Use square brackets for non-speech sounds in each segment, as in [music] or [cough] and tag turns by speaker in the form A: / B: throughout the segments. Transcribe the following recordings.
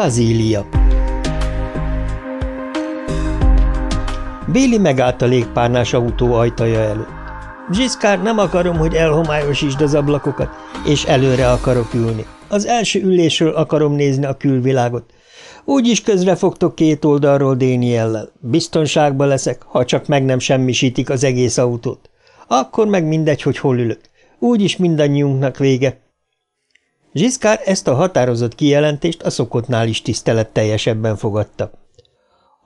A: Vazília. Béli megállt a légpárnás autó ajtaja előtt. Zsiszkár, nem akarom, hogy elhomályosítsd az ablakokat, és előre akarok ülni. Az első ülésről akarom nézni a külvilágot. is közre fogtok két oldalról Déniellel. Biztonságban leszek, ha csak meg nem semmisítik az egész autót. Akkor meg mindegy, hogy hol ülök. Úgy is mindannyiunknak vége, Zsiszkár ezt a határozott kijelentést a szokottnál is tiszteletteljesebben fogadta.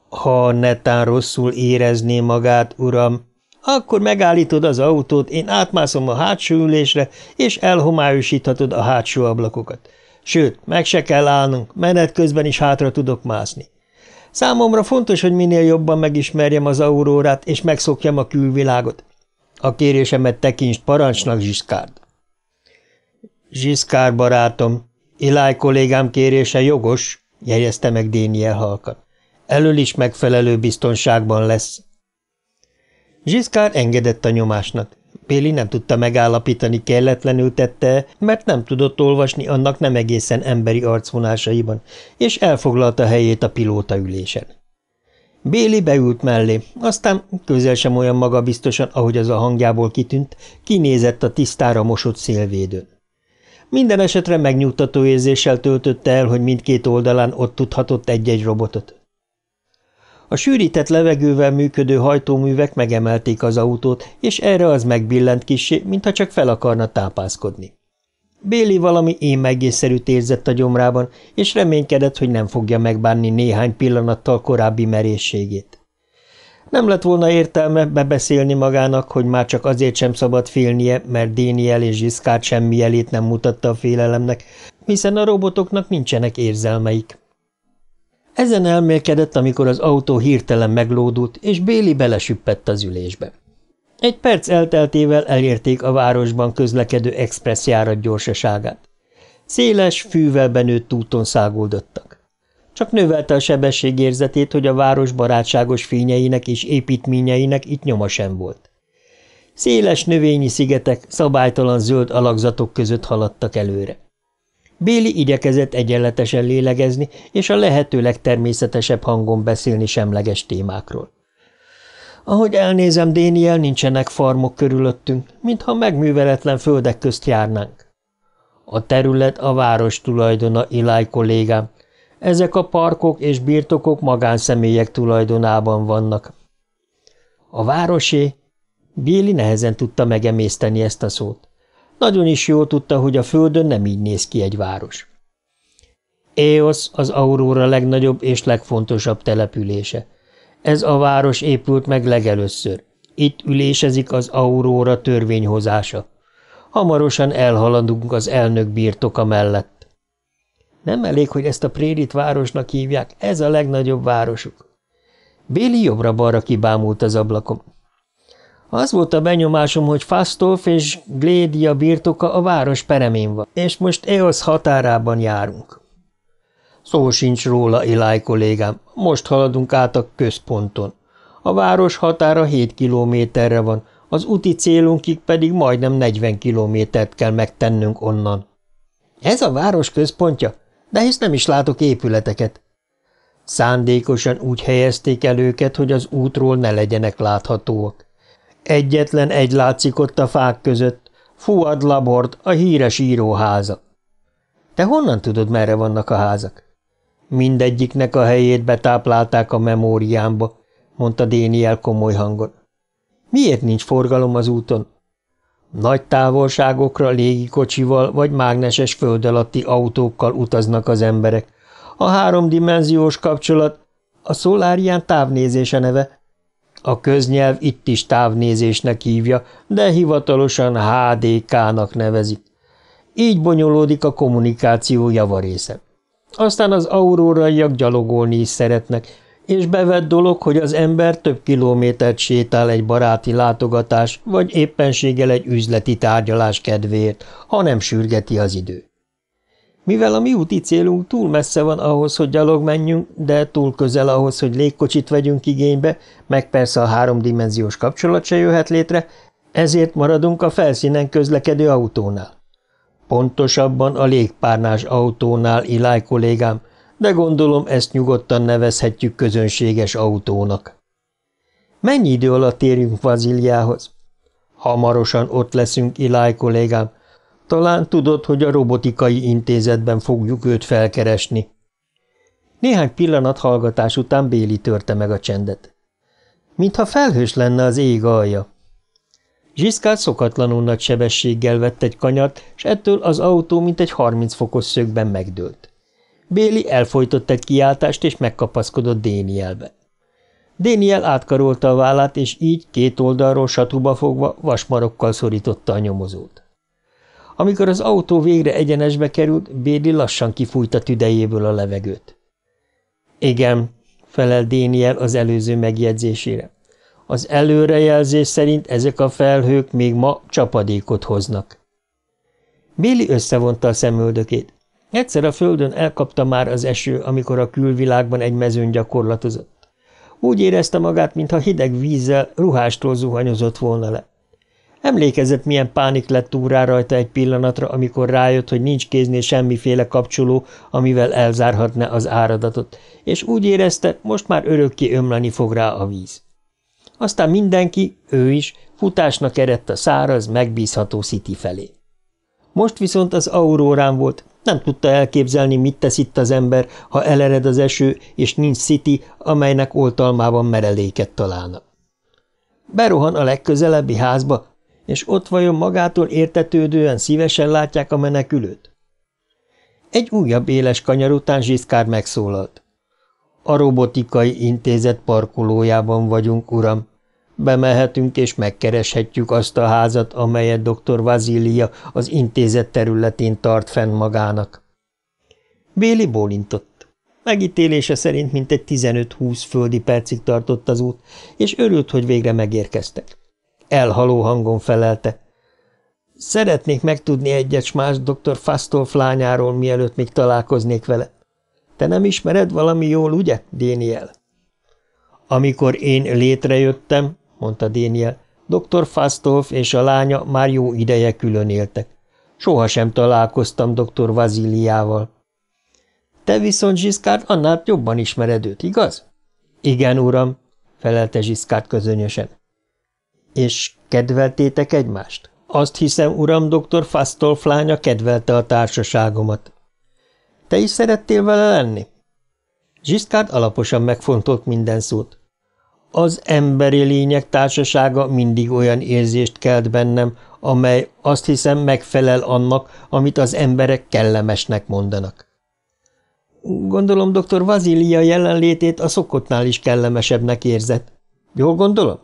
A: Ha netán rosszul érezné magát, uram, akkor megállítod az autót, én átmászom a hátsó ülésre, és elhomályosíthatod a hátsó ablakokat. Sőt, meg se kell állnunk, menet közben is hátra tudok mászni. Számomra fontos, hogy minél jobban megismerjem az aurórát, és megszokjam a külvilágot. A kérésemet tekintsd parancsnak, Zsiszkárd. Zsiszkár barátom, Iláj kollégám kérése jogos, jegyezte meg Déniel halkat. Elől is megfelelő biztonságban lesz. Zsiszkár engedett a nyomásnak. Péli nem tudta megállapítani, kelletlenül tette mert nem tudott olvasni annak nem egészen emberi arcvonásaiban, és elfoglalta helyét a pilóta ülésen. Béli beült mellé, aztán közel sem olyan magabiztosan, ahogy az a hangjából kitűnt, kinézett a tisztára mosott szélvédőn. Minden esetre megnyugtató érzéssel töltötte el, hogy mindkét oldalán ott tudhatott egy-egy robotot. A sűrített levegővel működő hajtóművek megemelték az autót, és erre az megbillent kisé, mintha csak fel akarna tápászkodni. Béli valami én megészszerűt érzett a gyomrában, és reménykedett, hogy nem fogja megbánni néhány pillanattal korábbi merészségét. Nem lett volna értelme bebeszélni magának, hogy már csak azért sem szabad félnie, mert Déniel és Zsiszkát semmi jelét nem mutatta a félelemnek, hiszen a robotoknak nincsenek érzelmeik. Ezen elmélkedett, amikor az autó hirtelen meglódult, és Béli belesüppett az ülésbe. Egy perc elteltével elérték a városban közlekedő expressjárat gyorsaságát. Széles, fűvel benőtt úton száguldottak. Csak növelte a sebességérzetét, hogy a város barátságos fényeinek és építményeinek itt nyoma sem volt. Széles növényi szigetek szabálytalan zöld alakzatok között haladtak előre. Béli igyekezett egyenletesen lélegezni, és a lehető legtermészetesebb hangon beszélni semleges témákról. Ahogy elnézem, Déniel, nincsenek farmok körülöttünk, mintha megműveletlen földek közt járnánk. A terület a város tulajdona, Iláj kollégám, ezek a parkok és birtokok magánszemélyek tulajdonában vannak. A városé... Béli nehezen tudta megemészteni ezt a szót. Nagyon is jól tudta, hogy a földön nem így néz ki egy város. Éosz az Aurora legnagyobb és legfontosabb települése. Ez a város épült meg legelőször. Itt ülésezik az Aurora törvényhozása. Hamarosan elhaladunk az elnök birtoka mellett. Nem elég, hogy ezt a prérit városnak hívják, ez a legnagyobb városuk. Béli jobbra-balra kibámult az ablakom. Az volt a benyomásom, hogy Fastolf és Glédia birtoka a város peremén van, és most Eosz határában járunk. Szó sincs róla, Eli kollégám, most haladunk át a központon. A város határa 7 kilométerre van, az úti célunkig pedig majdnem 40 kilométert kell megtennünk onnan. Ez a város központja? de hisz nem is látok épületeket. Szándékosan úgy helyezték el őket, hogy az útról ne legyenek láthatóak. Egyetlen egy látszik ott a fák között, Fuad Labort, a híres íróháza. Te honnan tudod, merre vannak a házak? Mindegyiknek a helyét betáplálták a memóriámba, mondta Déniel komoly hangon. Miért nincs forgalom az úton? Nagy távolságokra légikocsival vagy mágneses föld alatti autókkal utaznak az emberek. A háromdimenziós kapcsolat, a szolárián távnézése neve. A köznyelv itt is távnézésnek hívja, de hivatalosan HDK-nak nevezik. Így bonyolódik a kommunikáció javarésze. Aztán az auróraiak gyalogolni is szeretnek, és bevett dolog, hogy az ember több kilométert sétál egy baráti látogatás, vagy éppenséggel egy üzleti tárgyalás kedvéért, ha nem sürgeti az idő. Mivel a mi úti célunk túl messze van ahhoz, hogy gyalog menjünk, de túl közel ahhoz, hogy légkocsit vegyünk igénybe, meg persze a háromdimenziós kapcsolat se jöhet létre, ezért maradunk a felszínen közlekedő autónál. Pontosabban a légpárnás autónál, Iláj kollégám, de gondolom ezt nyugodtan nevezhetjük közönséges autónak. Mennyi idő alatt érjünk Vaziliához? Hamarosan ott leszünk, Iláj kollégám. Talán tudod, hogy a robotikai intézetben fogjuk őt felkeresni. Néhány pillanat hallgatás után Béli törte meg a csendet. Mintha felhős lenne az ég alja. Zsiszkát szokatlanul nagy sebességgel vett egy kanyart, és ettől az autó mint egy 30 fokos szögben megdőlt. Béli elfolytott egy kiáltást, és megkapaszkodott Dénielbe. Déniel átkarolta a vállát, és így két oldalról satuba fogva vasmarokkal szorította a nyomozót. Amikor az autó végre egyenesbe került, Béli lassan kifújta tüdejéből a levegőt. Igen, felel Déniel az előző megjegyzésére. Az előrejelzés szerint ezek a felhők még ma csapadékot hoznak. Béli összevonta a szemöldökét. Egyszer a földön elkapta már az eső, amikor a külvilágban egy mezőn gyakorlatozott. Úgy érezte magát, mintha hideg vízzel ruhástól zuhanyozott volna le. Emlékezett, milyen pánik lett úrá rajta egy pillanatra, amikor rájött, hogy nincs kéznél semmiféle kapcsoló, amivel elzárhatne az áradatot, és úgy érezte, most már örökké ömlani fog rá a víz. Aztán mindenki, ő is, futásnak eredt a száraz, megbízható City felé. Most viszont az aurórán volt, nem tudta elképzelni, mit tesz itt az ember, ha elered az eső, és nincs City, amelynek oltalmában mereléket találna. Berohan a legközelebbi házba, és ott vajon magától értetődően szívesen látják a menekülőt? Egy újabb éles kanyar után Zsiszkár megszólalt. A robotikai intézet parkolójában vagyunk, uram. Bemehetünk és megkereshetjük azt a házat, amelyet dr. Vazília az intézet területén tart fenn magának. Béli bólintott. Megítélése szerint mintegy 15-20 földi percig tartott az út, és örült, hogy végre megérkeztek. Elhaló hangon felelte. Szeretnék megtudni egyet más dr. Fastolf lányáról, mielőtt még találkoznék vele. Te nem ismered valami jól, ugye, Déniel? Amikor én létrejöttem, mondta Déniel. Dr. Fastolf és a lánya már jó ideje külön éltek. Soha sem találkoztam dr. Vaziliával. Te viszont Zsiszkárt annál jobban ismered őt, igaz? Igen, uram, felelte Zsiszkárt közönösen. És kedveltétek egymást? Azt hiszem, uram, dr. Fastolf lánya kedvelte a társaságomat. Te is szerettél vele lenni? Zsiszkárt alaposan megfontolt minden szót. Az emberi lények társasága mindig olyan érzést kelt bennem, amely azt hiszem megfelel annak, amit az emberek kellemesnek mondanak. Gondolom dr. Vazília jelenlétét a szokottnál is kellemesebbnek érzett. Jól gondolom?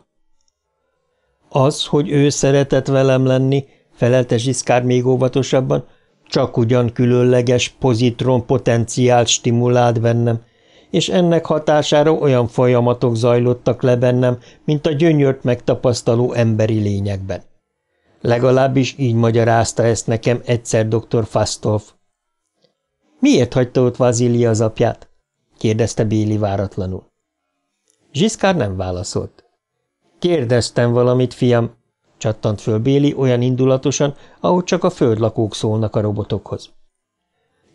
A: Az, hogy ő szeretett velem lenni, felelte Zsiszkár még óvatosabban, csak ugyan különleges pozitron potenciált stimulált bennem, és ennek hatására olyan folyamatok zajlottak le bennem, mint a gyönyört megtapasztaló emberi lényekben. Legalábbis így magyarázta ezt nekem egyszer dr. Fasztolf. Miért hagyta ott Vazília az apját? kérdezte Béli váratlanul. Zsiszkár nem válaszolt. Kérdeztem valamit, fiam, csattant föl Béli olyan indulatosan, ahogy csak a földlakók szólnak a robotokhoz.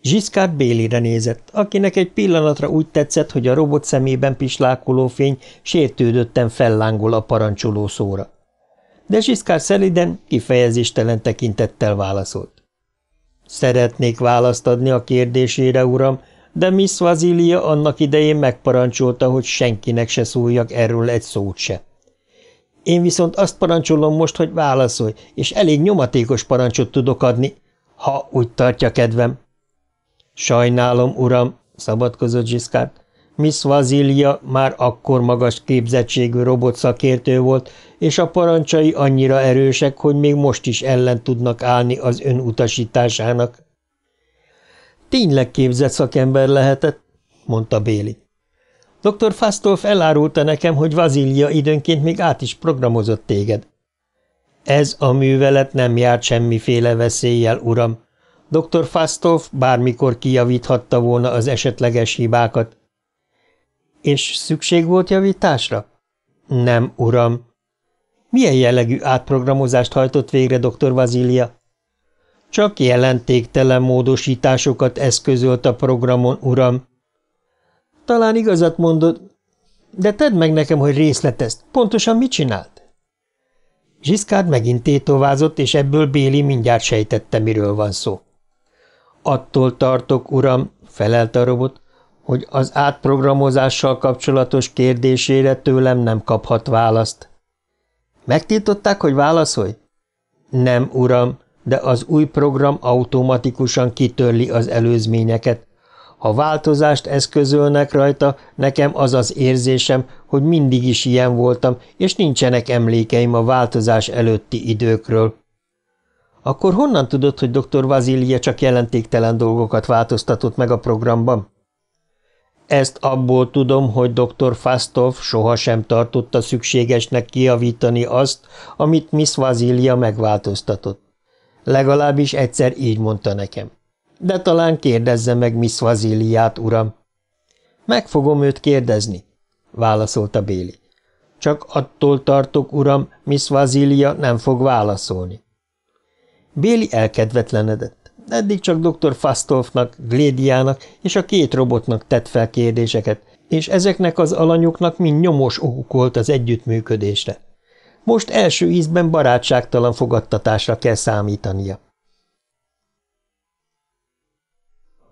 A: Zsiszkár Bélire nézett, akinek egy pillanatra úgy tetszett, hogy a robot szemében pislákoló fény sértődötten fellángol a parancsoló szóra. De Zsiszkár szeliden kifejezéstelen tekintettel válaszolt. Szeretnék választ adni a kérdésére, uram, de Miss Vazília annak idején megparancsolta, hogy senkinek se szóljak erről egy szót se. Én viszont azt parancsolom most, hogy válaszolj, és elég nyomatékos parancsot tudok adni, ha úgy tartja kedvem. Sajnálom, uram, szabadkozott Zsiszkárt. Miss Vazília már akkor magas képzettségű szakértő volt, és a parancsai annyira erősek, hogy még most is ellen tudnak állni az ön utasításának. Tényleg képzett szakember lehetett, mondta Béli. Dr. Fasztolf elárulta nekem, hogy Vazília időnként még át is programozott téged. Ez a művelet nem járt semmiféle veszéllyel, uram, Dr. Fastolf bármikor kijavíthatta volna az esetleges hibákat. És szükség volt javításra? Nem, uram. Milyen jellegű átprogramozást hajtott végre dr. Vazília? Csak jelentéktelen módosításokat eszközölt a programon, uram. Talán igazat mondod, de tedd meg nekem, hogy részletezd. Pontosan mit csinált? Zsiszkád megint tétovázott, és ebből Béli mindjárt sejtette, miről van szó. Attól tartok, uram, felelt a robot, hogy az átprogramozással kapcsolatos kérdésére tőlem nem kaphat választ. Megtiltották, hogy válaszolj? Nem, uram, de az új program automatikusan kitörli az előzményeket. Ha változást eszközölnek rajta, nekem az az érzésem, hogy mindig is ilyen voltam, és nincsenek emlékeim a változás előtti időkről. Akkor honnan tudod, hogy dr. Vazilje csak jelentéktelen dolgokat változtatott meg a programban? Ezt abból tudom, hogy dr. Fastov sohasem tartotta szükségesnek kiavítani azt, amit Miss Vazilja megváltoztatott. Legalábbis egyszer így mondta nekem. De talán kérdezze meg Miss Vaziliát, uram. Meg fogom őt kérdezni, válaszolta Béli. Csak attól tartok, uram, Miss Vazília nem fog válaszolni. Béli elkedvetlenedett. Eddig csak dr. Fastolfnak, Glédiának és a két robotnak tett fel kérdéseket, és ezeknek az alanyoknak mind nyomos okuk volt az együttműködésre. Most első ízben barátságtalan fogadtatásra kell számítania.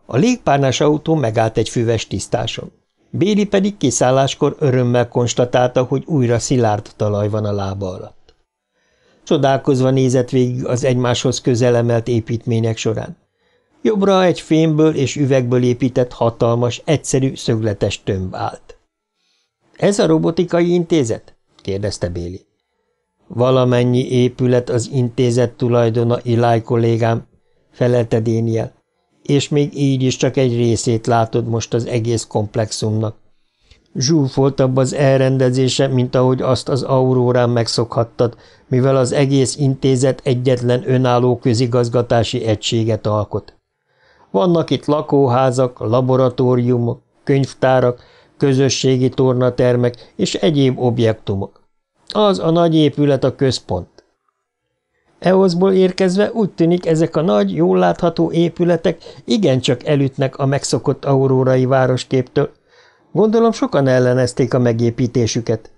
A: A légpárnás autó megállt egy füves tisztáson. Béli pedig kiszálláskor örömmel konstatálta, hogy újra szilárd talaj van a lába alatt. Csodálkozva nézett végig az egymáshoz közelemelt építmények során. Jobbra egy fémből és üvegből épített hatalmas, egyszerű, szögletes tömb állt. – Ez a robotikai intézet? – kérdezte Béli. – Valamennyi épület az intézet tulajdona Iláj kollégám – felelte Déniel. – És még így is csak egy részét látod most az egész komplexumnak. Zsúfoltabb az elrendezése, mint ahogy azt az aurórán megszokhattad, mivel az egész intézet egyetlen önálló közigazgatási egységet alkot. Vannak itt lakóházak, laboratóriumok, könyvtárak, közösségi tornatermek és egyéb objektumok. Az a nagy épület a központ. Eoszból érkezve úgy tűnik, ezek a nagy, jól látható épületek igencsak elütnek a megszokott aurórai városképtől, Gondolom sokan ellenezték a megépítésüket.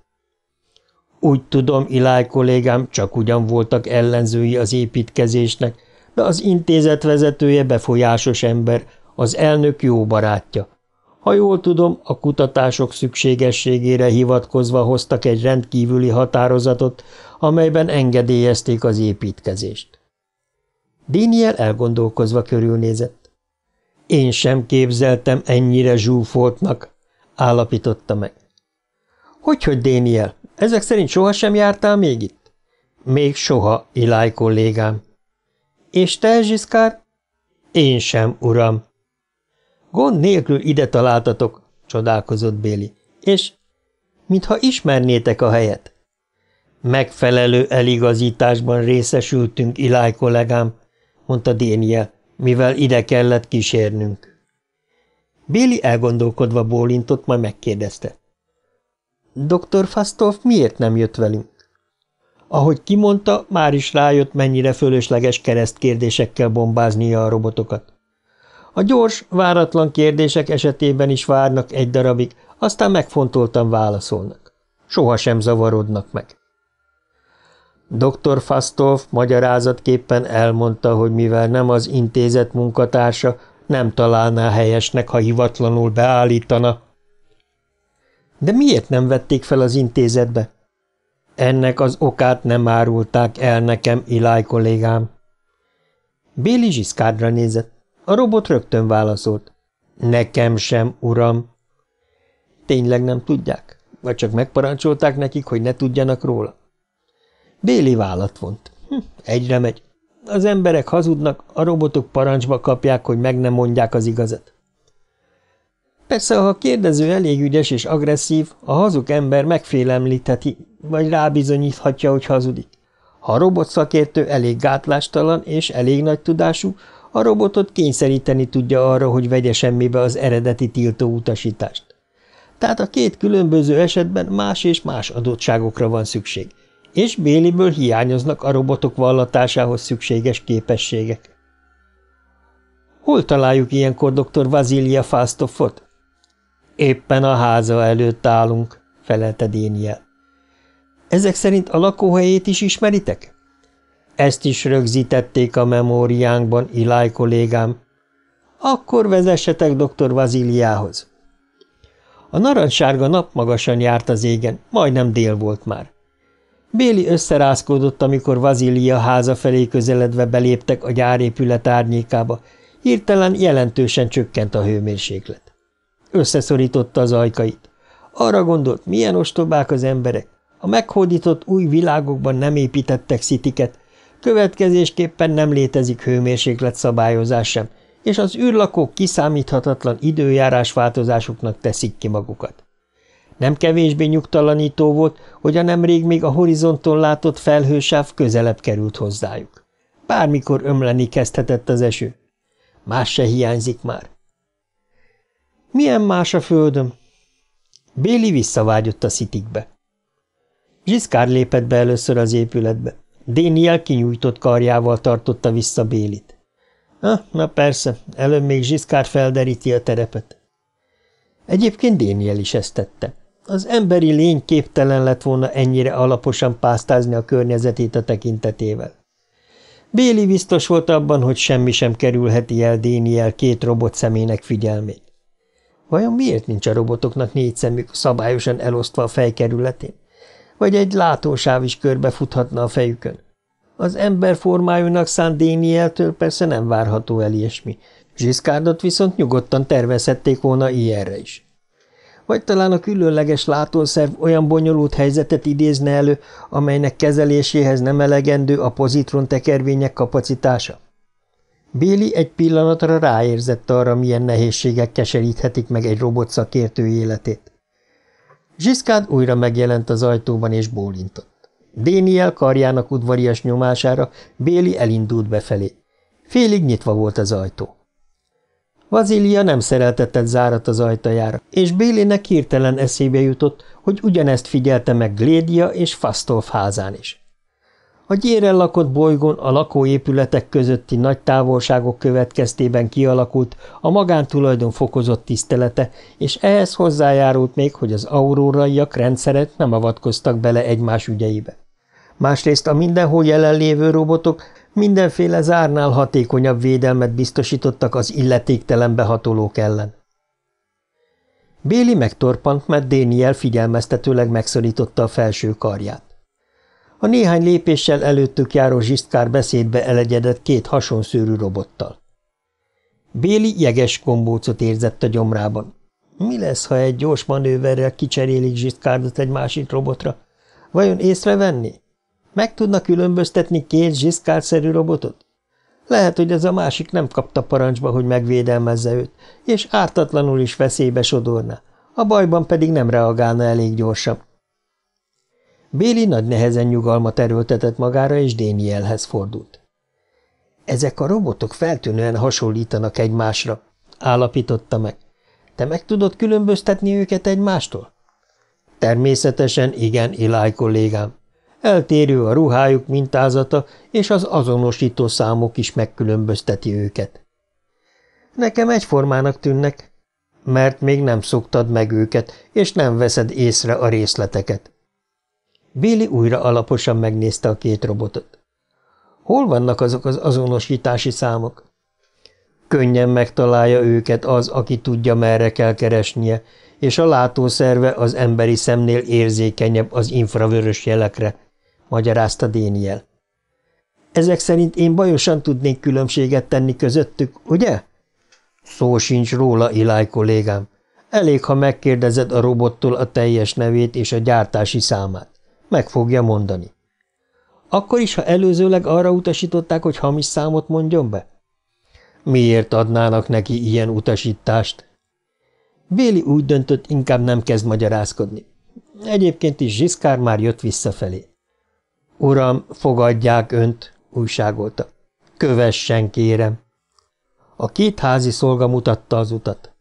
A: Úgy tudom, Iláj kollégám csak ugyan voltak ellenzői az építkezésnek, de az intézet vezetője befolyásos ember, az elnök jó barátja. Ha jól tudom, a kutatások szükségességére hivatkozva hoztak egy rendkívüli határozatot, amelyben engedélyezték az építkezést. Daniel elgondolkozva körülnézett. Én sem képzeltem ennyire zsúfoltnak, állapította meg. Hogyhogy, Déniel, ezek szerint sohasem jártál még itt? Még soha, Iláj kollégám. És te, Zsiszkár? Én sem, uram. Gond nélkül ide találtatok, csodálkozott Béli, és mintha ismernétek a helyet. Megfelelő eligazításban részesültünk, Iláj kollégám, mondta Déniel, mivel ide kellett kísérnünk. Béli elgondolkodva bólintott, majd megkérdezte. Dr. Fastolf miért nem jött velünk? Ahogy kimondta, már is rájött, mennyire fölösleges keresztkérdésekkel bombáznia a robotokat. A gyors, váratlan kérdések esetében is várnak egy darabig, aztán megfontoltan válaszolnak. Soha sem zavarodnak meg. Dr. Fasztolf magyarázatképpen elmondta, hogy mivel nem az intézet munkatársa, nem találná helyesnek, ha hivatlanul beállítana. De miért nem vették fel az intézetbe? Ennek az okát nem árulták el nekem, Iláj kollégám. Béli zsiszkádra nézett. A robot rögtön válaszolt. Nekem sem, uram. Tényleg nem tudják? Vagy csak megparancsolták nekik, hogy ne tudjanak róla? Béli vállat vont. Hm, egyre megy. Az emberek hazudnak, a robotok parancsba kapják, hogy meg nem mondják az igazat. Persze, ha a kérdező elég ügyes és agresszív, a hazuk ember megfélemlítheti, vagy rábizonyíthatja, hogy hazudik. Ha a robot szakértő elég gátlástalan és elég nagy tudású, a robotot kényszeríteni tudja arra, hogy vegye semmibe az eredeti tiltó utasítást. Tehát a két különböző esetben más és más adottságokra van szükség – és Béliből hiányoznak a robotok vallatásához szükséges képességek. Hol találjuk ilyenkor dr. Vazília Fástoffot? Éppen a háza előtt állunk, felelte Déniel. Ezek szerint a lakóhelyét is ismeritek? Ezt is rögzítették a memóriánkban, Iláj kollégám. Akkor vezessetek dr. Vaziliához. A narancssárga nap magasan járt az égen, majdnem dél volt már. Béli összerázkódott, amikor Vazília háza felé közeledve beléptek a gyárépület árnyékába. Hirtelen jelentősen csökkent a hőmérséklet. Összeszorította az ajkait. Arra gondolt, milyen ostobák az emberek. A meghódított új világokban nem építettek szitiket, következésképpen nem létezik hőmérséklet szabályozás sem, és az űrlakók kiszámíthatatlan időjárás változásoknak teszik ki magukat. Nem kevésbé nyugtalanító volt, hogy a nemrég még a horizonton látott felhősáv közelebb került hozzájuk. Bármikor ömleni kezdhetett az eső. Más se hiányzik már. Milyen más a földöm? Béli visszavágyott a szitikbe. Zsiszkár lépett be először az épületbe. Déniel kinyújtott karjával tartotta vissza Bélit. Na, na persze, előbb még Zsiszkár felderíti a terepet. Egyébként Déniel is ezt tette. Az emberi lény képtelen lett volna ennyire alaposan pásztázni a környezetét a tekintetével. Béli biztos volt abban, hogy semmi sem kerülheti el Déniel két robot szemének figyelmét. Vajon miért nincs a robotoknak négy szemük szabályosan elosztva a fejkerületén? Vagy egy látósáv is körbefuthatna a fejükön? Az ember formájúnak szánt Dénieltől persze nem várható el ilyesmi. Zsiszkárdot viszont nyugodtan tervezhették volna ilyenre is vagy talán a különleges látószerv olyan bonyolult helyzetet idézne elő, amelynek kezeléséhez nem elegendő a pozitron tekervények kapacitása? Béli egy pillanatra ráérzett arra, milyen nehézségek keseríthetik meg egy robot szakértő életét. Zsiszkád újra megjelent az ajtóban és bólintott. Déniel karjának udvarias nyomására Béli elindult befelé. Félig nyitva volt az ajtó. Vazília nem szereltetett zárat az ajtajára, és Bélének hirtelen eszébe jutott, hogy ugyanezt figyelte meg Glédia és Fasztolf házán is. A gyéren lakott bolygón a lakóépületek közötti nagy távolságok következtében kialakult a magántulajdon fokozott tisztelete, és ehhez hozzájárult még, hogy az auróraiak rendszeret nem avatkoztak bele egymás ügyeibe. Másrészt a mindenhol jelenlévő robotok Mindenféle zárnál hatékonyabb védelmet biztosítottak az illetéktelen behatolók ellen. Béli megtorpant, mert Déniel figyelmeztetőleg megszorította a felső karját. A néhány lépéssel előttük járó zsisztkár beszédbe elegyedett két hasonszőrű robottal. Béli jeges kombócot érzett a gyomrában. Mi lesz, ha egy gyors manőverrel kicserélik zsisztkárdot egy másik robotra? Vajon észrevenni? Meg tudna különböztetni két zsiszkálszerű robotot? Lehet, hogy ez a másik nem kapta parancsba, hogy megvédelmezze őt, és ártatlanul is veszélybe sodorna, a bajban pedig nem reagálna elég gyorsan. Béli nagy nehezen nyugalmat erőltetett magára, és Dénielhez fordult. Ezek a robotok feltűnően hasonlítanak egymásra, állapította meg. Te meg tudod különböztetni őket egymástól? Természetesen igen, Iláj kollégám. Eltérő a ruhájuk mintázata, és az azonosító számok is megkülönbözteti őket. Nekem egyformának tűnnek, mert még nem szoktad meg őket, és nem veszed észre a részleteket. Béli újra alaposan megnézte a két robotot. Hol vannak azok az azonosítási számok? Könnyen megtalálja őket az, aki tudja, merre kell keresnie, és a látószerve az emberi szemnél érzékenyebb az infravörös jelekre, magyarázta Déniel. Ezek szerint én bajosan tudnék különbséget tenni közöttük, ugye? Szó sincs róla, Iláj kollégám. Elég, ha megkérdezed a robottól a teljes nevét és a gyártási számát. Meg fogja mondani. Akkor is, ha előzőleg arra utasították, hogy hamis számot mondjon be? Miért adnának neki ilyen utasítást? Béli úgy döntött, inkább nem kezd magyarázkodni. Egyébként is Zsiszkár már jött visszafelé. Uram, fogadják önt, újságolta. Kövessen, kérem. A két házi szolga mutatta az utat.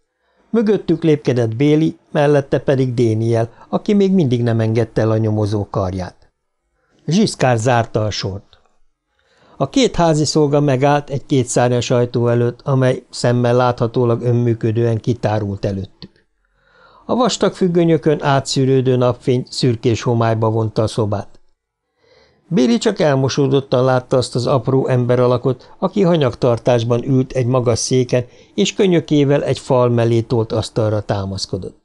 A: Mögöttük lépkedett Béli, mellette pedig Déniel, aki még mindig nem engedte el a nyomozó karját. Zsiszkár zárta a sort. A két házi szolga megállt egy kétszárnyas ajtó előtt, amely szemmel láthatólag önműködően kitárult előttük. A vastag függönyökön átszűrődő napfény szürkés homályba vonta a szobát. Béli csak elmosódottan látta azt az apró ember alakot, aki hanyagtartásban ült egy magas széken, és könyökével egy fal mellé tolt asztalra támaszkodott.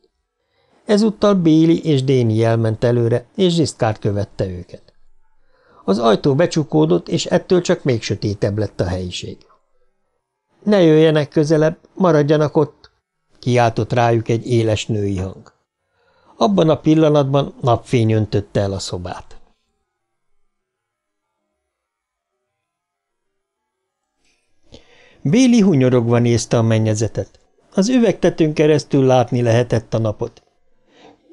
A: Ezúttal Béli és Déni elment előre, és Zsiszkárt követte őket. Az ajtó becsukódott, és ettől csak még sötétebb lett a helyiség. – Ne jöjjenek közelebb, maradjanak ott! – kiáltott rájuk egy éles női hang. Abban a pillanatban napfény öntötte el a szobát. Béli hunyorogva nézte a mennyezetet. Az üvegtetőn keresztül látni lehetett a napot.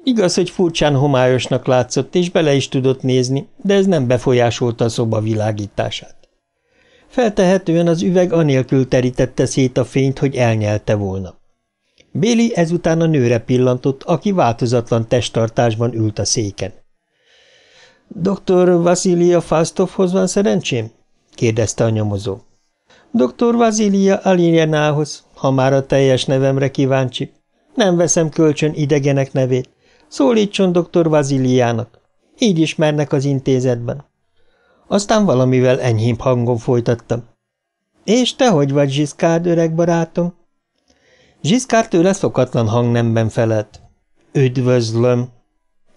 A: Igaz, hogy furcsán homályosnak látszott, és bele is tudott nézni, de ez nem befolyásolta a szoba világítását. Feltehetően az üveg anélkül terítette szét a fényt, hogy elnyelte volna. Béli ezután a nőre pillantott, aki változatlan testtartásban ült a széken. – Doktor Vasilia Fastovhoz van szerencsém? – kérdezte a nyomozó. Dr. Vazília Alirjenához, ha már a teljes nevemre kíváncsi. Nem veszem kölcsön idegenek nevét. Szólítson dr. Vaziliának. Így ismernek az intézetben. Aztán valamivel enyhébb hangon folytattam. És te hogy vagy, Zsiszkárd, öreg barátom? Zsiszkárd tőle szokatlan hangnemben felelt. Üdvözlöm!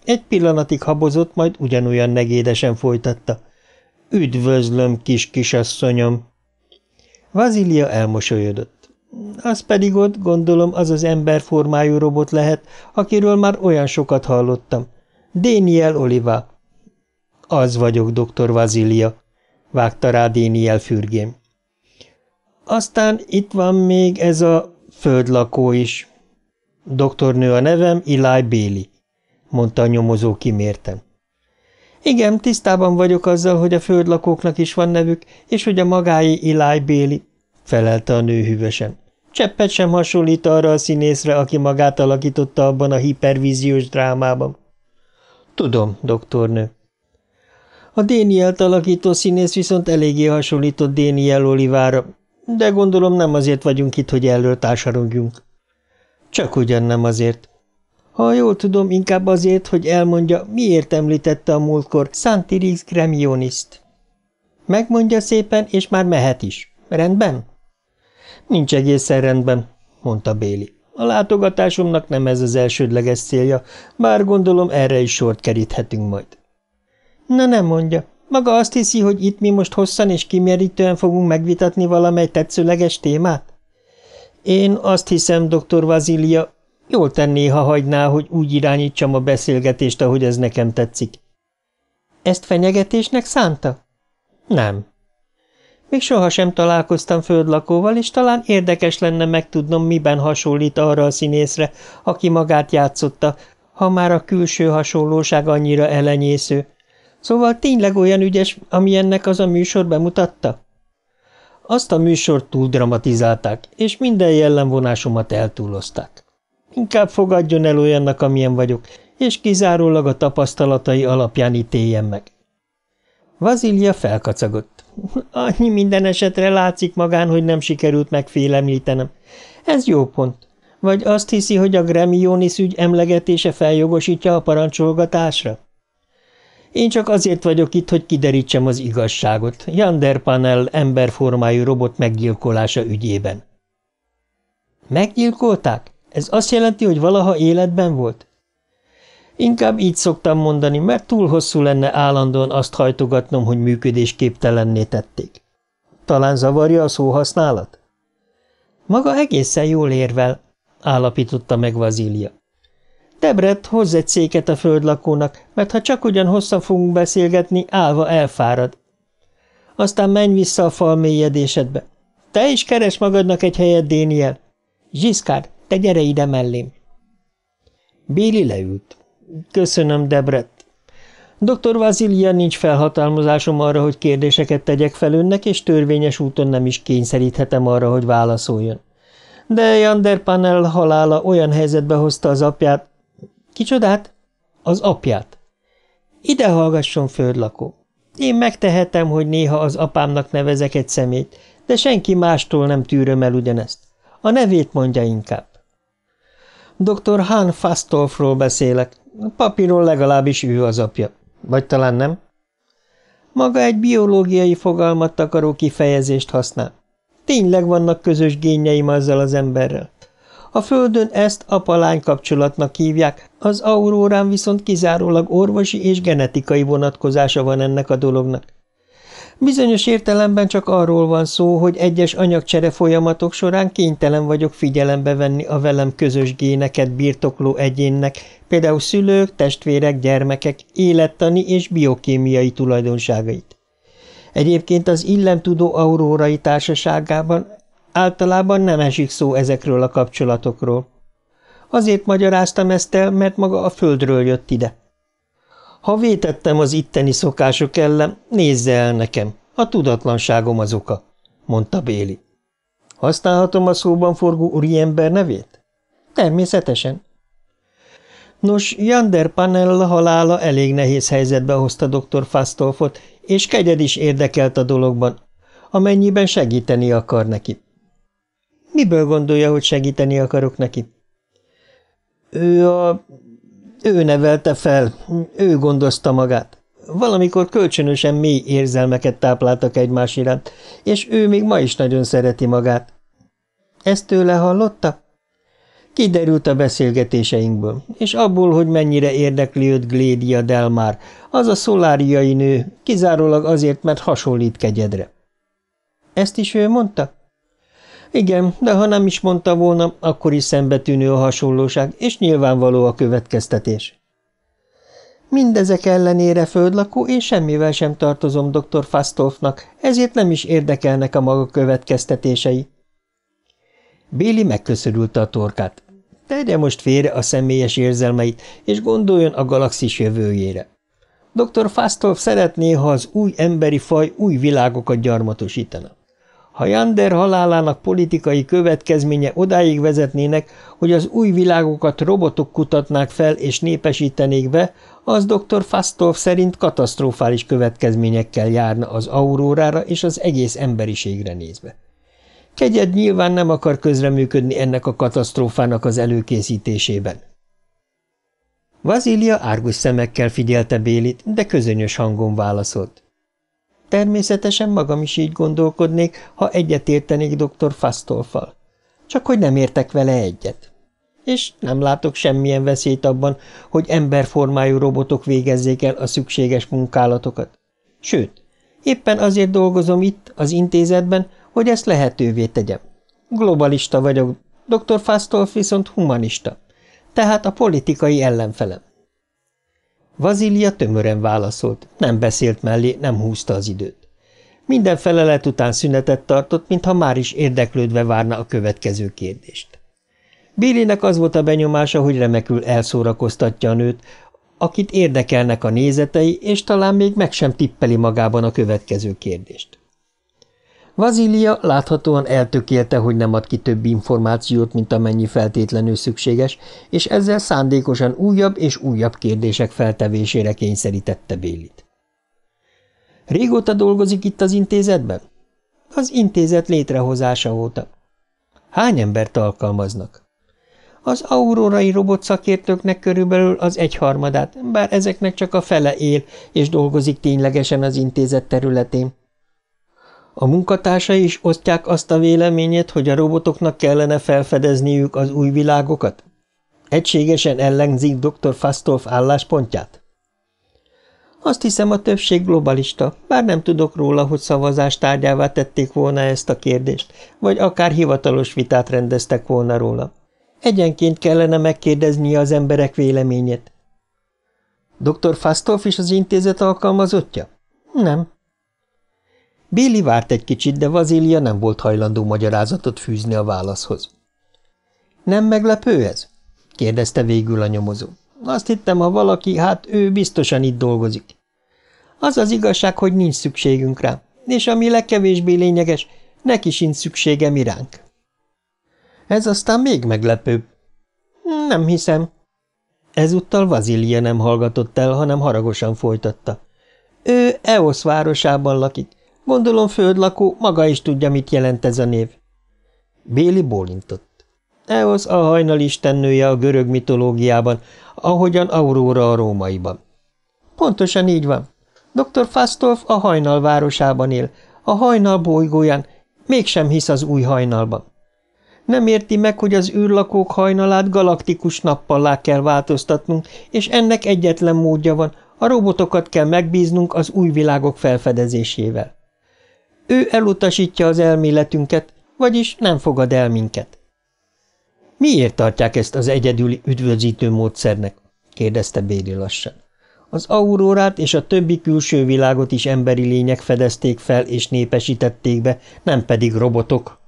A: Egy pillanatig habozott, majd ugyanolyan negédesen folytatta. Üdvözlöm, kis kisasszonyom! Vazília elmosolyodott. Az pedig ott, gondolom, az az emberformájú robot lehet, akiről már olyan sokat hallottam. Déniel Oliva. Az vagyok, doktor Vazília, vágta rá Déniel fürgém. Aztán itt van még ez a földlakó is. Doktornő a nevem, Eli Béli, mondta a nyomozó kimértem. Igen, tisztában vagyok azzal, hogy a földlakóknak is van nevük, és hogy a magái Eli Béli, felelte a nő hűvösen. Cseppet sem hasonlít arra a színészre, aki magát alakította abban a hipervíziós drámában. Tudom, doktornő. A Dénielt alakító színész viszont eléggé hasonlított Déniel Olivára, de gondolom nem azért vagyunk itt, hogy elről társarogjunk. Csak ugyan nem azért, ha jól tudom, inkább azért, hogy elmondja, miért említette a múltkor Santirix Gremioniszt. Megmondja szépen, és már mehet is. Rendben? Nincs egészen rendben, mondta Béli. A látogatásomnak nem ez az elsődleges célja, bár gondolom erre is sort keríthetünk majd. Na nem mondja. Maga azt hiszi, hogy itt mi most hosszan és kimerítően fogunk megvitatni valamely tetszőleges témát? Én azt hiszem, doktor Vazília, Jól tenné, ha hagyná, hogy úgy irányítsam a beszélgetést, ahogy ez nekem tetszik. Ezt fenyegetésnek szánta? Nem. Még sohasem találkoztam földlakóval, és talán érdekes lenne megtudnom, miben hasonlít arra a színészre, aki magát játszotta, ha már a külső hasonlóság annyira elenyésző. Szóval tényleg olyan ügyes, ami ennek az a műsor bemutatta? Azt a műsort túl dramatizálták, és minden jellemvonásomat eltúlozták. Inkább fogadjon el olyannak, amilyen vagyok, és kizárólag a tapasztalatai alapján ítéljen meg. Vazilja felkacagott. Annyi minden esetre látszik magán, hogy nem sikerült megfélemlítenem. Ez jó pont. Vagy azt hiszi, hogy a Gremionis ügy emlegetése feljogosítja a parancsolgatásra? Én csak azért vagyok itt, hogy kiderítsem az igazságot, Jander Panel emberformájú robot meggyilkolása ügyében. Meggyilkolták? Ez azt jelenti, hogy valaha életben volt? Inkább így szoktam mondani, mert túl hosszú lenne állandóan azt hajtogatnom, hogy működésképtelenné tették. Talán zavarja a szóhasználat? Maga egészen jól érvel, állapította meg Vazília. Tebret, hozz egy széket a földlakónak, mert ha csak ugyan hosszan fogunk beszélgetni, állva elfárad. Aztán menj vissza a fal mélyedésedbe. Te is keres magadnak egy helyet, Déniel. Zsiszkár, te gyere ide mellém! Béli leült. Köszönöm, Debret. Dr. Vazilia nincs felhatalmazásom arra, hogy kérdéseket tegyek fel önnek, és törvényes úton nem is kényszeríthetem arra, hogy válaszoljon. De Jander Panel halála olyan helyzetbe hozta az apját... Kicsodát? Az apját. Ide hallgasson, földlakó. Én megtehetem, hogy néha az apámnak nevezek egy szemét, de senki mástól nem tűröm el ugyanezt. A nevét mondja inkább. Dr. Hahn Fastolfról beszélek. A papíron legalábbis ő az apja. Vagy talán nem? Maga egy biológiai fogalmat takaró kifejezést használ. Tényleg vannak közös génjeim azzal az emberrel. A Földön ezt apalány kapcsolatnak hívják, az aurórán viszont kizárólag orvosi és genetikai vonatkozása van ennek a dolognak. Bizonyos értelemben csak arról van szó, hogy egyes anyagcsere folyamatok során kénytelen vagyok figyelembe venni a velem közös géneket birtokló egyénnek, például szülők, testvérek, gyermekek, élettani és biokémiai tulajdonságait. Egyébként az illemtudó aurórai társaságában általában nem esik szó ezekről a kapcsolatokról. Azért magyaráztam ezt el, mert maga a földről jött ide. Ha vétettem az itteni szokások ellen, nézze el nekem, a tudatlanságom az oka, mondta Béli. Használhatom a szóban forgó úriember nevét? Természetesen. Nos, Jander Panella halála elég nehéz helyzetbe hozta dr. Fastolfot, és kegyed is érdekelt a dologban, amennyiben segíteni akar neki. Miből gondolja, hogy segíteni akarok neki? Ő a ő nevelte fel, ő gondozta magát. Valamikor kölcsönösen mély érzelmeket tápláltak egymás iránt, és ő még ma is nagyon szereti magát. Ezt tőle hallotta? Kiderült a beszélgetéseinkből, és abból, hogy mennyire érdekli őt Glédia Delmar, az a szoláriai nő, kizárólag azért, mert hasonlít kegyedre. Ezt is ő mondta? Igen, de ha nem is mondta volna, akkor is szembetűnő a hasonlóság, és nyilvánvaló a következtetés. Mindezek ellenére földlakó, én semmivel sem tartozom dr. Fastolfnak, ezért nem is érdekelnek a maga következtetései. Béli megköszörülte a torkát. Tegye most félre a személyes érzelmeit, és gondoljon a galaxis jövőjére. Dr. Fastolf szeretné, ha az új emberi faj új világokat gyarmatosítana. Ha Jander halálának politikai következménye odáig vezetnének, hogy az új világokat robotok kutatnák fel és népesítenék be, az dr. Fastolf szerint katasztrofális következményekkel járna az aurórára és az egész emberiségre nézve. Kegyed nyilván nem akar közreműködni ennek a katasztrófának az előkészítésében. Vazília árgus szemekkel figyelte Bélit, de közönyös hangon válaszolt. Természetesen magam is így gondolkodnék, ha egyetértenék dr. Fastolfal. Csak hogy nem értek vele egyet. És nem látok semmilyen veszélyt abban, hogy emberformájú robotok végezzék el a szükséges munkálatokat. Sőt, éppen azért dolgozom itt, az intézetben, hogy ezt lehetővé tegyem. Globalista vagyok, dr. Fasztolf viszont humanista, tehát a politikai ellenfelem. Vazília tömören válaszolt, nem beszélt mellé, nem húzta az időt. Minden felelet után szünetet tartott, mintha már is érdeklődve várna a következő kérdést. Billynek az volt a benyomása, hogy remekül elszórakoztatja a nőt, akit érdekelnek a nézetei, és talán még meg sem tippeli magában a következő kérdést. Vazília láthatóan eltökélte, hogy nem ad ki több információt, mint amennyi feltétlenül szükséges, és ezzel szándékosan újabb és újabb kérdések feltevésére kényszerítette Bélit. Régóta dolgozik itt az intézetben? Az intézet létrehozása óta. Hány embert alkalmaznak? Az aurórai robot szakértőknek körülbelül az egyharmadát, bár ezeknek csak a fele él és dolgozik ténylegesen az intézet területén. A munkatársai is osztják azt a véleményét, hogy a robotoknak kellene felfedezniük az új világokat? Egységesen ellenzik dr. Fastolf álláspontját? Azt hiszem, a többség globalista, bár nem tudok róla, hogy szavazástárgyává tették volna ezt a kérdést, vagy akár hivatalos vitát rendeztek volna róla. Egyenként kellene megkérdeznie az emberek véleményét. Dr. Fastolf is az intézet alkalmazottja? Nem, Béli várt egy kicsit, de Vazília nem volt hajlandó magyarázatot fűzni a válaszhoz. – Nem meglepő ez? – kérdezte végül a nyomozó. – Azt hittem, ha valaki, hát ő biztosan itt dolgozik. Az az igazság, hogy nincs szükségünk rá, és ami legkevésbé lényeges, neki sincs szüksége miránk. Ez aztán még meglepőbb. Nem hiszem. Ezúttal Vazília nem hallgatott el, hanem haragosan folytatta. Ő Eosz városában lakik, Gondolom földlakó maga is tudja, mit jelent ez a név. Béli bólintott. Eosz a hajnal istennője a görög mitológiában, ahogyan Aurora a rómaiban. Pontosan így van. Dr. Fastolf a hajnal városában él, a hajnal bolygóján, mégsem hisz az új hajnalban. Nem érti meg, hogy az űrlakók hajnalát galaktikus nappallá kell változtatnunk, és ennek egyetlen módja van, a robotokat kell megbíznunk az új világok felfedezésével. Ő elutasítja az elméletünket, vagyis nem fogad el minket. Miért tartják ezt az egyedüli üdvözítő módszernek? kérdezte Béli lassan. Az aurórát és a többi külső világot is emberi lények fedezték fel és népesítették be, nem pedig robotok.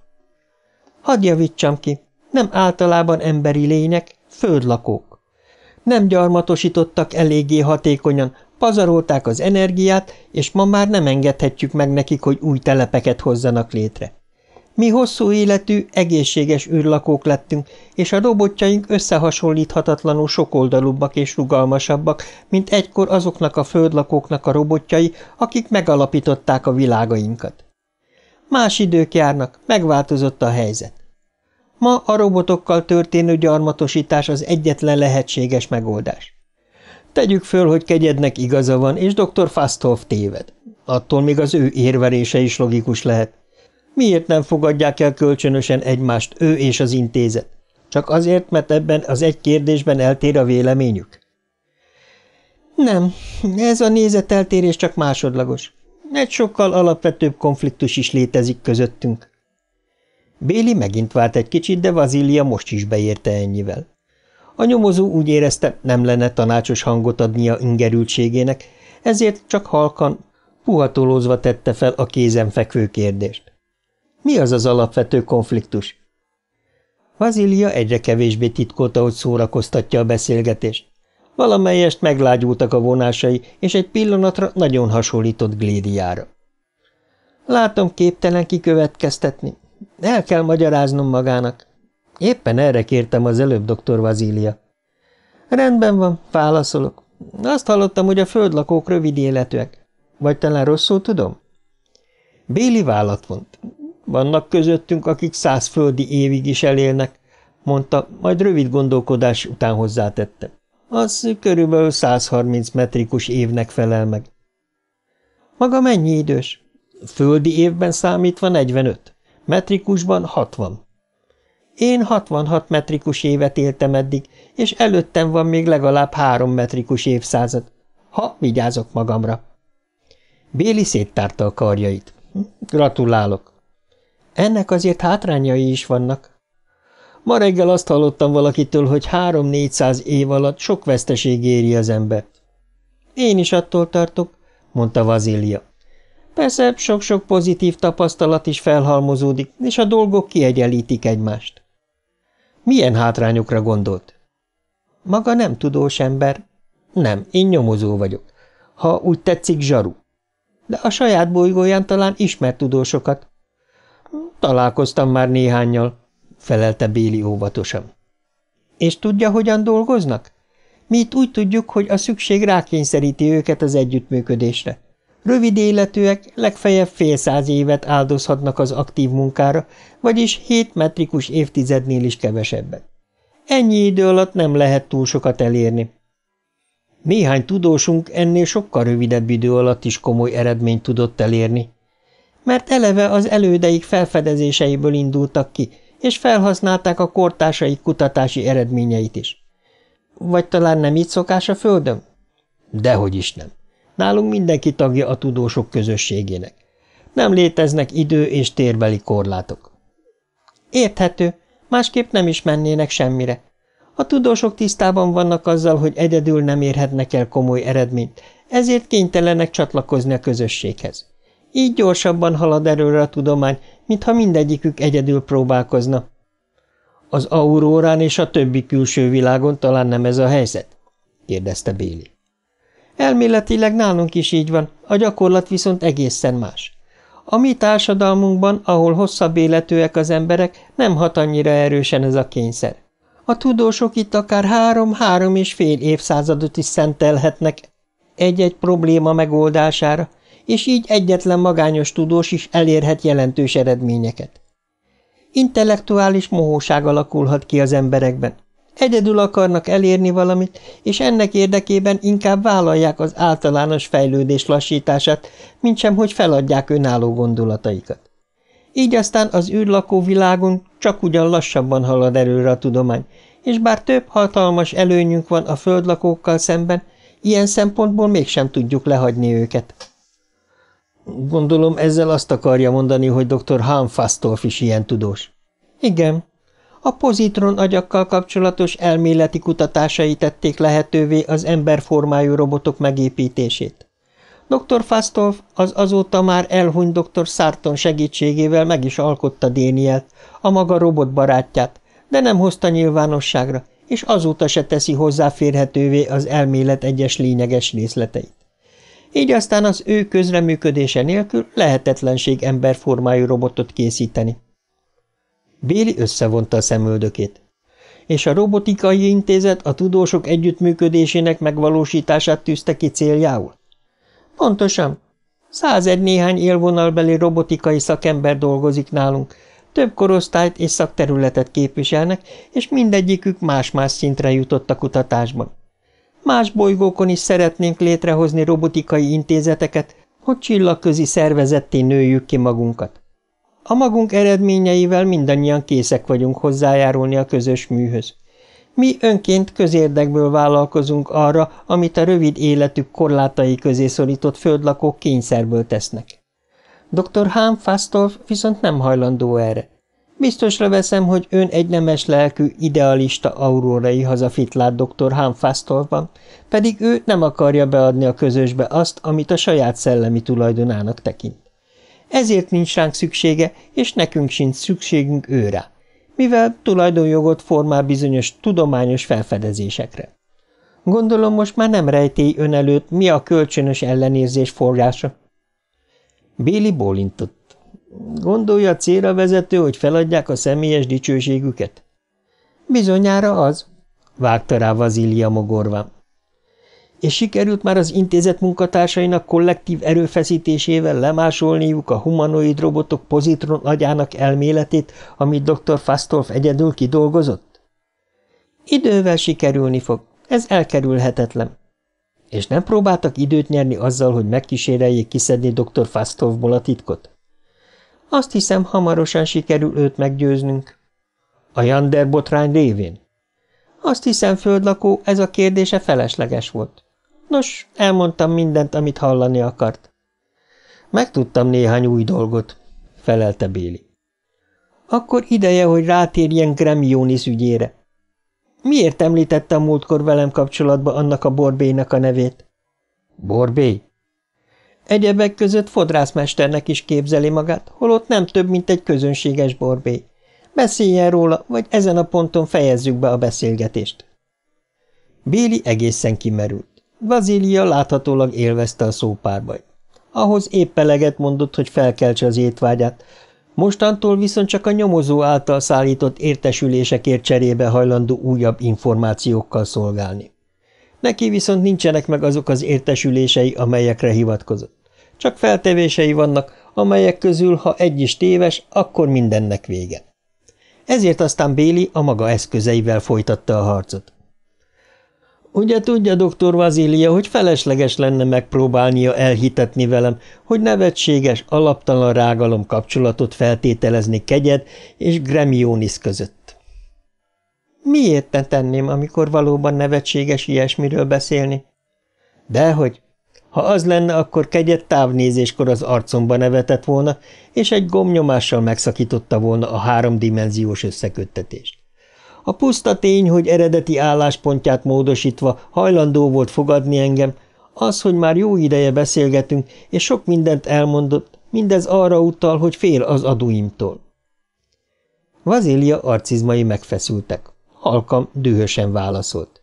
A: Hadd javítsam ki, nem általában emberi lények, földlakók. Nem gyarmatosítottak eléggé hatékonyan, Pazarolták az energiát, és ma már nem engedhetjük meg nekik, hogy új telepeket hozzanak létre. Mi hosszú életű, egészséges űrlakók lettünk, és a robotjaink összehasonlíthatatlanul sokoldalúbbak és rugalmasabbak, mint egykor azoknak a földlakóknak a robotjai, akik megalapították a világainkat. Más idők járnak, megváltozott a helyzet. Ma a robotokkal történő gyarmatosítás az egyetlen lehetséges megoldás. Tegyük föl, hogy kegyednek igaza van, és dr. Fasthoff téved. Attól még az ő érverése is logikus lehet. Miért nem fogadják el kölcsönösen egymást, ő és az intézet? Csak azért, mert ebben az egy kérdésben eltér a véleményük? Nem, ez a nézeteltérés csak másodlagos. Egy sokkal alapvetőbb konfliktus is létezik közöttünk. Béli megint várt egy kicsit, de Vazília most is beérte ennyivel. A nyomozó úgy érezte, nem lenne tanácsos hangot adnia ingerültségének, ezért csak halkan, puhatolózva tette fel a kézen fekvő kérdést. Mi az az alapvető konfliktus? Vazília egyre kevésbé titkolta, hogy szórakoztatja a beszélgetést. Valamelyest meglágyultak a vonásai, és egy pillanatra nagyon hasonlított Glédiára. Látom, képtelen kikövetkeztetni. El kell magyaráznom magának. Éppen erre kértem az előbb, doktor Vazília. Rendben van, válaszolok. Azt hallottam, hogy a földlakók rövid életűek. Vagy talán rosszul tudom? Béli vállat vont. Vannak közöttünk, akik száz földi évig is elélnek, mondta, majd rövid gondolkodás után hozzátette. Az körülbelül 130 metrikus évnek felel meg. Maga mennyi idős? Földi évben számítva 45, metrikusban 60. Én 66 metrikus évet éltem eddig, és előttem van még legalább három metrikus évszázad, ha vigyázok magamra. Béli széttárta a karjait. Gratulálok. Ennek azért hátrányai is vannak. Ma reggel azt hallottam valakitől, hogy három-négyszáz év alatt sok veszteség éri az embert. Én is attól tartok, mondta Vazília. Persze sok-sok pozitív tapasztalat is felhalmozódik, és a dolgok kiegyenlítik egymást. Milyen hátrányokra gondolt? Maga nem tudós ember. Nem, én nyomozó vagyok. Ha úgy tetszik, zsaru. De a saját bolygóján talán ismert tudósokat. Találkoztam már néhányal, felelte Béli óvatosan. És tudja, hogyan dolgoznak? Mi itt úgy tudjuk, hogy a szükség rákényszeríti őket az együttműködésre. Rövid életűek legfeljebb fél száz évet áldozhatnak az aktív munkára, vagyis hét metrikus évtizednél is kevesebbet. Ennyi idő alatt nem lehet túl sokat elérni. Néhány tudósunk ennél sokkal rövidebb idő alatt is komoly eredményt tudott elérni, mert eleve az elődeik felfedezéseiből indultak ki, és felhasználták a kortársaik kutatási eredményeit is. Vagy talán nem így szokás a Földön? Dehogy is nem. Nálunk mindenki tagja a tudósok közösségének. Nem léteznek idő- és térbeli korlátok. Érthető, másképp nem is mennének semmire. A tudósok tisztában vannak azzal, hogy egyedül nem érhetnek el komoly eredményt, ezért kénytelenek csatlakozni a közösséghez. Így gyorsabban halad erőre a tudomány, mintha mindegyikük egyedül próbálkozna. Az aurórán és a többi külső világon talán nem ez a helyzet? kérdezte Béli. Elméletileg nálunk is így van, a gyakorlat viszont egészen más. A mi társadalmunkban, ahol hosszabb életűek az emberek, nem hat annyira erősen ez a kényszer. A tudósok itt akár három-három és fél évszázadot is szentelhetnek egy-egy probléma megoldására, és így egyetlen magányos tudós is elérhet jelentős eredményeket. Intellektuális mohóság alakulhat ki az emberekben. Egyedül akarnak elérni valamit, és ennek érdekében inkább vállalják az általános fejlődés lassítását, mintsem hogy feladják önálló gondolataikat. Így aztán az űrlakó világon csak ugyan lassabban halad előre a tudomány, és bár több hatalmas előnyünk van a földlakókkal szemben, ilyen szempontból mégsem tudjuk lehagyni őket. Gondolom ezzel azt akarja mondani, hogy dr. Hahn Fastolf is ilyen tudós. Igen, a pozitron agyakkal kapcsolatos elméleti kutatásai tették lehetővé az emberformájú robotok megépítését. Dr. Fastolf az azóta már elhunyt dr. Sarton segítségével meg is alkotta Dénielt, a maga robotbarátját, de nem hozta nyilvánosságra, és azóta se teszi hozzáférhetővé az elmélet egyes lényeges részleteit. Így aztán az ő közreműködése nélkül lehetetlenség emberformájú robotot készíteni. Béli összevonta a szemöldökét. És a robotikai intézet a tudósok együttműködésének megvalósítását tűzte ki céljául? Pontosan. Százer néhány élvonalbeli robotikai szakember dolgozik nálunk, több korosztályt és szakterületet képviselnek, és mindegyikük más-más szintre jutott a kutatásban. Más bolygókon is szeretnénk létrehozni robotikai intézeteket, hogy csillagközi szervezetté nőjük ki magunkat. A magunk eredményeivel mindannyian készek vagyunk hozzájárulni a közös műhöz. Mi önként közérdekből vállalkozunk arra, amit a rövid életük korlátai közé szorított földlakók kényszerből tesznek. Dr. Hahn Fastolf viszont nem hajlandó erre. Biztosra veszem, hogy ön egy nemes lelkű, idealista aurórai hazafitlát dr. Hahn Fastolfban, pedig ő nem akarja beadni a közösbe azt, amit a saját szellemi tulajdonának tekint. Ezért nincs ránk szüksége, és nekünk sincs szükségünk őre, mivel tulajdonjogot formál bizonyos tudományos felfedezésekre. Gondolom most már nem rejtély ön előtt, mi a kölcsönös ellenérzés forrása. Béli bólintott. Gondolja célra vezető, hogy feladják a személyes dicsőségüket? Bizonyára az, vágta rá Vazília mogorván és sikerült már az intézet munkatársainak kollektív erőfeszítésével lemásolniuk a humanoid robotok pozitron agyának elméletét, amit dr. Fastolf egyedül kidolgozott? Idővel sikerülni fog, ez elkerülhetetlen. És nem próbáltak időt nyerni azzal, hogy megkíséreljék kiszedni dr. Fastolfból a titkot? Azt hiszem, hamarosan sikerül őt meggyőznünk. A Jander botrány révén? Azt hiszem, földlakó, ez a kérdése felesleges volt. Nos, elmondtam mindent, amit hallani akart. Megtudtam néhány új dolgot, felelte Béli. Akkor ideje, hogy rátérjen Gremionis ügyére. Miért említette múltkor velem kapcsolatba annak a Borbénak a nevét? Borbé? Egyebek között fodrászmesternek is képzeli magát, holott nem több, mint egy közönséges Borbé. Beszéljen róla, vagy ezen a ponton fejezzük be a beszélgetést. Béli egészen kimerült. Vazília láthatólag élvezte a szópárbajt. Ahhoz épp eleget mondott, hogy felkeltse az étvágyát, mostantól viszont csak a nyomozó által szállított értesülésekért cserébe hajlandó újabb információkkal szolgálni. Neki viszont nincsenek meg azok az értesülései, amelyekre hivatkozott. Csak feltevései vannak, amelyek közül, ha egy is téves, akkor mindennek vége. Ezért aztán Béli a maga eszközeivel folytatta a harcot. Ugye tudja, doktor Vazília, hogy felesleges lenne megpróbálnia elhitetni velem, hogy nevetséges, alaptalan rágalom kapcsolatot feltételezni kegyed és Gremionis között. Miért ne tenném, amikor valóban nevetséges ilyesmiről beszélni? Dehogy. Ha az lenne, akkor kegyet távnézéskor az arcomba nevetett volna, és egy gomnyomással megszakította volna a háromdimenziós összeköttetést. A puszta tény, hogy eredeti álláspontját módosítva hajlandó volt fogadni engem, az, hogy már jó ideje beszélgetünk, és sok mindent elmondott, mindez arra utal, hogy fél az adóimtól. Vazília arcizmai megfeszültek. Halkam dühösen válaszolt.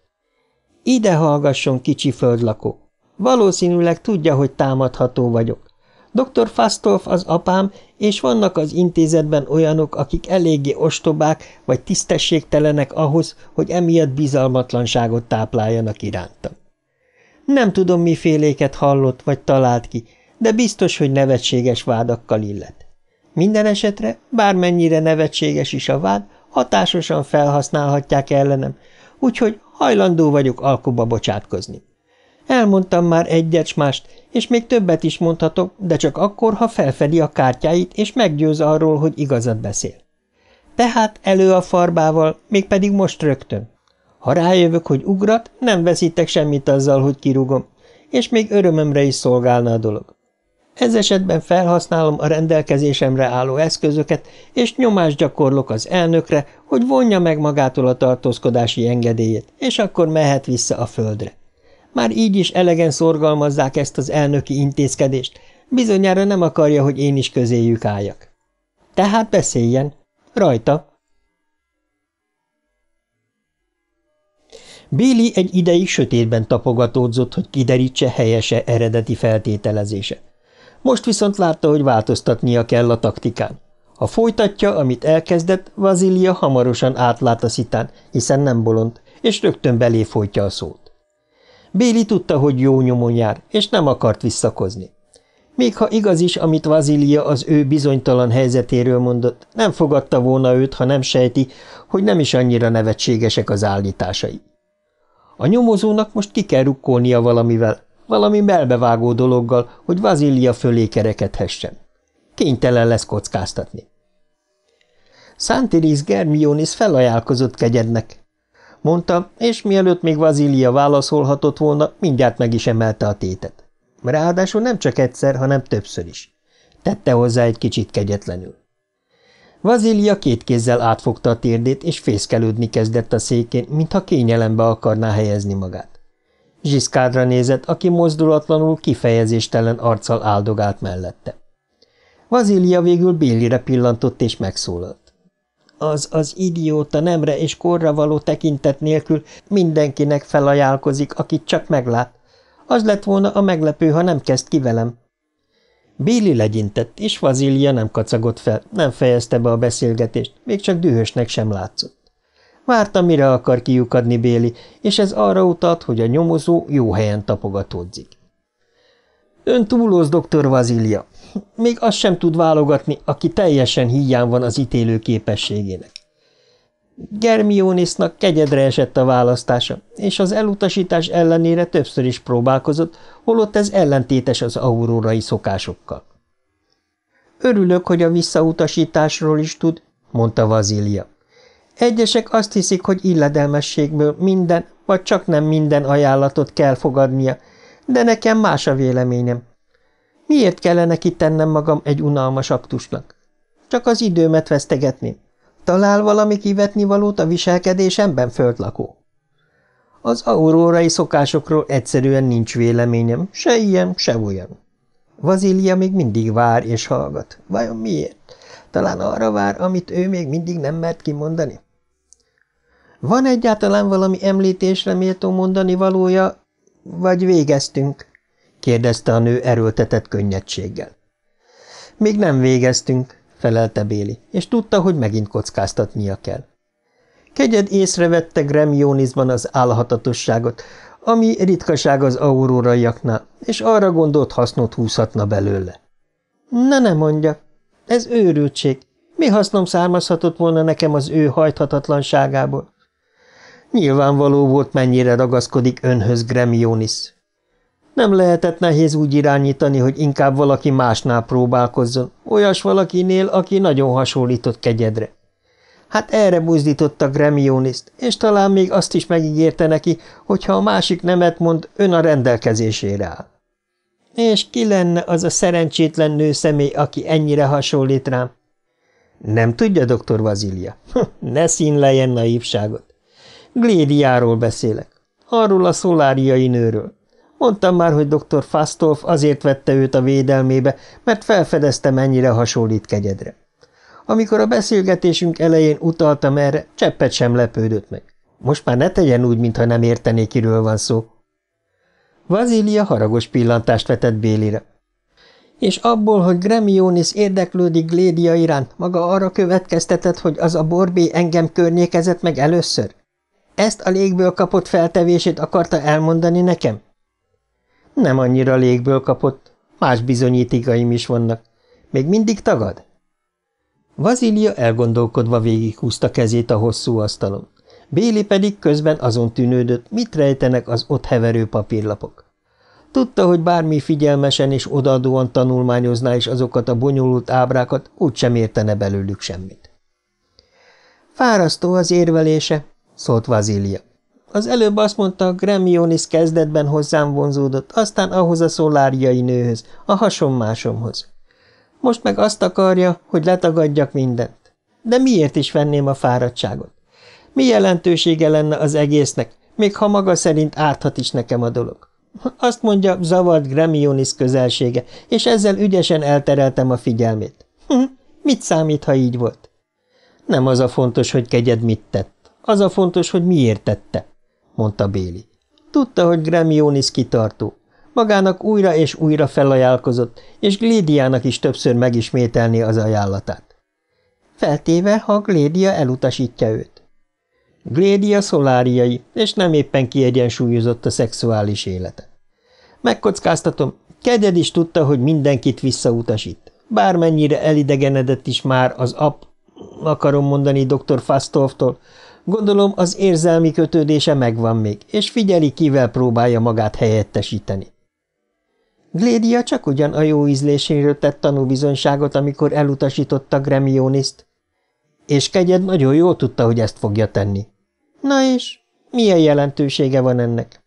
A: Ide hallgasson, kicsi földlakó! Valószínűleg tudja, hogy támadható vagyok. Dr. Fastolf az apám, és vannak az intézetben olyanok, akik eléggé ostobák vagy tisztességtelenek ahhoz, hogy emiatt bizalmatlanságot tápláljanak irántam. Nem tudom, miféléket hallott vagy talált ki, de biztos, hogy nevetséges vádakkal illet. Minden esetre, bármennyire nevetséges is a vád, hatásosan felhasználhatják ellenem, úgyhogy hajlandó vagyok alkuba bocsátkozni. Elmondtam már egyet mást, és még többet is mondhatok, de csak akkor, ha felfedi a kártyáit, és meggyőz arról, hogy igazat beszél. Tehát elő a farbával, mégpedig most rögtön. Ha rájövök, hogy ugrat, nem veszítek semmit azzal, hogy kirúgom, és még örömömre is szolgálna a dolog. Ez esetben felhasználom a rendelkezésemre álló eszközöket, és nyomást gyakorlok az elnökre, hogy vonja meg magától a tartózkodási engedélyét, és akkor mehet vissza a földre. Már így is elegen szorgalmazzák ezt az elnöki intézkedést, bizonyára nem akarja, hogy én is közéjük álljak. Tehát beszéljen. Rajta. Béli egy ideig sötétben tapogatódzott, hogy kiderítse helyese eredeti feltételezése. Most viszont látta, hogy változtatnia kell a taktikán. Ha folytatja, amit elkezdett, Vazília hamarosan átlát a szitán, hiszen nem bolond, és rögtön belé folytja a szót. Béli tudta, hogy jó nyomon jár, és nem akart visszakozni. Még ha igaz is, amit Vazília az ő bizonytalan helyzetéről mondott, nem fogadta volna őt, ha nem sejti, hogy nem is annyira nevetségesek az állításai. A nyomozónak most ki kell rukkolnia valamivel, valami melbevágó dologgal, hogy Vazília fölé kerekedhessen. Kénytelen lesz kockáztatni. Santiris Germionis felajánlkozott kegyednek, mondta, és mielőtt még Vazília válaszolhatott volna, mindjárt meg is emelte a tétet. Ráadásul nem csak egyszer, hanem többször is. Tette hozzá egy kicsit kegyetlenül. Vazília két kézzel átfogta a térdét, és fészkelődni kezdett a székén, mintha kényelembe akarná helyezni magát. Zsiszkádra nézett, aki mozdulatlanul kifejezéstelen arccal áldogált mellette. Vazília végül Bélire pillantott és megszólalt az az idióta nemre és korra való tekintet nélkül mindenkinek felajánlkozik, akit csak meglát. Az lett volna a meglepő, ha nem kezd ki velem. Béli legyintett, és Vazília nem kacagott fel, nem fejezte be a beszélgetést, még csak dühösnek sem látszott. Várta, mire akar kiukadni Béli, és ez arra utalt, hogy a nyomozó jó helyen tapogatódzik. – Ön túloz, doktor Vazília! még azt sem tud válogatni, aki teljesen híján van az ítélő képességének. Germionisnak kegyedre esett a választása, és az elutasítás ellenére többször is próbálkozott, holott ez ellentétes az aurórai szokásokkal. Örülök, hogy a visszautasításról is tud, mondta Vazília. Egyesek azt hiszik, hogy illedelmességből minden, vagy csak nem minden ajánlatot kell fogadnia, de nekem más a véleményem. Miért kellene kitennem magam egy unalmas aktusnak? Csak az időmet vesztegetném. Talál valami kivetnivalót a viselkedésemben, földlakó? Az aurórai szokásokról egyszerűen nincs véleményem, se ilyen, se olyan. Vazília még mindig vár és hallgat. Vajon miért? Talán arra vár, amit ő még mindig nem mert kimondani? Van egyáltalán valami említésre méltó mondani valója, vagy végeztünk? kérdezte a nő erőltetett könnyedséggel. Még nem végeztünk, felelte Béli, és tudta, hogy megint kockáztatnia kell. Kegyed észrevette Gremionizban az állhatatosságot, ami ritkaság az auróraiaknál, és arra gondolt hasznot húzhatna belőle. Na ne mondja, ez őrültség. Mi hasznom származhatott volna nekem az ő hajthatatlanságából? Nyilvánvaló volt, mennyire ragaszkodik önhöz Gremionis, nem lehetett nehéz úgy irányítani, hogy inkább valaki másnál próbálkozzon, olyas valakinél, aki nagyon hasonlított kegyedre. Hát erre buzdította Gremioniszt, és talán még azt is megígérte neki, hogy ha a másik nemet mond, ön a rendelkezésére áll. És ki lenne az a szerencsétlen nő személy, aki ennyire hasonlít rám? Nem tudja, doktor Vazilja. [laughs] ne színleljen naívságot. Glédiáról beszélek. Arról a szoláriai nőről. Mondtam már, hogy dr. Fastolf azért vette őt a védelmébe, mert felfedezte, mennyire hasonlít kegyedre. Amikor a beszélgetésünk elején utaltam erre, cseppet sem lepődött meg. Most már ne tegyen úgy, mintha nem értené, kiről van szó. Vazília haragos pillantást vetett Bélire. És abból, hogy Gremionis érdeklődik Glédia iránt, maga arra következtetett, hogy az a borbé engem környékezett meg először? Ezt a légből kapott feltevését akarta elmondani nekem? – nem annyira légből kapott. Más bizonyítékaim is vannak. Még mindig tagad? Vazília elgondolkodva végighúzta kezét a hosszú asztalon. Béli pedig közben azon tűnődött, mit rejtenek az ott heverő papírlapok. Tudta, hogy bármi figyelmesen és odaadóan tanulmányozná is azokat a bonyolult ábrákat, úgysem értene belőlük semmit. Fárasztó az érvelése, szólt Vazília. Az előbb azt mondta, Gremionis kezdetben hozzám vonzódott, aztán ahhoz a szoláriai nőhöz, a hasonmásomhoz. Most meg azt akarja, hogy letagadjak mindent. De miért is venném a fáradtságot? Mi jelentősége lenne az egésznek, még ha maga szerint árthat is nekem a dolog? Azt mondja, zavart Gremionis közelsége, és ezzel ügyesen eltereltem a figyelmét. Hm, mit számít, ha így volt? Nem az a fontos, hogy kegyed mit tett. Az a fontos, hogy miért tette mondta Béli. Tudta, hogy Gremionis kitartó. Magának újra és újra felajánlkozott, és Glédiának is többször megismételni az ajánlatát. Feltéve, ha Glédia elutasítja őt. Glédia szoláriai, és nem éppen kiegyensúlyozott a szexuális élete. Megkockáztatom, Kegyed is tudta, hogy mindenkit visszautasít. Bármennyire elidegenedett is már az ap, akarom mondani dr. Fastovtól, Gondolom az érzelmi kötődése megvan még, és figyeli, kivel próbálja magát helyettesíteni. Glédia csak ugyan a jó ízléséről tett tanúbizonyságot, amikor elutasította Gremioniszt. És kegyed nagyon jól tudta, hogy ezt fogja tenni. Na és milyen jelentősége van ennek?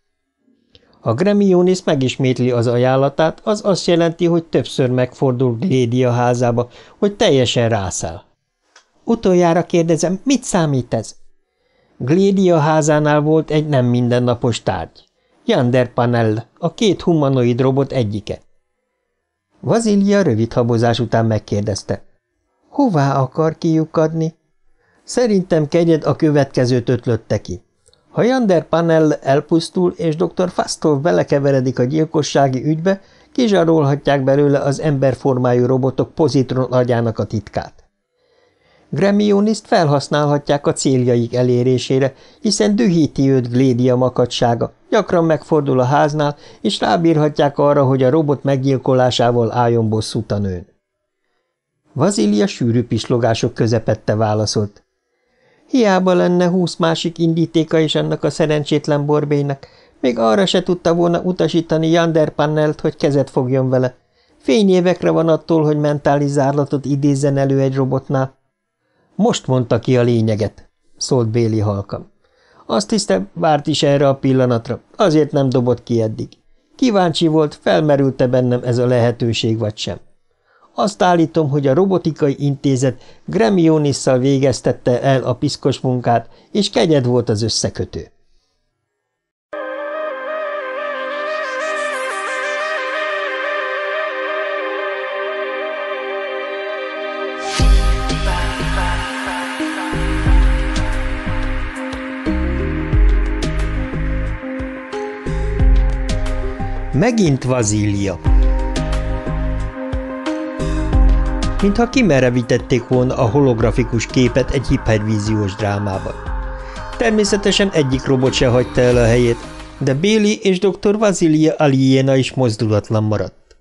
A: Ha Gremionis megismétli az ajánlatát, az azt jelenti, hogy többször megfordul Glédia házába, hogy teljesen rászáll. Utoljára kérdezem, mit számít ez? Glédia házánál volt egy nem mindennapos tárgy. Jander Panel, a két humanoid robot egyike. Vazília rövid habozás után megkérdezte. Hová akar kiukadni? Szerintem kegyed a következőt ötlötte ki. Ha Jander Panel elpusztul, és dr. Fastov belekeveredik a gyilkossági ügybe, kizsarolhatják belőle az emberformájú robotok pozitron agyának a titkát. Gremioniszt felhasználhatják a céljaik elérésére, hiszen dühíti őt Glédia makadsága, gyakran megfordul a háznál, és rábírhatják arra, hogy a robot meggyilkolásával álljon bosszút a nőn. Vazília sűrű pislogások közepette válaszolt. Hiába lenne húsz másik indítéka is ennek a szerencsétlen borbénynek, még arra se tudta volna utasítani Jander Pannelt, hogy kezet fogjon vele. Fényévekre van attól, hogy mentális zárlatot idézzen elő egy robotnál. Most mondta ki a lényeget, szólt Béli halkan. Azt hiszte, várt is erre a pillanatra, azért nem dobott ki eddig. Kíváncsi volt, felmerült-e bennem ez a lehetőség vagy sem. Azt állítom, hogy a robotikai intézet Gremionisszal végeztette el a piszkos munkát, és kegyed volt az összekötő. Megint Vazília! Mintha kimerevítették volna a holografikus képet egy hipervíziós drámában. Természetesen egyik robot se hagyta el a helyét, de Béli és dr. Vazília Aliéna is mozdulatlan maradt.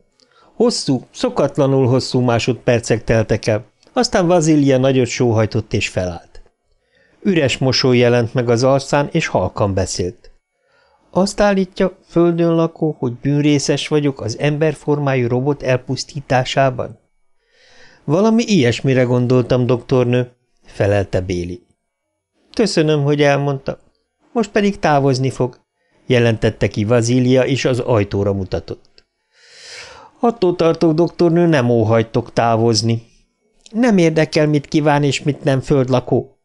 A: Hosszú, szokatlanul hosszú másodpercek teltek el, aztán Vazília nagyot sóhajtott és felállt. Üres mosoly jelent meg az arcán, és halkan beszélt. Azt állítja, földön lakó, hogy bűnrészes vagyok az emberformájú robot elpusztításában? Valami ilyesmire gondoltam, doktornő, felelte Béli. Köszönöm, hogy elmondta. Most pedig távozni fog, jelentette ki Vazília, és az ajtóra mutatott. Attól tartok, doktornő, nem óhajtok távozni. Nem érdekel, mit kíván és mit nem földlakó,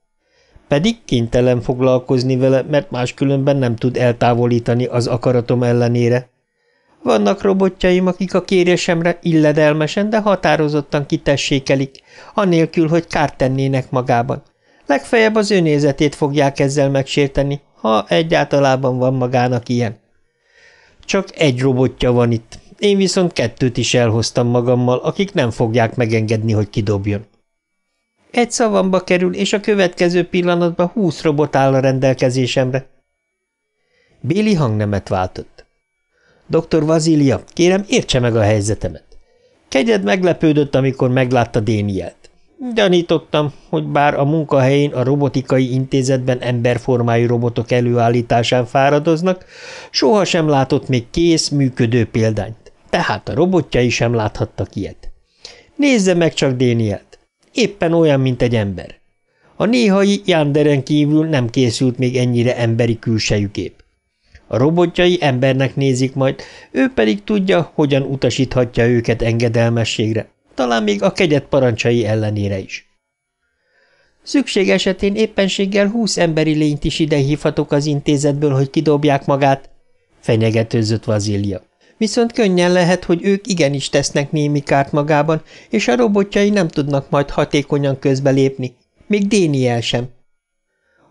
A: pedig kénytelen foglalkozni vele, mert máskülönben nem tud eltávolítani az akaratom ellenére. Vannak robotjaim, akik a kérésemre illedelmesen, de határozottan kitessékelik, anélkül, hogy kárt tennének magában. Legfeljebb az önézetét fogják ezzel megsérteni, ha egyáltalában van magának ilyen. Csak egy robotja van itt, én viszont kettőt is elhoztam magammal, akik nem fogják megengedni, hogy kidobjon. Egy szavamba kerül, és a következő pillanatban húsz robot áll a rendelkezésemre. Béli hangnemet váltott. Doktor Vazília, kérem, értse meg a helyzetemet. Kegyed meglepődött, amikor meglátta Dénielt. Gyanítottam, hogy bár a munkahelyén a robotikai intézetben emberformájú robotok előállításán fáradoznak, sohasem látott még kész, működő példányt. Tehát a robotjai sem láthattak ilyet. Nézze meg csak Dénielt éppen olyan, mint egy ember. A néhai Janderen kívül nem készült még ennyire emberi külsejű kép. A robotjai embernek nézik majd, ő pedig tudja, hogyan utasíthatja őket engedelmességre, talán még a kegyet parancsai ellenére is. Szükség esetén éppenséggel húsz emberi lényt is idehívhatok az intézetből, hogy kidobják magát, fenyegetőzött Vazília viszont könnyen lehet, hogy ők igenis tesznek némi kárt magában, és a robotjai nem tudnak majd hatékonyan közbelépni. Még Déniel sem.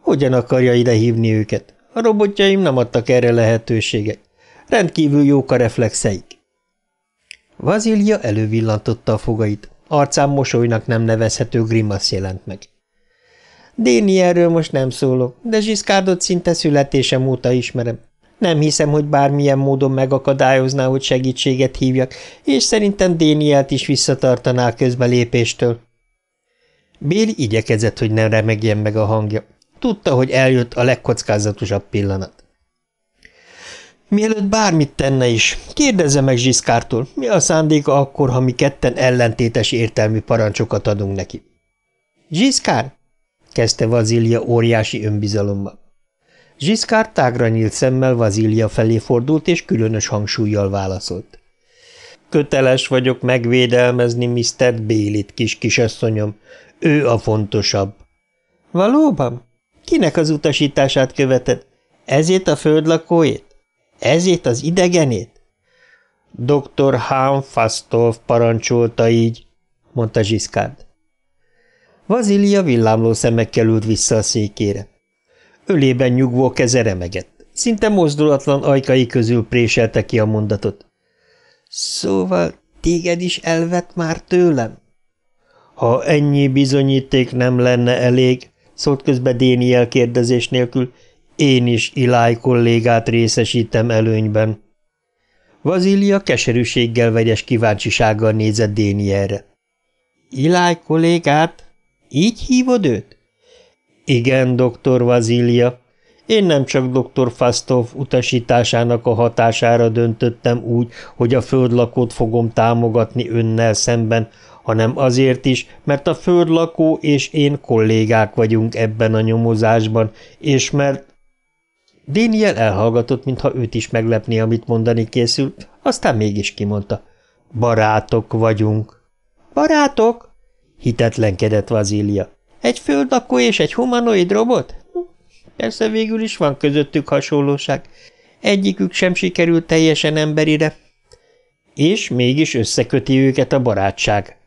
A: Hogyan akarja idehívni őket? A robotjaim nem adtak erre lehetőséget. Rendkívül jók a reflexeik. Vazilja elővillantotta a fogait. Arcán mosolynak nem nevezhető grimasz jelent meg. Déni erről most nem szólok, de Zsiszkárdot szinte születésem óta ismerem. Nem hiszem, hogy bármilyen módon megakadályozná, hogy segítséget hívjak, és szerintem Dénielt is visszatartaná közbelépéstől. Béli igyekezett, hogy nem remegjen meg a hangja. Tudta, hogy eljött a legkockázatosabb pillanat. Mielőtt bármit tenne is, kérdezze meg Zsiszkártól, mi a szándéka akkor, ha mi ketten ellentétes értelmű parancsokat adunk neki. – Zsiszkár! – kezdte Vazília óriási önbizalommal. Zsiszkár tágra nyílt szemmel Vazília felé fordult, és különös hangsúlyjal válaszolt. Köteles vagyok megvédelmezni Mr. Bélit, kis kisasszonyom. Ő a fontosabb. Valóban? Kinek az utasítását követed? Ezért a földlakóét? Ezért az idegenét? Dr. Hán Fasztolf parancsolta így, mondta Zsiszkárd. Vazília villámló szemekkel ült vissza a székére. Ölében nyugvó keze remegett. Szinte mozdulatlan ajkai közül préselte ki a mondatot. Szóval téged is elvett már tőlem? Ha ennyi bizonyíték nem lenne elég, szólt közbe Déniel kérdezés nélkül, én is Iláj kollégát részesítem előnyben. Vazília keserűséggel vegyes kíváncsisággal nézett Dénielre. Iláj kollégát? Így hívod őt? Igen, doktor Vazília. Én nem csak doktor Fasztov utasításának a hatására döntöttem úgy, hogy a földlakót fogom támogatni önnel szemben, hanem azért is, mert a földlakó és én kollégák vagyunk ebben a nyomozásban, és mert... Daniel elhallgatott, mintha őt is meglepni, amit mondani készült, aztán mégis kimondta. Barátok vagyunk. Barátok? Hitetlenkedett Vazília. Egy földakó és egy humanoid robot? Persze végül is van közöttük hasonlóság. Egyikük sem sikerült teljesen emberire. És mégis összeköti őket a barátság,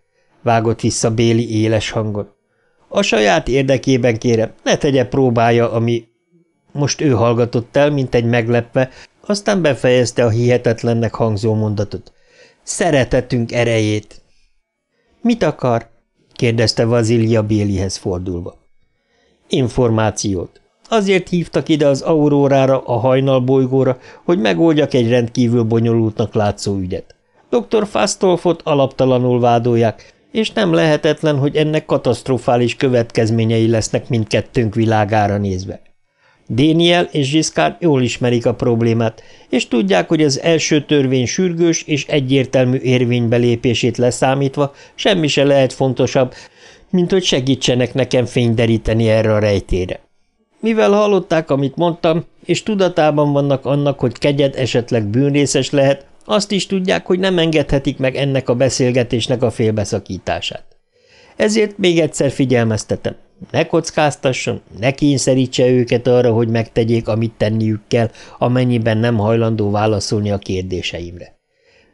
A: vágott vissza Béli éles hangon. A saját érdekében kérem, ne tegye próbája, ami... Most ő hallgatott el, mint egy meglepve, aztán befejezte a hihetetlennek hangzó mondatot. Szeretetünk erejét. Mit akar? kérdezte Vazilja Bélihez fordulva. Információt. Azért hívtak ide az aurórára, a hajnal bolygóra, hogy megoldjak egy rendkívül bonyolultnak látszó ügyet. Dr. Fastolfot alaptalanul vádolják, és nem lehetetlen, hogy ennek katasztrofális következményei lesznek mindkettőnk világára nézve. Daniel és Giscard jól ismerik a problémát, és tudják, hogy az első törvény sürgős és egyértelmű érvénybelépését leszámítva semmi se lehet fontosabb, mint hogy segítsenek nekem fényderíteni erre a rejtére. Mivel hallották, amit mondtam, és tudatában vannak annak, hogy kegyed esetleg bűnrészes lehet, azt is tudják, hogy nem engedhetik meg ennek a beszélgetésnek a félbeszakítását. Ezért még egyszer figyelmeztetem. Ne kockáztasson, ne kényszerítse őket arra, hogy megtegyék, amit tenniük kell, amennyiben nem hajlandó válaszolni a kérdéseimre.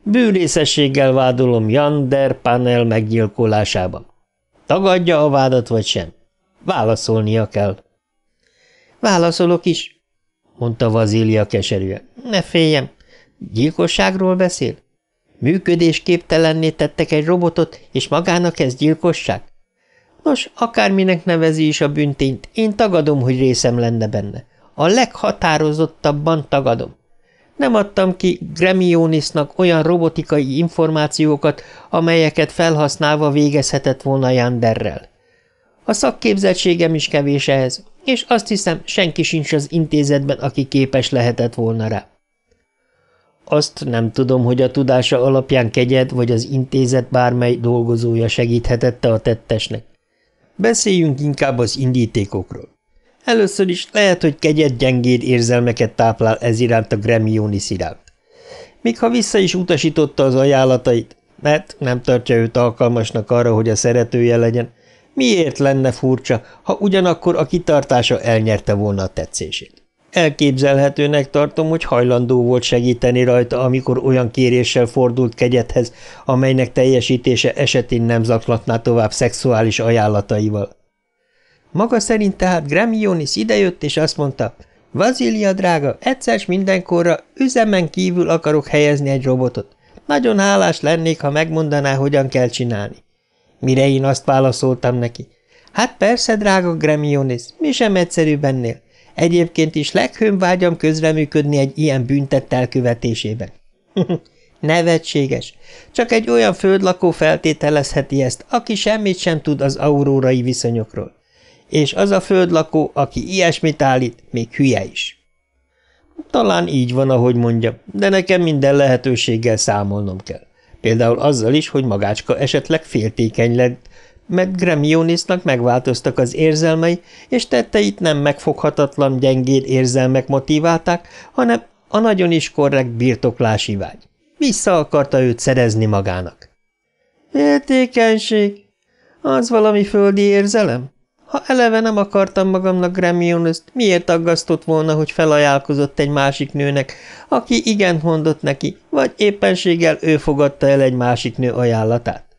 A: Bűrészességgel vádolom Jander Panel meggyilkolásában. Tagadja a vádat vagy sem? Válaszolnia kell. Válaszolok is, mondta Vazília keserűen. Ne féljem, gyilkosságról beszél? Működésképtelenné tettek egy robotot, és magának ez gyilkosság? Nos, akárminek nevezi is a büntényt, én tagadom, hogy részem lenne benne. A leghatározottabban tagadom. Nem adtam ki Gremionisnak olyan robotikai információkat, amelyeket felhasználva végezhetett volna Janderrel. A szakképzettségem is kevés ehhez, és azt hiszem, senki sincs az intézetben, aki képes lehetett volna rá. Azt nem tudom, hogy a tudása alapján kegyed vagy az intézet bármely dolgozója segíthetette a tettesnek. Beszéljünk inkább az indítékokról. Először is lehet, hogy kegyet gyengéd érzelmeket táplál ez iránt a Gremioni sziránt. Még ha vissza is utasította az ajánlatait, mert nem tartja őt alkalmasnak arra, hogy a szeretője legyen, miért lenne furcsa, ha ugyanakkor a kitartása elnyerte volna a tetszését? Elképzelhetőnek tartom, hogy hajlandó volt segíteni rajta, amikor olyan kéréssel fordult kegyethez, amelynek teljesítése esetén nem zaklatná tovább szexuális ajánlataival. Maga szerint tehát Gremionis idejött, és azt mondta, Vazília drága, egyszer s mindenkorra üzemen kívül akarok helyezni egy robotot. Nagyon hálás lennék, ha megmondaná, hogyan kell csinálni. Mire én azt válaszoltam neki. Hát persze, drága Gremionis, mi sem egyszerűbb ennél. Egyébként is leghőn vágyam közreműködni egy ilyen büntett elkövetésében. [laughs] Nevetséges. Csak egy olyan földlakó feltételezheti ezt, aki semmit sem tud az aurórai viszonyokról. És az a földlakó, aki ilyesmit állít, még hülye is. Talán így van, ahogy mondja, de nekem minden lehetőséggel számolnom kell. Például azzal is, hogy magácska esetleg féltékeny lett, mert Gremionisnak megváltoztak az érzelmei, és tetteit nem megfoghatatlan gyengéd érzelmek motiválták, hanem a nagyon is korrekt birtoklási vágy. Vissza akarta őt szerezni magának. Értékenység? Az valami földi érzelem? Ha eleve nem akartam magamnak Gremionist, miért aggasztott volna, hogy felajánlkozott egy másik nőnek, aki igent mondott neki, vagy éppenséggel ő fogadta el egy másik nő ajánlatát?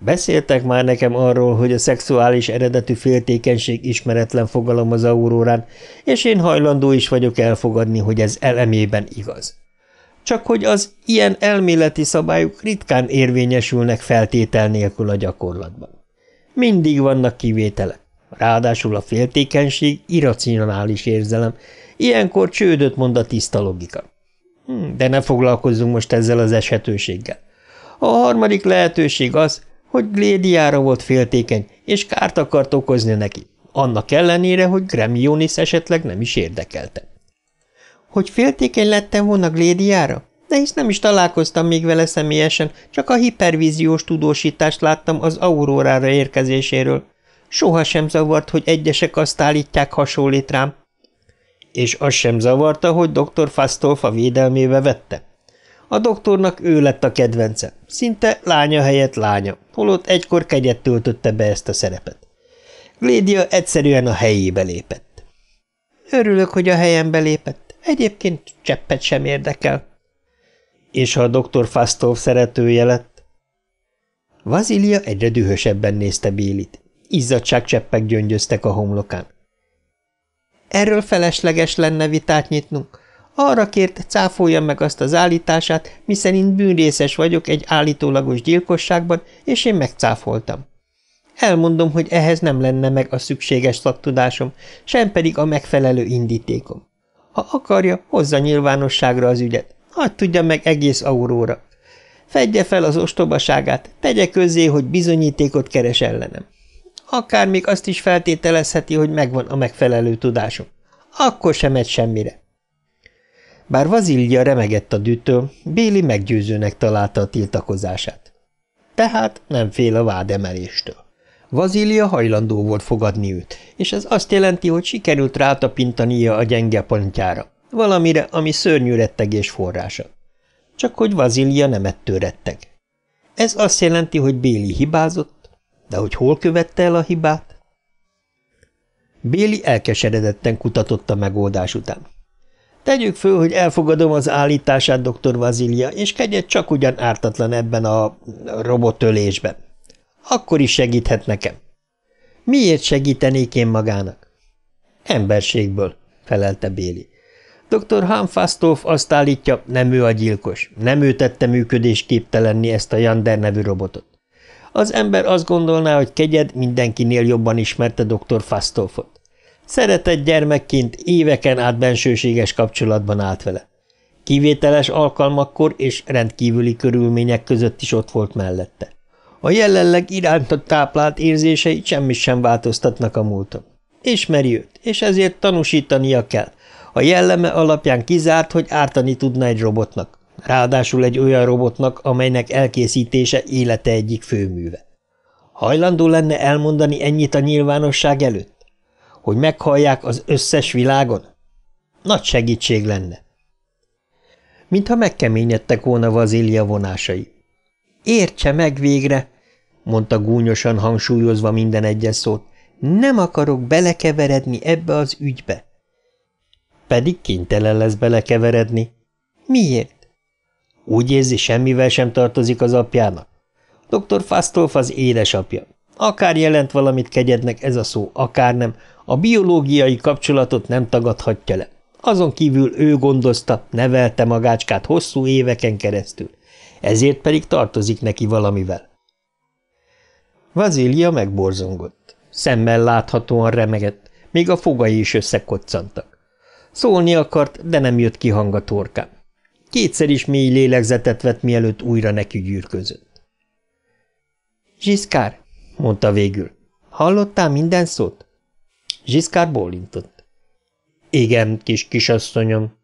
A: Beszéltek már nekem arról, hogy a szexuális eredetű féltékenység ismeretlen fogalom az aurórán, és én hajlandó is vagyok elfogadni, hogy ez elemében igaz. Csak hogy az ilyen elméleti szabályok ritkán érvényesülnek feltétel nélkül a gyakorlatban. Mindig vannak kivételek. Ráadásul a féltékenység irracionális érzelem, ilyenkor csődöt mond a tiszta logika. Hm, de ne foglalkozzunk most ezzel az esetőséggel. A harmadik lehetőség az, hogy Glédiára volt féltékeny, és kárt akart okozni neki, annak ellenére, hogy Gremionis esetleg nem is érdekelte. Hogy féltékeny lettem volna Glédiára? De hisz nem is találkoztam még vele személyesen, csak a hipervíziós tudósítást láttam az aurórára érkezéséről. Soha sem zavart, hogy egyesek azt állítják hasonlít rám. És az sem zavarta, hogy dr. Fasztolfa védelmébe vette? A doktornak ő lett a kedvence, szinte lánya helyett lánya, holott egykor kegyet töltötte be ezt a szerepet. Glédia egyszerűen a helyébe lépett. Örülök, hogy a helyembe lépett, egyébként cseppet sem érdekel. És ha a doktor Fastov szeretője lett? Vazília egyre dühösebben nézte Bélit. cseppek gyöngyöztek a homlokán. Erről felesleges lenne vitát nyitnunk. Arra kért, cáfoljam meg azt az állítását, miszerint bűnrészes vagyok egy állítólagos gyilkosságban, és én megcáfoltam. Elmondom, hogy ehhez nem lenne meg a szükséges szaktudásom, sem pedig a megfelelő indítékom. Ha akarja, hozza nyilvánosságra az ügyet. Hadd tudja meg egész auróra. Fedje fel az ostobaságát, tegye közzé, hogy bizonyítékot keres ellenem. Akár még azt is feltételezheti, hogy megvan a megfelelő tudásom. Akkor sem megy semmire. Bár Vazilja remegett a dűtől, Béli meggyőzőnek találta a tiltakozását. Tehát nem fél a vádemeléstől. Vazília hajlandó volt fogadni őt, és ez azt jelenti, hogy sikerült rátapintania a gyenge pontjára, valamire, ami szörnyű rettegés forrása. Csak hogy Vazília nem ettől retteg. Ez azt jelenti, hogy Béli hibázott, de hogy hol követte el a hibát? Béli elkeseredetten kutatott a megoldás után. Tegyük föl, hogy elfogadom az állítását, dr. Vazilia, és kegyed csak ugyan ártatlan ebben a robotölésben. Akkor is segíthet nekem. Miért segítenék én magának? Emberségből, felelte Béli. Dr. Hanfasztóf azt állítja, nem ő a gyilkos, nem ő tette működésképtelenni ezt a Jander nevű robotot. Az ember azt gondolná, hogy kegyed mindenkinél jobban ismerte dr. Fasztófot. Szeretett gyermekként éveken át bensőséges kapcsolatban állt vele. Kivételes alkalmakkor és rendkívüli körülmények között is ott volt mellette. A jelenleg irántott táplált érzései semmit sem változtatnak a múlton. Ismeri őt, és ezért tanúsítania kell. A jelleme alapján kizárt, hogy ártani tudna egy robotnak. Ráadásul egy olyan robotnak, amelynek elkészítése élete egyik főműve. Hajlandó lenne elmondani ennyit a nyilvánosság előtt? hogy meghallják az összes világon? Nagy segítség lenne. Mintha megkeményedtek volna Vazília vonásai. Értse meg végre, mondta gúnyosan hangsúlyozva minden egyes szót. Nem akarok belekeveredni ebbe az ügybe. Pedig kénytelen lesz belekeveredni. Miért? Úgy érzi, semmivel sem tartozik az apjának. Dr. Fasztolf az édesapja. Akár jelent valamit kegyednek ez a szó, akár nem, a biológiai kapcsolatot nem tagadhatja le. Azon kívül ő gondozta, nevelte magácskát hosszú éveken keresztül. Ezért pedig tartozik neki valamivel. Vazília megborzongott. Szemmel láthatóan remegett, még a fogai is összekoccantak. Szólni akart, de nem jött ki hang a torkán. Kétszer is mély lélegzetet vett, mielőtt újra neki gyűrközött. – Zsiszkár, mondta végül. Hallottál minden szót? Zsiszkár bólintott. Igen, kis kisasszonyom.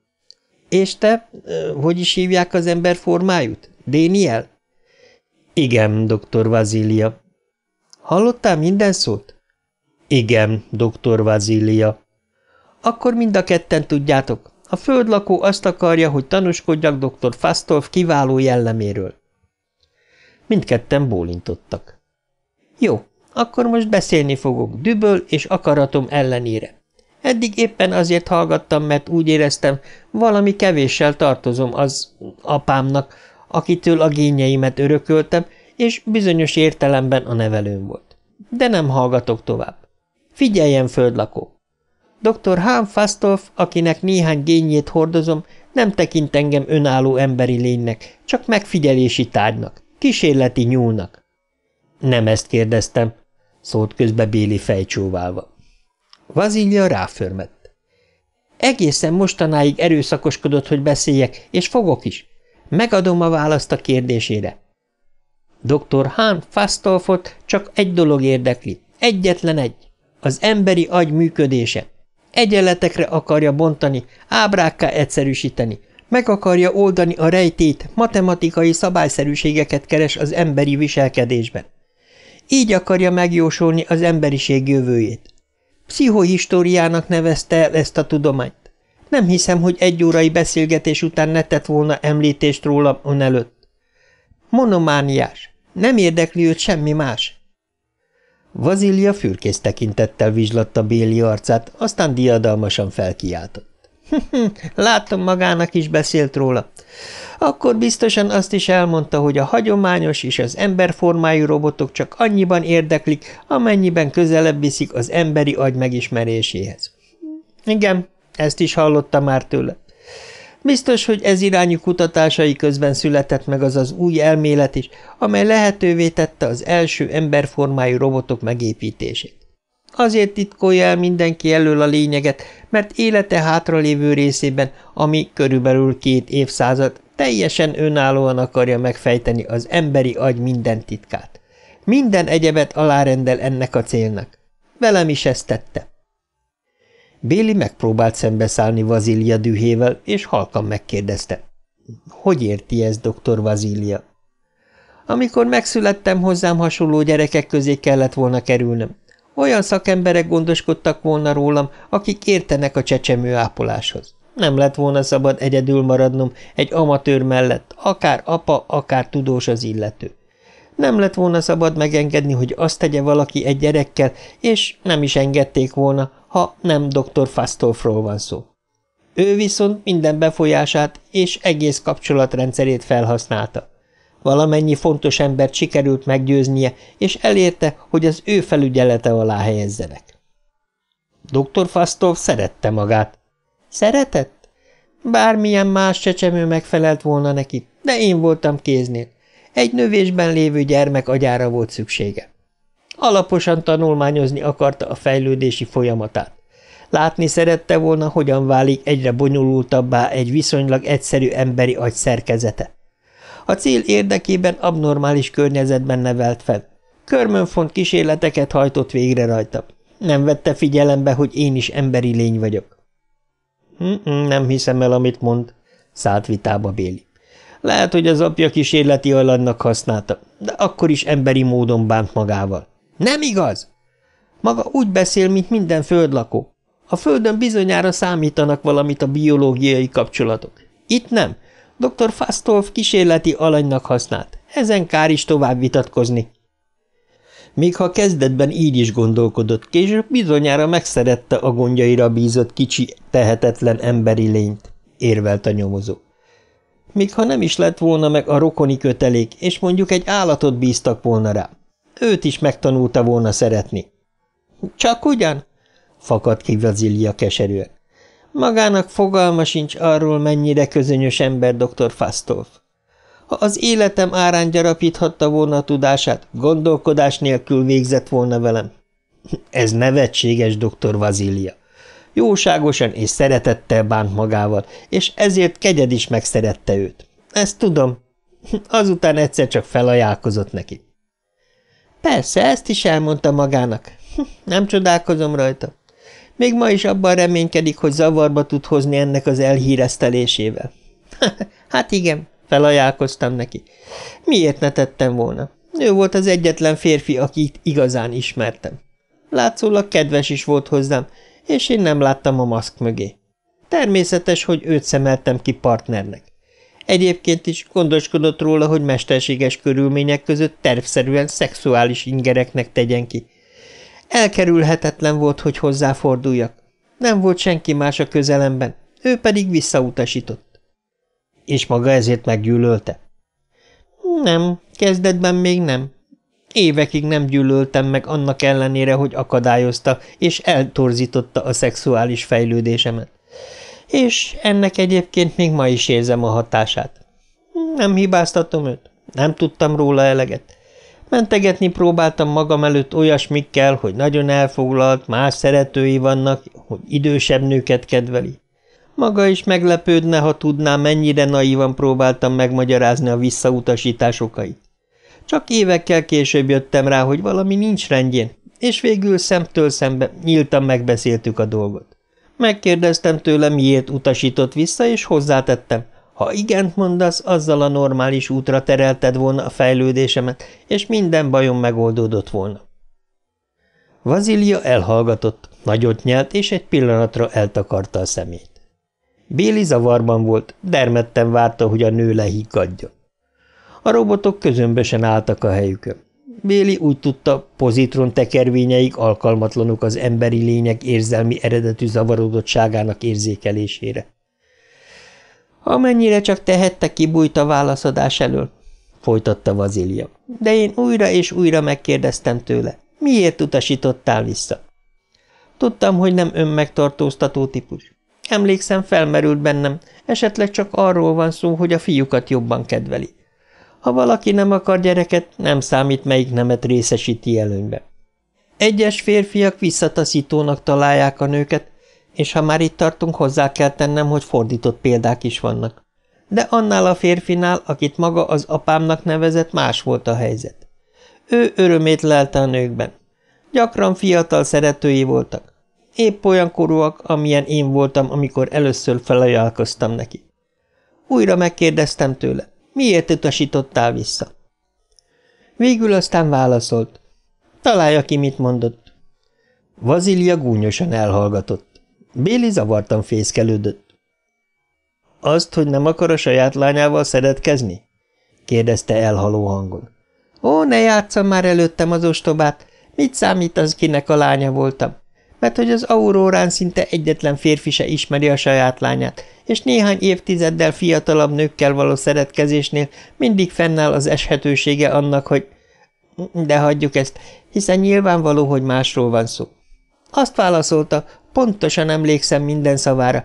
A: És te, hogy is hívják az ember formájút? Déniel? Igen, doktor Vazília. Hallottál minden szót? Igen, doktor Vazília. Akkor mind a ketten tudjátok, a földlakó azt akarja, hogy tanúskodjak dr. Fasztolf kiváló jelleméről. Mindketten bólintottak. Jó, akkor most beszélni fogok düböl és akaratom ellenére. Eddig éppen azért hallgattam, mert úgy éreztem, valami kevéssel tartozom az apámnak, akitől a génjeimet örököltem, és bizonyos értelemben a nevelőm volt. De nem hallgatok tovább. Figyeljen, földlakó! Dr. Hahn Fastolf, akinek néhány génjét hordozom, nem tekint engem önálló emberi lénynek, csak megfigyelési tárgynak, kísérleti nyúlnak. Nem ezt kérdeztem, szólt közbe Béli fejcsóválva. Vazilja ráförmett. Egészen mostanáig erőszakoskodott, hogy beszéljek, és fogok is. Megadom a választ a kérdésére. Dr. Hahn Fasztolfot csak egy dolog érdekli, egyetlen egy, az emberi agy működése. Egyenletekre akarja bontani, ábrákká egyszerűsíteni, meg akarja oldani a rejtét, matematikai szabályszerűségeket keres az emberi viselkedésben. Így akarja megjósolni az emberiség jövőjét. Pszichohistóriának nevezte el ezt a tudományt. Nem hiszem, hogy egy órai beszélgetés után ne tett volna említést rólam ön előtt. Monomániás. Nem érdekli őt semmi más. Vazília fürkész tekintettel vizslatta Béli arcát, aztán diadalmasan felkiáltott. [laughs] Láttam, magának is beszélt róla. Akkor biztosan azt is elmondta, hogy a hagyományos és az emberformájú robotok csak annyiban érdeklik, amennyiben közelebb viszik az emberi agy megismeréséhez. Igen, ezt is hallotta már tőle. Biztos, hogy ez irányú kutatásai közben született meg az az új elmélet is, amely lehetővé tette az első emberformájú robotok megépítését. Azért titkolja el mindenki elől a lényeget, mert élete hátralévő részében, ami körülbelül két évszázad, teljesen önállóan akarja megfejteni az emberi agy minden titkát. Minden egyebet alárendel ennek a célnak. Velem is ezt tette. Béli megpróbált szembeszállni Vazília dühével, és halkan megkérdezte. Hogy érti ez, doktor Vazília? Amikor megszülettem, hozzám hasonló gyerekek közé kellett volna kerülnöm. Olyan szakemberek gondoskodtak volna rólam, akik értenek a csecsemő ápoláshoz. Nem lett volna szabad egyedül maradnom egy amatőr mellett, akár apa, akár tudós az illető. Nem lett volna szabad megengedni, hogy azt tegye valaki egy gyerekkel, és nem is engedték volna, ha nem dr. Fastolfról van szó. Ő viszont minden befolyását és egész kapcsolatrendszerét felhasználta. Valamennyi fontos embert sikerült meggyőznie, és elérte, hogy az ő felügyelete alá helyezzenek. Dr. Fasztov szerette magát. Szeretett? Bármilyen más csecsemő megfelelt volna neki, de én voltam kéznél. Egy növésben lévő gyermek agyára volt szüksége. Alaposan tanulmányozni akarta a fejlődési folyamatát. Látni szerette volna, hogyan válik egyre bonyolultabbá egy viszonylag egyszerű emberi agy szerkezete. A cél érdekében abnormális környezetben nevelt fel. Körmönfont kísérleteket hajtott végre rajta. Nem vette figyelembe, hogy én is emberi lény vagyok. Nem hiszem el, amit mond, szállt vitába Béli. Lehet, hogy az apja kísérleti alannak használta, de akkor is emberi módon bánt magával. Nem igaz? Maga úgy beszél, mint minden földlakó. A földön bizonyára számítanak valamit a biológiai kapcsolatok. Itt nem. Dr. Fasztolf kísérleti alanynak használt. Ezen kár is tovább vitatkozni. Még ha kezdetben így is gondolkodott, később bizonyára megszerette a gondjaira bízott kicsi, tehetetlen emberi lényt, érvelt a nyomozó. Még ha nem is lett volna meg a rokoni kötelék, és mondjuk egy állatot bíztak volna rá, őt is megtanulta volna szeretni. – Csak ugyan? – fakadt ki Vazília keserűen. Magának fogalma sincs arról, mennyire közönyös ember dr. Fasztolf. Ha az életem árán gyarapíthatta volna a tudását, gondolkodás nélkül végzett volna velem. Ez nevetséges, dr. Vazília. Jóságosan és szeretettel bánt magával, és ezért kegyed is megszerette őt. Ezt tudom. Azután egyszer csak felajánlkozott neki. Persze, ezt is elmondta magának. Nem csodálkozom rajta. Még ma is abban reménykedik, hogy zavarba tud hozni ennek az elhíresztelésével. [laughs] hát igen, felajánlkoztam neki. Miért ne tettem volna? Ő volt az egyetlen férfi, akit igazán ismertem. Látszólag kedves is volt hozzám, és én nem láttam a maszk mögé. Természetes, hogy őt szemeltem ki partnernek. Egyébként is gondoskodott róla, hogy mesterséges körülmények között tervszerűen szexuális ingereknek tegyen ki, Elkerülhetetlen volt, hogy hozzáforduljak. Nem volt senki más a közelemben, ő pedig visszautasított. És maga ezért meggyűlölte? Nem, kezdetben még nem. Évekig nem gyűlöltem meg annak ellenére, hogy akadályozta és eltorzította a szexuális fejlődésemet. És ennek egyébként még ma is érzem a hatását. Nem hibáztatom őt, nem tudtam róla eleget. Mentegetni próbáltam magam előtt olyasmikkel, hogy nagyon elfoglalt, más szeretői vannak, hogy idősebb nőket kedveli. Maga is meglepődne, ha tudná, mennyire naívan próbáltam megmagyarázni a visszautasítás okait. Csak évekkel később jöttem rá, hogy valami nincs rendjén, és végül szemtől szembe nyíltan megbeszéltük a dolgot. Megkérdeztem tőle, miért utasított vissza, és hozzátettem. Ha igent mondasz, azzal a normális útra terelted volna a fejlődésemet, és minden bajom megoldódott volna. Vazília elhallgatott, nagyot nyelt, és egy pillanatra eltakarta a szemét. Béli zavarban volt, dermedten várta, hogy a nő lehiggadja. A robotok közömbösen álltak a helyükön. Béli úgy tudta, pozitron tekervényeik alkalmatlanok az emberi lények érzelmi eredetű zavarodottságának érzékelésére. Amennyire csak tehette, kibújt a válaszadás elől, folytatta Vazilja. De én újra és újra megkérdeztem tőle, miért utasítottál vissza? Tudtam, hogy nem önmegtartóztató típus. Emlékszem, felmerült bennem, esetleg csak arról van szó, hogy a fiúkat jobban kedveli. Ha valaki nem akar gyereket, nem számít, melyik nemet részesíti előnybe. Egyes férfiak visszataszítónak találják a nőket, és ha már itt tartunk, hozzá kell tennem, hogy fordított példák is vannak. De annál a férfinál, akit maga az apámnak nevezett, más volt a helyzet. Ő örömét lelte a nőkben. Gyakran fiatal szeretői voltak. Épp olyan korúak, amilyen én voltam, amikor először felajánlkoztam neki. Újra megkérdeztem tőle, miért utasítottál vissza? Végül aztán válaszolt. Találja ki, mit mondott. Vazília gúnyosan elhallgatott. Béli zavartan fészkelődött. Azt, hogy nem akar a saját lányával szeretkezni? kérdezte elhaló hangon. Ó, ne játszam már előttem az ostobát, mit számít az, kinek a lánya voltam? Mert hogy az aurórán szinte egyetlen férfi se ismeri a saját lányát, és néhány évtizeddel fiatalabb nőkkel való szeretkezésnél mindig fennáll az eshetősége annak, hogy... De hagyjuk ezt, hiszen nyilvánvaló, hogy másról van szó. Azt válaszolta, pontosan emlékszem minden szavára.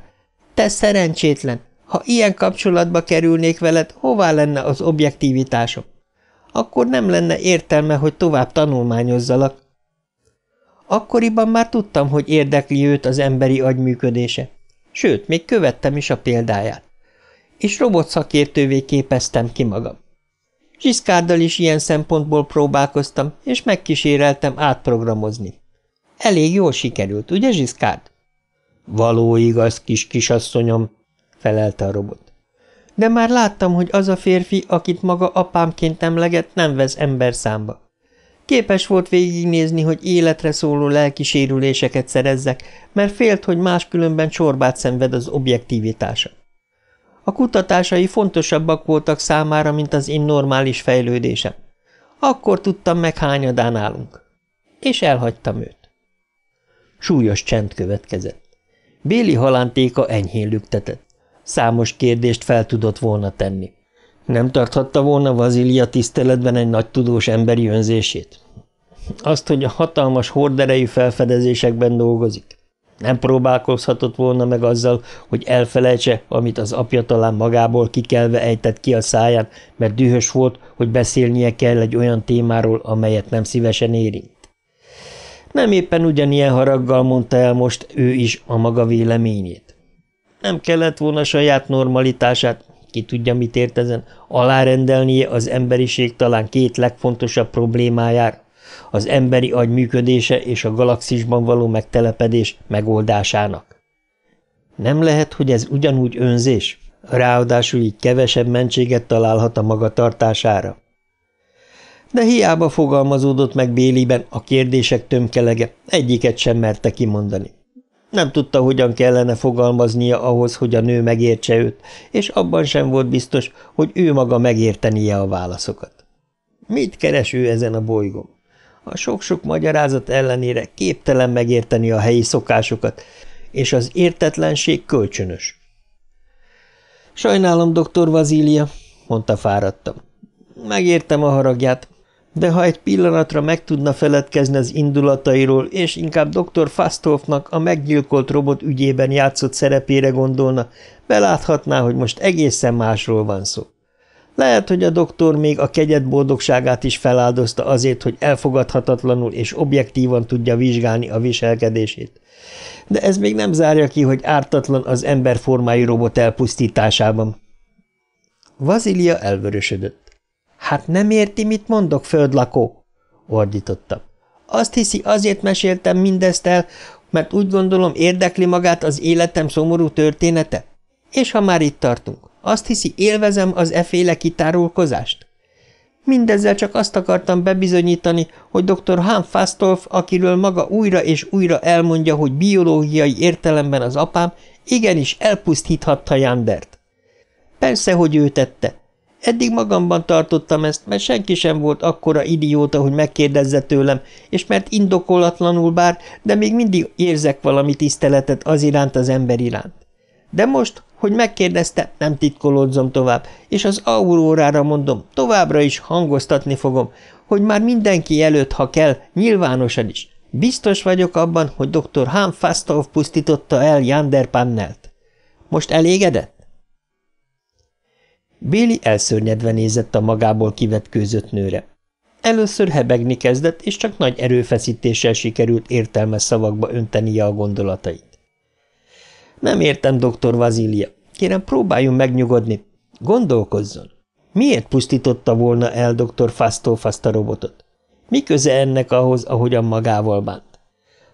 A: Te szerencsétlen, ha ilyen kapcsolatba kerülnék veled, hová lenne az objektivitásom? Akkor nem lenne értelme, hogy tovább tanulmányozzalak. Akkoriban már tudtam, hogy érdekli őt az emberi agy működése. Sőt, még követtem is a példáját. És robot szakértővé képeztem ki magam. Zsiszkárdal is ilyen szempontból próbálkoztam, és megkíséreltem átprogramozni. Elég jól sikerült, ugye, Zsiszkárd? Való igaz, kis kisasszonyom, felelte a robot. De már láttam, hogy az a férfi, akit maga apámként emleget, nem vesz ember számba. Képes volt végignézni, hogy életre szóló lelki sérüléseket szerezzek, mert félt, hogy máskülönben csorbát szenved az objektivitása. A kutatásai fontosabbak voltak számára, mint az én normális fejlődésem. Akkor tudtam meg hányadán állunk. És elhagytam őt. Súlyos csend következett. Béli halántéka enyhén lüktetett. Számos kérdést fel tudott volna tenni. Nem tarthatta volna Vazília tiszteletben egy nagy tudós emberi önzését? Azt, hogy a hatalmas horderejű felfedezésekben dolgozik? Nem próbálkozhatott volna meg azzal, hogy elfelejtse, amit az apja talán magából kikelve ejtett ki a száján, mert dühös volt, hogy beszélnie kell egy olyan témáról, amelyet nem szívesen érint. Nem éppen ugyanilyen haraggal mondta el most ő is a maga véleményét. Nem kellett volna saját normalitását, ki tudja, mit ért ezen, alárendelnie az emberiség talán két legfontosabb problémájára, az emberi agy működése és a galaxisban való megtelepedés megoldásának. Nem lehet, hogy ez ugyanúgy önzés? Ráadásul így kevesebb mentséget találhat a maga tartására de hiába fogalmazódott meg Béliben a kérdések tömkelege, egyiket sem merte kimondani. Nem tudta, hogyan kellene fogalmaznia ahhoz, hogy a nő megértse őt, és abban sem volt biztos, hogy ő maga megértenie a válaszokat. Mit keres ő ezen a bolygón? A sok-sok magyarázat ellenére képtelen megérteni a helyi szokásokat, és az értetlenség kölcsönös. Sajnálom, doktor Vazília, mondta fáradtam. Megértem a haragját, de ha egy pillanatra meg tudna feledkezni az indulatairól, és inkább dr. Fastolfnak a meggyilkolt robot ügyében játszott szerepére gondolna, beláthatná, hogy most egészen másról van szó. Lehet, hogy a doktor még a kegyet boldogságát is feláldozta azért, hogy elfogadhatatlanul és objektívan tudja vizsgálni a viselkedését. De ez még nem zárja ki, hogy ártatlan az emberformájú robot elpusztításában. Vazília elvörösödött. Hát nem érti, mit mondok, földlakó? ordítottam. Azt hiszi, azért meséltem mindezt el, mert úgy gondolom érdekli magát az életem szomorú története? És ha már itt tartunk, azt hiszi, élvezem az eféle kitárulkozást? Mindezzel csak azt akartam bebizonyítani, hogy dr. Hahn Fastolf, akiről maga újra és újra elmondja, hogy biológiai értelemben az apám, igenis elpusztíthatta Jandert. Persze, hogy ő tette, Eddig magamban tartottam ezt, mert senki sem volt akkora idióta, hogy megkérdezze tőlem, és mert indokolatlanul bár, de még mindig érzek valami tiszteletet az iránt az ember iránt. De most, hogy megkérdezte, nem titkolódzom tovább, és az aurórára mondom, továbbra is hangoztatni fogom, hogy már mindenki előtt, ha kell, nyilvánosan is. Biztos vagyok abban, hogy dr. Hahn Fastov pusztította el Jander Pannelt. Most elégedett? Béli elszörnyedve nézett a magából kivetkőzött nőre. Először hebegni kezdett, és csak nagy erőfeszítéssel sikerült értelmes szavakba öntenie a gondolatait. Nem értem, doktor Vazília. Kérem, próbáljunk megnyugodni. Gondolkozzon. Miért pusztította volna el dr. Fastó Fasta robotot? Mi köze ennek ahhoz, ahogyan magával bánt?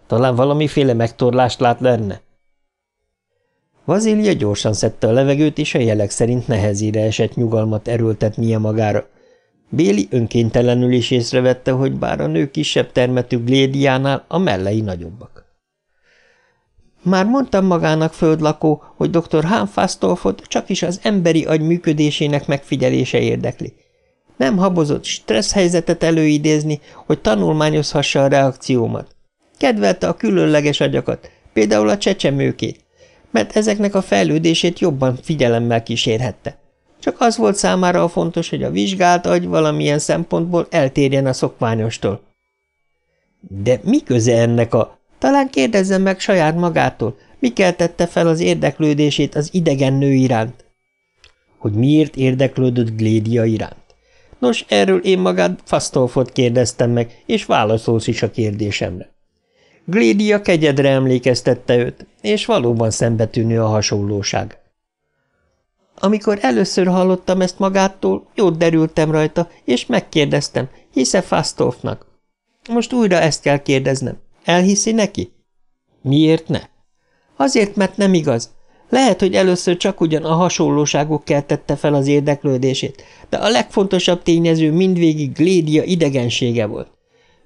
A: Talán valamiféle megtorlást lát lenne? Vazília gyorsan szedte a levegőt, és a jelek szerint nehezére esett nyugalmat erőltetnie magára. Béli önkéntelenül is észrevette, hogy bár a nő kisebb termetű Glédiánál a mellei nagyobbak. Már mondtam magának, földlakó, hogy dr. Hánfásztolfot csak is az emberi agy működésének megfigyelése érdekli. Nem habozott stressz helyzetet előidézni, hogy tanulmányozhassa a reakciómat. Kedvelte a különleges agyakat, például a csecsemőkét mert ezeknek a fejlődését jobban figyelemmel kísérhette. Csak az volt számára a fontos, hogy a vizsgált agy valamilyen szempontból eltérjen a szokványostól. De mi köze ennek a... Talán kérdezzen meg saját magától, mi keltette fel az érdeklődését az idegen nő iránt? Hogy miért érdeklődött Glédia iránt? Nos, erről én magát Fasztolfot kérdeztem meg, és válaszolsz is a kérdésemre. Glédia kegyedre emlékeztette őt, és valóban szembetűnő a hasonlóság. Amikor először hallottam ezt magától, jót derültem rajta, és megkérdeztem, hisze Fasztófnak. Most újra ezt kell kérdeznem. Elhiszi neki? Miért ne? Azért, mert nem igaz. Lehet, hogy először csak ugyan a hasonlóságok keltette fel az érdeklődését, de a legfontosabb tényező mindvégig Glédia idegensége volt.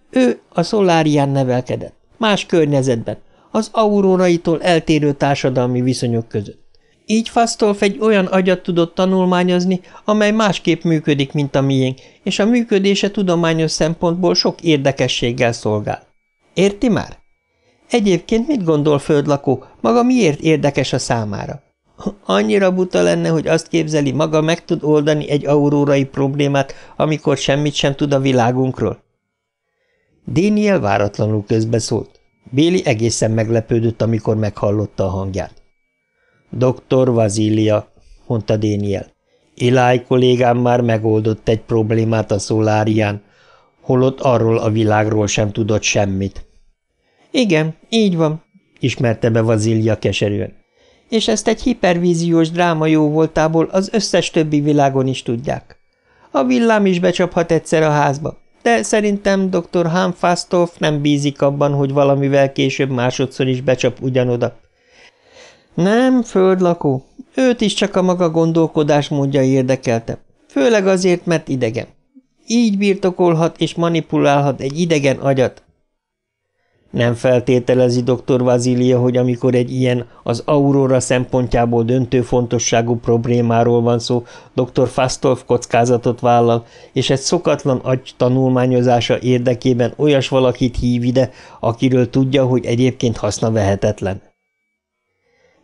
A: Ő a Szolárián nevelkedett más környezetben, az auróraitól eltérő társadalmi viszonyok között. Így Fasztolf egy olyan agyat tudott tanulmányozni, amely másképp működik, mint a miénk, és a működése tudományos szempontból sok érdekességgel szolgál. Érti már? Egyébként mit gondol földlakó, maga miért érdekes a számára? Annyira buta lenne, hogy azt képzeli, maga meg tud oldani egy aurórai problémát, amikor semmit sem tud a világunkról. Déniel váratlanul közbeszólt. Béli egészen meglepődött, amikor meghallotta a hangját. Doktor Vazília, mondta Déniel. Iláj kollégám már megoldott egy problémát a szolárián, holott arról a világról sem tudott semmit. Igen, így van, ismerte be Vazília keserűen. És ezt egy hipervíziós dráma jó voltából az összes többi világon is tudják. A villám is becsaphat egyszer a házba, de szerintem dr. Hanfastorf nem bízik abban, hogy valamivel később másodszor is becsap ugyanoda. Nem, földlakó. Őt is csak a maga gondolkodás módja érdekelte. Főleg azért, mert idegen. Így birtokolhat és manipulálhat egy idegen agyat. Nem feltételezi dr. Vazília, hogy amikor egy ilyen az aurora szempontjából döntő fontosságú problémáról van szó, dr. Fastolf kockázatot vállal, és egy szokatlan agy tanulmányozása érdekében olyas valakit hív ide, akiről tudja, hogy egyébként haszna vehetetlen.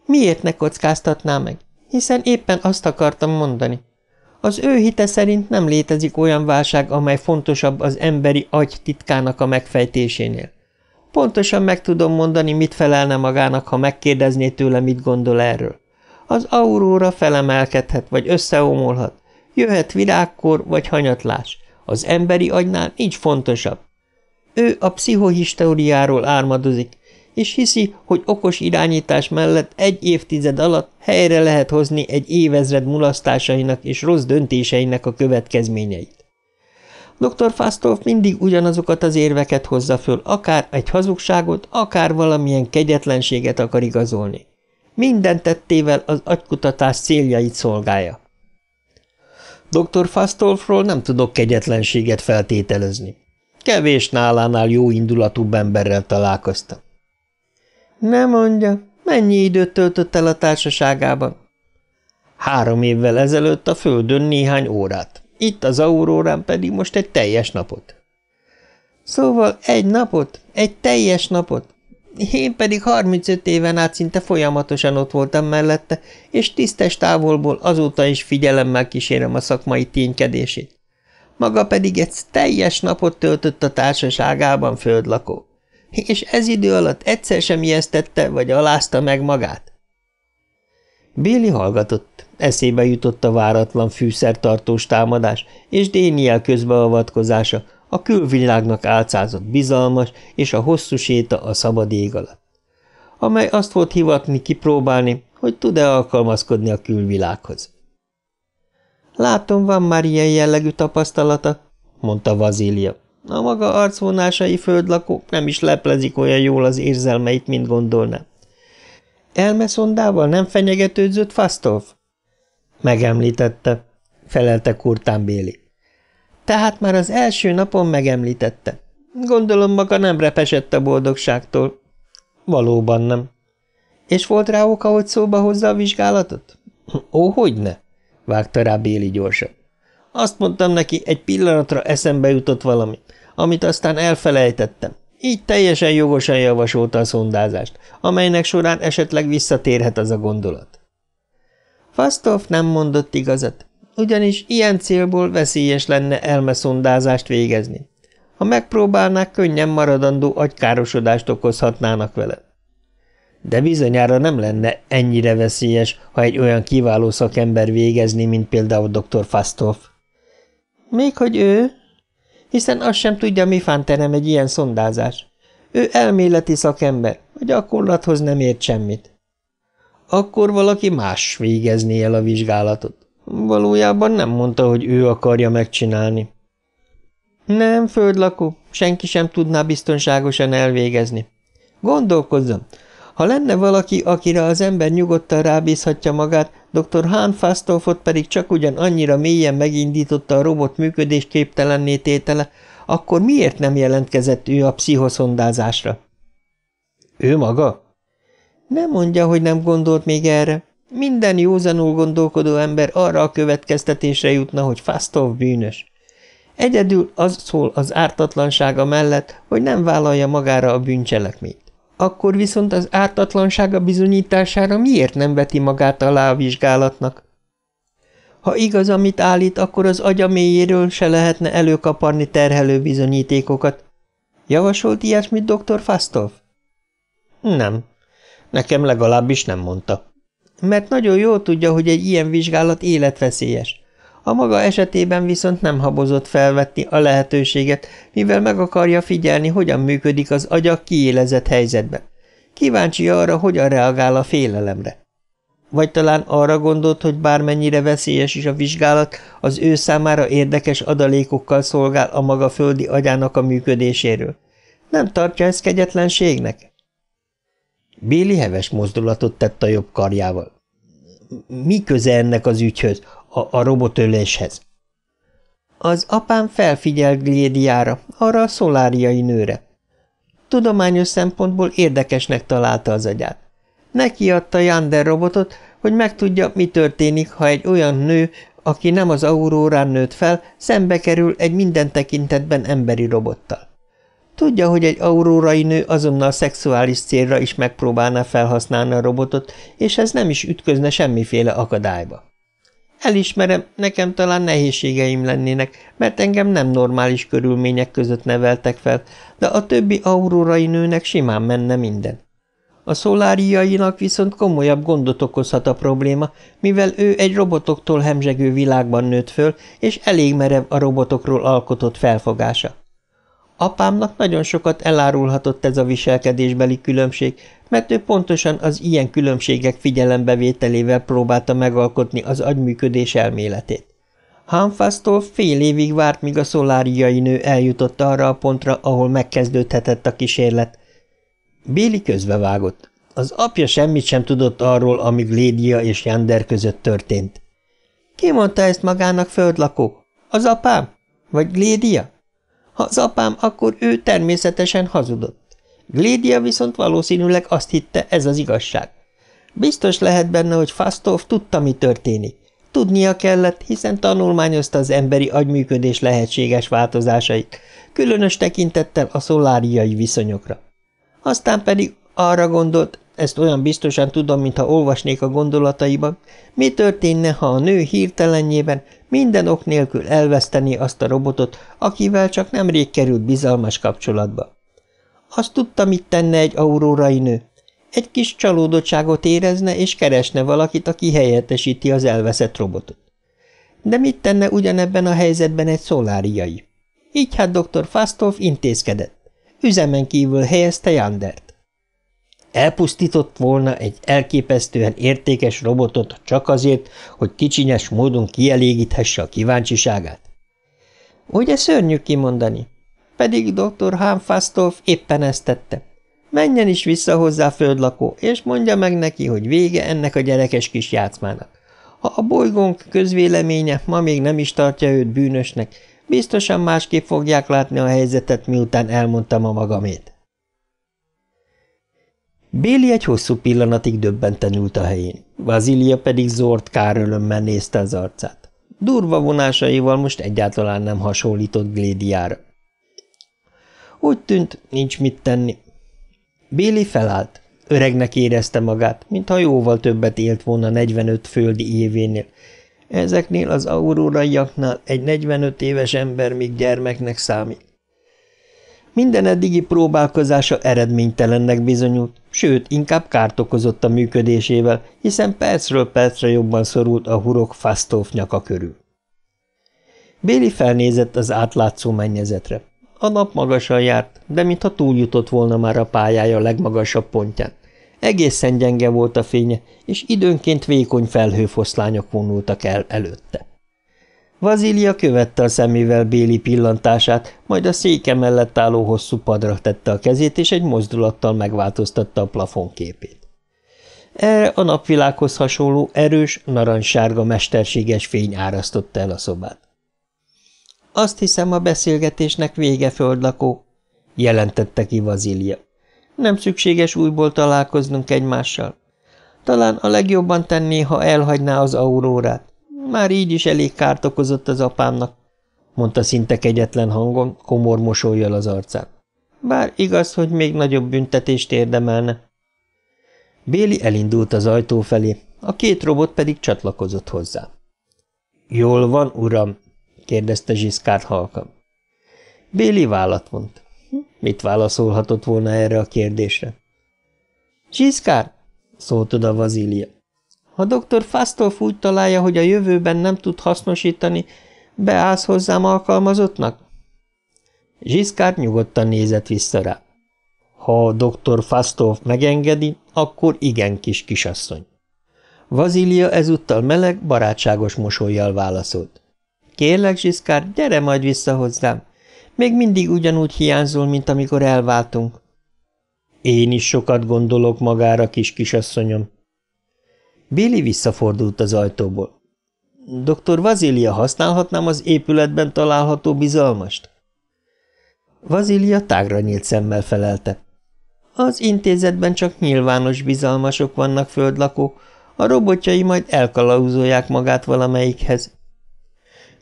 A: Miért ne kockáztatná meg? Hiszen éppen azt akartam mondani. Az ő hite szerint nem létezik olyan válság, amely fontosabb az emberi agy titkának a megfejtésénél. Pontosan meg tudom mondani, mit felelne magának, ha megkérdezné tőle, mit gondol erről. Az auróra felemelkedhet, vagy összeomolhat. Jöhet virágkor, vagy hanyatlás. Az emberi agynál nincs fontosabb. Ő a pszichohisteóriáról ármadozik, és hiszi, hogy okos irányítás mellett egy évtized alatt helyre lehet hozni egy évezred mulasztásainak és rossz döntéseinek a következményeit. Dr. Fasztorf mindig ugyanazokat az érveket hozza föl, akár egy hazugságot, akár valamilyen kegyetlenséget akar igazolni. Minden tettével az agykutatás céljait szolgálja. Dr. Fasztorfról nem tudok kegyetlenséget feltételezni. Kevés nálánál jó indulatú emberrel találkoztam. Nem mondja, mennyi időt töltött el a társaságában? Három évvel ezelőtt a földön néhány órát itt az aurórán pedig most egy teljes napot. Szóval egy napot, egy teljes napot. Én pedig 35 éven át szinte folyamatosan ott voltam mellette, és tisztes távolból azóta is figyelemmel kísérem a szakmai ténykedését. Maga pedig egy teljes napot töltött a társaságában földlakó. És ez idő alatt egyszer sem ijesztette vagy alázta meg magát. Béli hallgatott. Eszébe jutott a váratlan fűszertartós támadás, és Déniel közbeavatkozása, a külvilágnak álcázott bizalmas és a hosszú séta a szabad ég alatt, amely azt volt hivatni kipróbálni, hogy tud-e alkalmazkodni a külvilághoz. Látom, van már ilyen jellegű tapasztalata, mondta Vazília. A maga arcvonásai földlakó nem is leplezik olyan jól az érzelmeit, mint gondolnám. Elmeszondával nem fenyegetődzött Fasztolf? Megemlítette, felelte Kurtán Béli. Tehát már az első napon megemlítette. Gondolom maga nem repesett a boldogságtól. Valóban nem. És volt rá oka, hogy szóba hozza a vizsgálatot? Ó, hogy ne? vágta rá Béli gyorsan. Azt mondtam neki, egy pillanatra eszembe jutott valami, amit aztán elfelejtettem. Így teljesen jogosan javasolta a szondázást, amelynek során esetleg visszatérhet az a gondolat. Fasztolf nem mondott igazat, ugyanis ilyen célból veszélyes lenne elmeszondázást végezni. Ha megpróbálnák, könnyen maradandó agykárosodást okozhatnának vele. De bizonyára nem lenne ennyire veszélyes, ha egy olyan kiváló szakember végezni, mint például dr. Fastolf. Még hogy ő, hiszen azt sem tudja, mi fánterem egy ilyen szondázás. Ő elméleti szakember, a gyakorlathoz nem ért semmit. Akkor valaki más végezné el a vizsgálatot. Valójában nem mondta, hogy ő akarja megcsinálni. Nem, földlakó, senki sem tudná biztonságosan elvégezni. Gondolkozzon, ha lenne valaki, akire az ember nyugodtan rábízhatja magát, dr. Hahn Fastolfot pedig csak ugyan annyira mélyen megindította a robot működés képtelenné tétele, akkor miért nem jelentkezett ő a pszichoszondázásra? Ő maga? Nem mondja, hogy nem gondolt még erre. Minden józanul gondolkodó ember arra a következtetésre jutna, hogy Fastolf bűnös. Egyedül az szól az ártatlansága mellett, hogy nem vállalja magára a bűncselekményt. Akkor viszont az ártatlansága bizonyítására miért nem veti magát alá a vizsgálatnak? Ha igaz, amit állít, akkor az agya mélyéről se lehetne előkaparni terhelő bizonyítékokat. Javasolt ilyesmit dr. Fasztov? Nem. Nekem legalábbis nem mondta. Mert nagyon jól tudja, hogy egy ilyen vizsgálat életveszélyes. A maga esetében viszont nem habozott felvetni a lehetőséget, mivel meg akarja figyelni, hogyan működik az agyak kiélezett helyzetben. Kíváncsi arra, hogyan reagál a félelemre. Vagy talán arra gondolt, hogy bármennyire veszélyes is a vizsgálat, az ő számára érdekes adalékokkal szolgál a maga földi agyának a működéséről. Nem tartja ezt kegyetlenségnek? Béli heves mozdulatot tett a jobb karjával mi köze ennek az ügyhöz, a, a robotöléshez? Az apám felfigyel Glédiára, arra a szoláriai nőre. Tudományos szempontból érdekesnek találta az agyát. Neki adta Jander robotot, hogy megtudja, mi történik, ha egy olyan nő, aki nem az aurórán nőtt fel, szembe kerül egy minden tekintetben emberi robottal. Tudja, hogy egy aurórai nő azonnal szexuális célra is megpróbálná felhasználni a robotot, és ez nem is ütközne semmiféle akadályba. Elismerem, nekem talán nehézségeim lennének, mert engem nem normális körülmények között neveltek fel, de a többi aurórai nőnek simán menne minden. A szoláriainak viszont komolyabb gondot okozhat a probléma, mivel ő egy robotoktól hemzsegő világban nőtt föl, és elég merev a robotokról alkotott felfogása. Apámnak nagyon sokat elárulhatott ez a viselkedésbeli különbség, mert ő pontosan az ilyen különbségek figyelembevételével próbálta megalkotni az agyműködés elméletét. Hanfasztól fél évig várt, míg a szoláriai nő eljutott arra a pontra, ahol megkezdődhetett a kísérlet. Béli közbevágott. Az apja semmit sem tudott arról, amíg Lédia és Jander között történt. Ki mondta ezt magának, földlakó? Az apám? Vagy Lédia? Az apám akkor ő természetesen hazudott. Glédia viszont valószínűleg azt hitte, ez az igazság. Biztos lehet benne, hogy Fastov tudta, mi történik. Tudnia kellett, hiszen tanulmányozta az emberi agyműködés lehetséges változásait, különös tekintettel a szoláriai viszonyokra. Aztán pedig arra gondolt, ezt olyan biztosan tudom, mintha olvasnék a gondolataiban. Mi történne, ha a nő hirtelenjében minden ok nélkül elvesztené azt a robotot, akivel csak nemrég került bizalmas kapcsolatba? Azt tudta, mit tenne egy aurórai nő. Egy kis csalódottságot érezne, és keresne valakit, aki helyettesíti az elveszett robotot. De mit tenne ugyanebben a helyzetben egy szoláriai? Így hát dr. Fastolf intézkedett. Üzemen kívül helyezte Jandert elpusztított volna egy elképesztően értékes robotot csak azért, hogy kicsinyes módon kielégíthesse a kíváncsiságát? Ugye szörnyű kimondani? Pedig dr. Hámfasztolf éppen ezt tette. Menjen is vissza hozzá földlakó, és mondja meg neki, hogy vége ennek a gyerekes kis játszmának. Ha a bolygónk közvéleménye ma még nem is tartja őt bűnösnek, biztosan másképp fogják látni a helyzetet, miután elmondtam a magamét. Béli egy hosszú pillanatig döbbenten ült a helyén, Vazília pedig zord kárölömmel nézte az arcát. Durva vonásaival most egyáltalán nem hasonlított Glédiára. Úgy tűnt, nincs mit tenni. Béli felállt. Öregnek érezte magát, mintha jóval többet élt volna 45 földi événél. Ezeknél az auróraiaknál egy 45 éves ember még gyermeknek számít. Minden eddigi próbálkozása eredménytelennek bizonyult, sőt, inkább kárt okozott a működésével, hiszen percről percre jobban szorult a hurok Fasztóf nyaka körül. Béli felnézett az átlátszó mennyezetre. A nap magasan járt, de mintha túljutott volna már a pályája legmagasabb pontján. Egészen gyenge volt a fénye, és időnként vékony felhőfoszlányok vonultak el előtte. Vazília követte a szemével Béli pillantását, majd a széke mellett álló hosszú padra tette a kezét, és egy mozdulattal megváltoztatta a plafonképét. Erre a napvilághoz hasonló erős, narancssárga mesterséges fény árasztotta el a szobát. Azt hiszem, a beszélgetésnek vége, földlakó, jelentette ki Vazília. Nem szükséges újból találkoznunk egymással. Talán a legjobban tenné, ha elhagyná az aurórát. Már így is elég kárt okozott az apámnak, mondta szinte egyetlen hangon, komor mosolyjal az arcát. Bár igaz, hogy még nagyobb büntetést érdemelne. Béli elindult az ajtó felé, a két robot pedig csatlakozott hozzá. Jól van, uram? kérdezte Zsiszkárt halkan. Béli vállat vont. Hm, mit válaszolhatott volna erre a kérdésre? Zsiszkár! szólt oda Vazília. Ha dr. Fasztolf úgy találja, hogy a jövőben nem tud hasznosítani, beállsz hozzám alkalmazottnak? Zsiszkár nyugodtan nézett vissza rá. Ha dr. Fasztolf megengedi, akkor igen, kis kisasszony. Vazília ezúttal meleg, barátságos mosolyjal válaszolt. Kérlek, Zsiszkár, gyere majd vissza hozzám. Még mindig ugyanúgy hiányzol, mint amikor elváltunk. Én is sokat gondolok magára, kis kisasszonyom, Béli visszafordult az ajtóból. – Dr. Vazília, használhatnám az épületben található bizalmast? Vazília tágra nyílt szemmel felelte. – Az intézetben csak nyilvános bizalmasok vannak földlakók, a robotjai majd elkalauzolják magát valamelyikhez.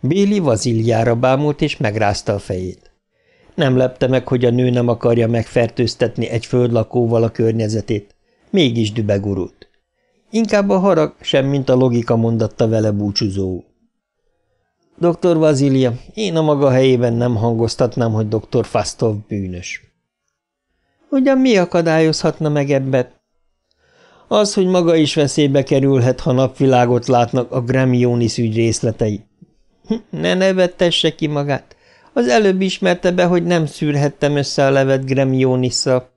A: Béli Vaziliára bámult és megrázta a fejét. Nem lepte meg, hogy a nő nem akarja megfertőztetni egy földlakóval a környezetét. Mégis dübegurult. Inkább a harag, sem mint a logika mondatta vele búcsúzó. Doktor Vazília, én a maga helyében nem hangoztatnám, hogy doktor Fasztov bűnös. Ugyan mi akadályozhatna meg ebbet? Az, hogy maga is veszélybe kerülhet, ha napvilágot látnak a Gremionis ügy részletei. Hm, ne nevettesse ki magát. Az előbb ismerte be, hogy nem szűrhettem össze a levet Gremionisszal.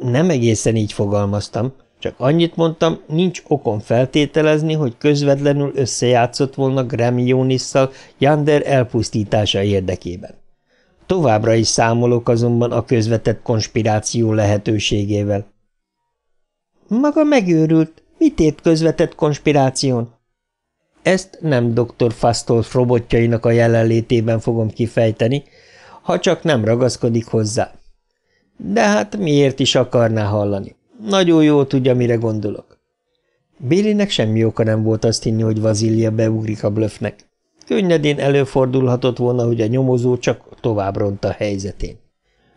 A: Nem egészen így fogalmaztam. Csak annyit mondtam, nincs okon feltételezni, hogy közvetlenül összejátszott volna Gremionisszal Jander elpusztítása érdekében. Továbbra is számolok azonban a közvetett konspiráció lehetőségével. Maga megőrült. Mit ért közvetett konspiráción? Ezt nem dr. Fastolf robotjainak a jelenlétében fogom kifejteni, ha csak nem ragaszkodik hozzá. De hát miért is akarná hallani? Nagyon jól tudja, mire gondolok. Bélinek semmi oka nem volt azt hinni, hogy Vazília beugrik a blöfnek. Könnyedén előfordulhatott volna, hogy a nyomozó csak tovább ront a helyzetén.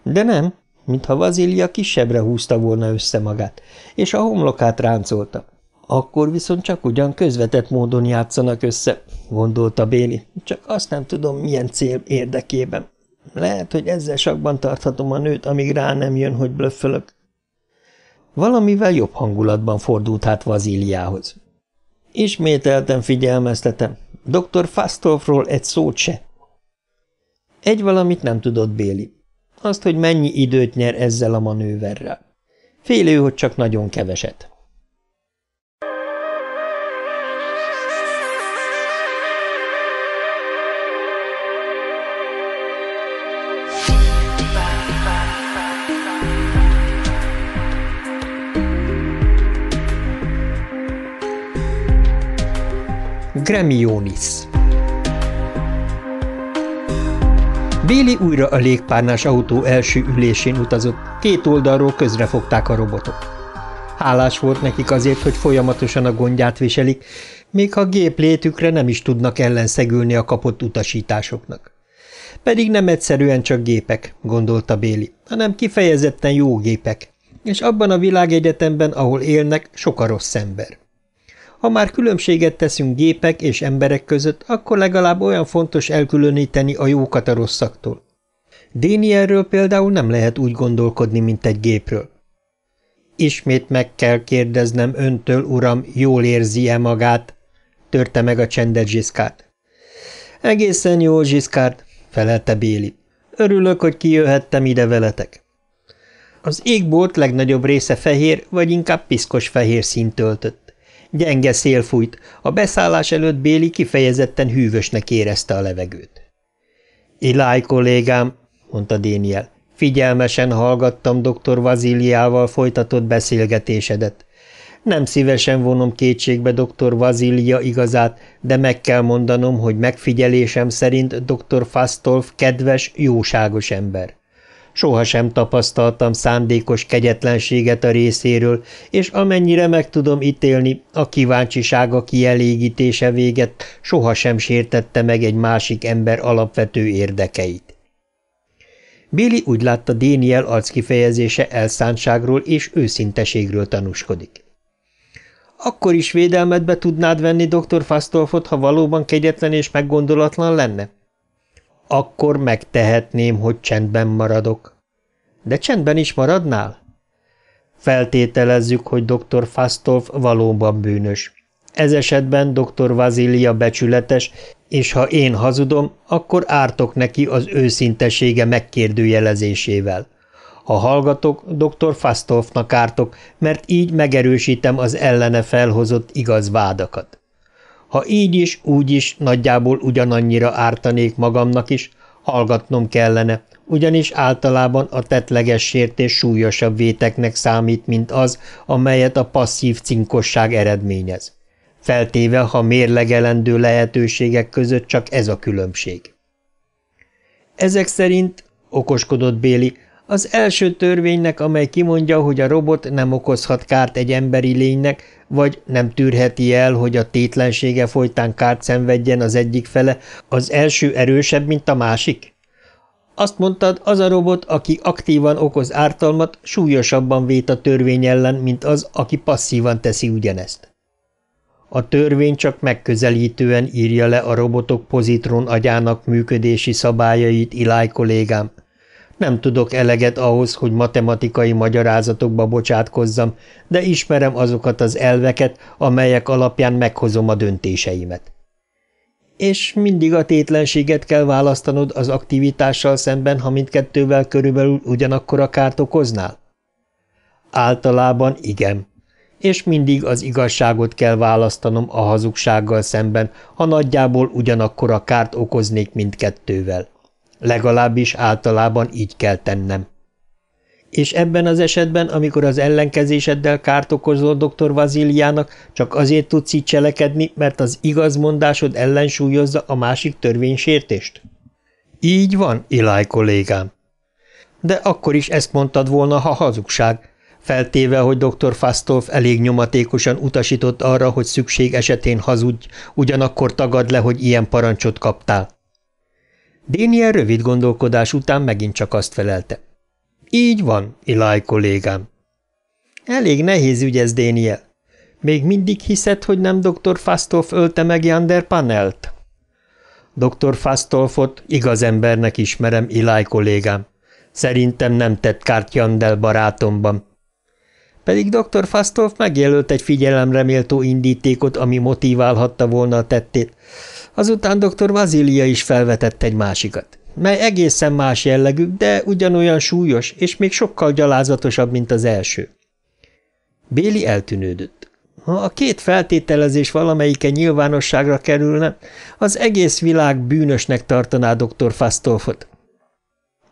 A: De nem, mintha Vazília kisebbre húzta volna össze magát, és a homlokát ráncolta. Akkor viszont csak ugyan közvetett módon játszanak össze, gondolta Béli, csak azt nem tudom, milyen cél érdekében. Lehet, hogy ezzel sakban tarthatom a nőt, amíg rá nem jön, hogy blöffölök. Valamivel jobb hangulatban fordult hát Vazíliához. Ismételten figyelmeztetem. Dr. Fastolfról egy szót se. Egy valamit nem tudott Béli. Azt, hogy mennyi időt nyer ezzel a manőverrel. Félő, hogy csak nagyon keveset. Gremionis. Béli újra a légpárnás autó első ülésén utazott, két oldalról fogták a robotot. Hálás volt nekik azért, hogy folyamatosan a gondját viselik, még ha gép létükre nem is tudnak ellenszegülni a kapott utasításoknak. Pedig nem egyszerűen csak gépek, gondolta Béli, hanem kifejezetten jó gépek, és abban a világegyetemben, ahol élnek, sok a rossz ember. Ha már különbséget teszünk gépek és emberek között, akkor legalább olyan fontos elkülöníteni a jókat a rosszaktól. Dénierről például nem lehet úgy gondolkodni, mint egy gépről. Ismét meg kell kérdeznem öntől, uram, jól érzi-e magát? Törte meg a csendet Zsiszkárt. Egészen jó, Zsiszkárt, felelte Béli. Örülök, hogy kijöhettem ide veletek. Az égbolt legnagyobb része fehér, vagy inkább piszkos fehér színt töltött. Gyenge szél fújt, a beszállás előtt Béli kifejezetten hűvösnek érezte a levegőt. – Iláj kollégám, mondta Déniel, figyelmesen hallgattam dr. Vaziliával folytatott beszélgetésedet. Nem szívesen vonom kétségbe dr. Vazilia igazát, de meg kell mondanom, hogy megfigyelésem szerint dr. Fastolf kedves, jóságos ember. Sohasem tapasztaltam szándékos kegyetlenséget a részéről, és amennyire meg tudom ítélni, a kíváncsisága kielégítése véget sohasem sértette meg egy másik ember alapvető érdekeit. Billy úgy látta Déniel arckifejezése elszántságról és őszinteségről tanúskodik. Akkor is védelmetbe tudnád venni dr. Fastolfot, ha valóban kegyetlen és meggondolatlan lenne? Akkor megtehetném, hogy csendben maradok. De csendben is maradnál? Feltételezzük, hogy dr. Fastolf valóban bűnös. Ez esetben dr. Vazília becsületes, és ha én hazudom, akkor ártok neki az őszintesége megkérdőjelezésével. Ha hallgatok, dr. Fastolfnak ártok, mert így megerősítem az ellene felhozott igaz vádakat. Ha így is, úgy is nagyjából ugyanannyira ártanék magamnak is, hallgatnom kellene, ugyanis általában a tetleges sértés súlyosabb véteknek számít, mint az, amelyet a passzív cinkosság eredményez. Feltéve, ha mérlegelendő lehetőségek között csak ez a különbség. Ezek szerint, okoskodott Béli, az első törvénynek, amely kimondja, hogy a robot nem okozhat kárt egy emberi lénynek, vagy nem tűrheti el, hogy a tétlensége folytán kárt szenvedjen az egyik fele, az első erősebb, mint a másik? Azt mondtad, az a robot, aki aktívan okoz ártalmat, súlyosabban vét a törvény ellen, mint az, aki passzívan teszi ugyanezt. A törvény csak megközelítően írja le a robotok pozitron agyának működési szabályait, Iláj kollégám – nem tudok eleget ahhoz, hogy matematikai magyarázatokba bocsátkozzam, de ismerem azokat az elveket, amelyek alapján meghozom a döntéseimet. És mindig a tétlenséget kell választanod az aktivitással szemben, ha mindkettővel körülbelül ugyanakkor a kárt okoznál? Általában igen. És mindig az igazságot kell választanom a hazugsággal szemben, ha nagyjából ugyanakkor a kárt okoznék mindkettővel. Legalábbis általában így kell tennem. És ebben az esetben, amikor az ellenkezéseddel kárt okozol dr. Vaziliának, csak azért tudsz így cselekedni, mert az igazmondásod ellensúlyozza a másik törvénysértést? Így van, Iláj kollégám. De akkor is ezt mondtad volna, ha hazugság, feltéve, hogy dr. Fastolf elég nyomatékosan utasított arra, hogy szükség esetén hazudj, ugyanakkor tagad le, hogy ilyen parancsot kaptál. Daniel rövid gondolkodás után megint csak azt felelte. Így van, Eli kollégám. Elég nehéz ügy ez, Daniel. Még mindig hiszed, hogy nem dr. Fastolf ölte meg Jander Panelt? Dr. Fastolfot igaz embernek ismerem, Eli kollégám. Szerintem nem tett kárt Jandel barátomban. Pedig dr. Fastolf megjelölt egy figyelemreméltó indítékot, ami motiválhatta volna a tettét, Azután dr. Vazília is felvetett egy másikat, mely egészen más jellegű, de ugyanolyan súlyos, és még sokkal gyalázatosabb, mint az első. Béli eltűnődött. Ha a két feltételezés valamelyike nyilvánosságra kerülne, az egész világ bűnösnek tartaná dr. Fasztolfot.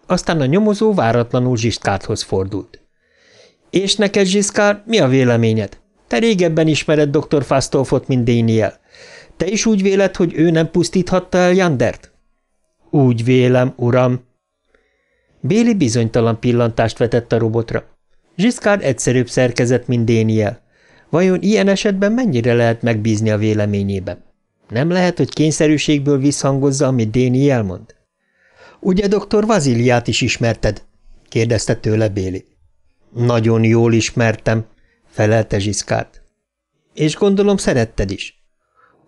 A: Aztán a nyomozó váratlanul Zsiszkárthoz fordult. – És neked, Zsiszkár, mi a véleményed? Te régebben ismered dr. Fasztolfot, mint Déniel. Te is úgy véled, hogy ő nem pusztíthatta el Jandert? Úgy vélem, uram. Béli bizonytalan pillantást vetett a robotra. Zsiszkár egyszerűbb szerkezet, mint Déniel. Vajon ilyen esetben mennyire lehet megbízni a véleményében? Nem lehet, hogy kényszerűségből visszhangozza, amit Déniel mond? Ugye doktor Vaziliát is ismerted? kérdezte tőle Béli. Nagyon jól ismertem, felelte Zsiszkárt. És gondolom szeretted is.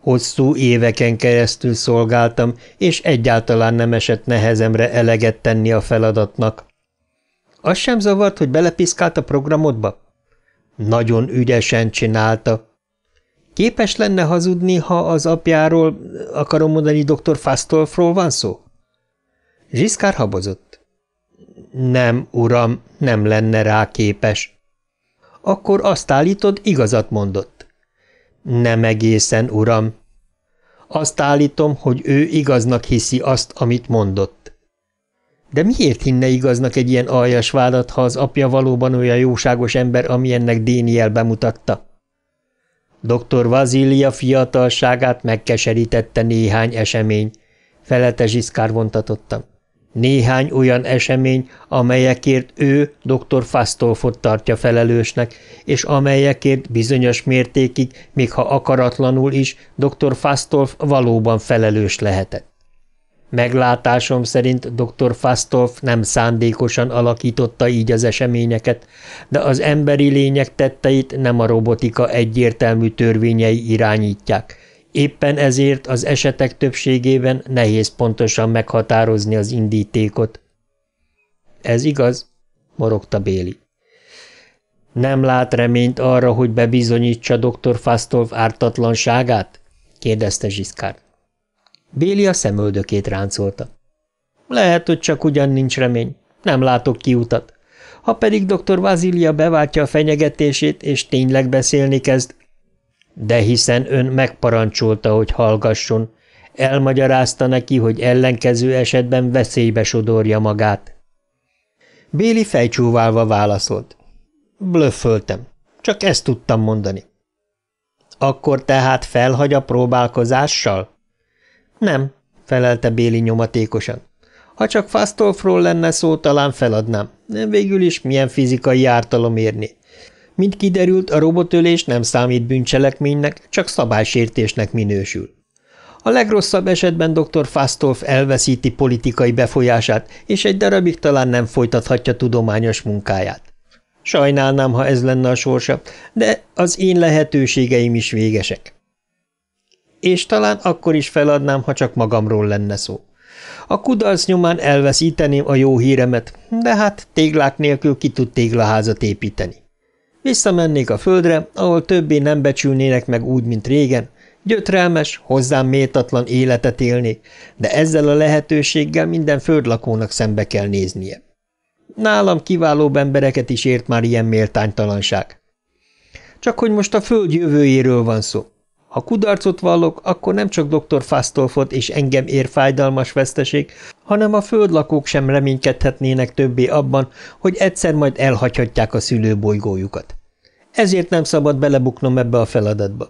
A: Hosszú éveken keresztül szolgáltam, és egyáltalán nem esett nehezemre eleget tenni a feladatnak. Az sem zavart, hogy belepiszkált a programodba? Nagyon ügyesen csinálta. Képes lenne hazudni, ha az apjáról, akarom mondani, dr. Fastolfról van szó? Zsiszkár habozott. Nem, uram, nem lenne rá képes. Akkor azt állítod, igazat mondott. Nem egészen, uram. Azt állítom, hogy ő igaznak hiszi azt, amit mondott. De miért hinne igaznak egy ilyen aljas vádat, ha az apja valóban olyan jóságos ember, amilyennek Déniel bemutatta? Dr. Vazília fiatalságát megkeserítette néhány esemény, felete Zsiszkár vontatottam. Néhány olyan esemény, amelyekért ő dr. Fasztolfot tartja felelősnek, és amelyekért bizonyos mértékig, még ha akaratlanul is, dr. Fasztolf valóban felelős lehetett. Meglátásom szerint dr. Fasztolf nem szándékosan alakította így az eseményeket, de az emberi lények tetteit nem a robotika egyértelmű törvényei irányítják – Éppen ezért az esetek többségében nehéz pontosan meghatározni az indítékot. Ez igaz, morogta Béli. Nem lát reményt arra, hogy bebizonyítsa dr. Fastolf ártatlanságát? kérdezte Zsiszkár. Béli a szemöldökét ráncolta. Lehet, hogy csak ugyan nincs remény. Nem látok kiutat. Ha pedig dr. Vazília beváltja a fenyegetését, és tényleg beszélni kezd, de hiszen ön megparancsolta, hogy hallgasson, elmagyarázta neki, hogy ellenkező esetben veszélybe sodorja magát. Béli fejcsúválva válaszolt. Blöfföltem, csak ezt tudtam mondani. Akkor tehát felhagy a próbálkozással? Nem, felelte Béli nyomatékosan. Ha csak Fasztolfról lenne szó, talán feladnám. Végül is milyen fizikai ártalom érni. Mint kiderült, a robotölés nem számít bűncselekménynek, csak szabálysértésnek minősül. A legrosszabb esetben dr. Fastolf elveszíti politikai befolyását, és egy darabig talán nem folytathatja tudományos munkáját. Sajnálnám, ha ez lenne a sorsa, de az én lehetőségeim is végesek. És talán akkor is feladnám, ha csak magamról lenne szó. A kudarc nyomán elveszíteném a jó híremet, de hát téglák nélkül ki tud téglaházat építeni. Visszamennék a földre, ahol többé nem becsülnének meg úgy, mint régen. Gyötrelmes, hozzám méltatlan életet élnék, de ezzel a lehetőséggel minden földlakónak szembe kell néznie. Nálam kiválóbb embereket is ért már ilyen méltánytalanság. Csak hogy most a föld jövőjéről van szó. Ha kudarcot vallok, akkor nem csak dr. Fasztolfot és engem ér fájdalmas veszteség, hanem a földlakók sem reménykedhetnének többé abban, hogy egyszer majd elhagyhatják a szülőbolygójukat. Ezért nem szabad belebuknom ebbe a feladatba.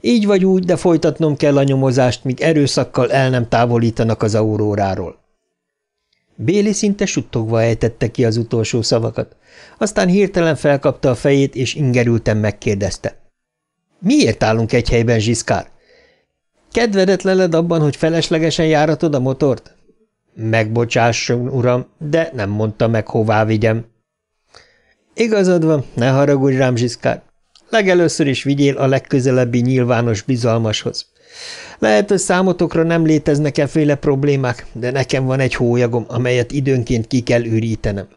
A: Így vagy úgy, de folytatnom kell a nyomozást, míg erőszakkal el nem távolítanak az auróráról. Béli szinte suttogva ejtette ki az utolsó szavakat. Aztán hirtelen felkapta a fejét, és ingerülten megkérdezte. Miért állunk egy helyben, Zsiszkár? Kedvedet leled abban, hogy feleslegesen járatod a motort? Megbocsásson, uram, de nem mondta meg, hová vigyem. Igazad van, ne haragudj rám, Zsiszkár. Legelőször is vigyél a legközelebbi nyilvános bizalmashoz. Lehet, hogy számotokra nem léteznek efféle problémák, de nekem van egy hólyagom, amelyet időnként ki kell ürítenem.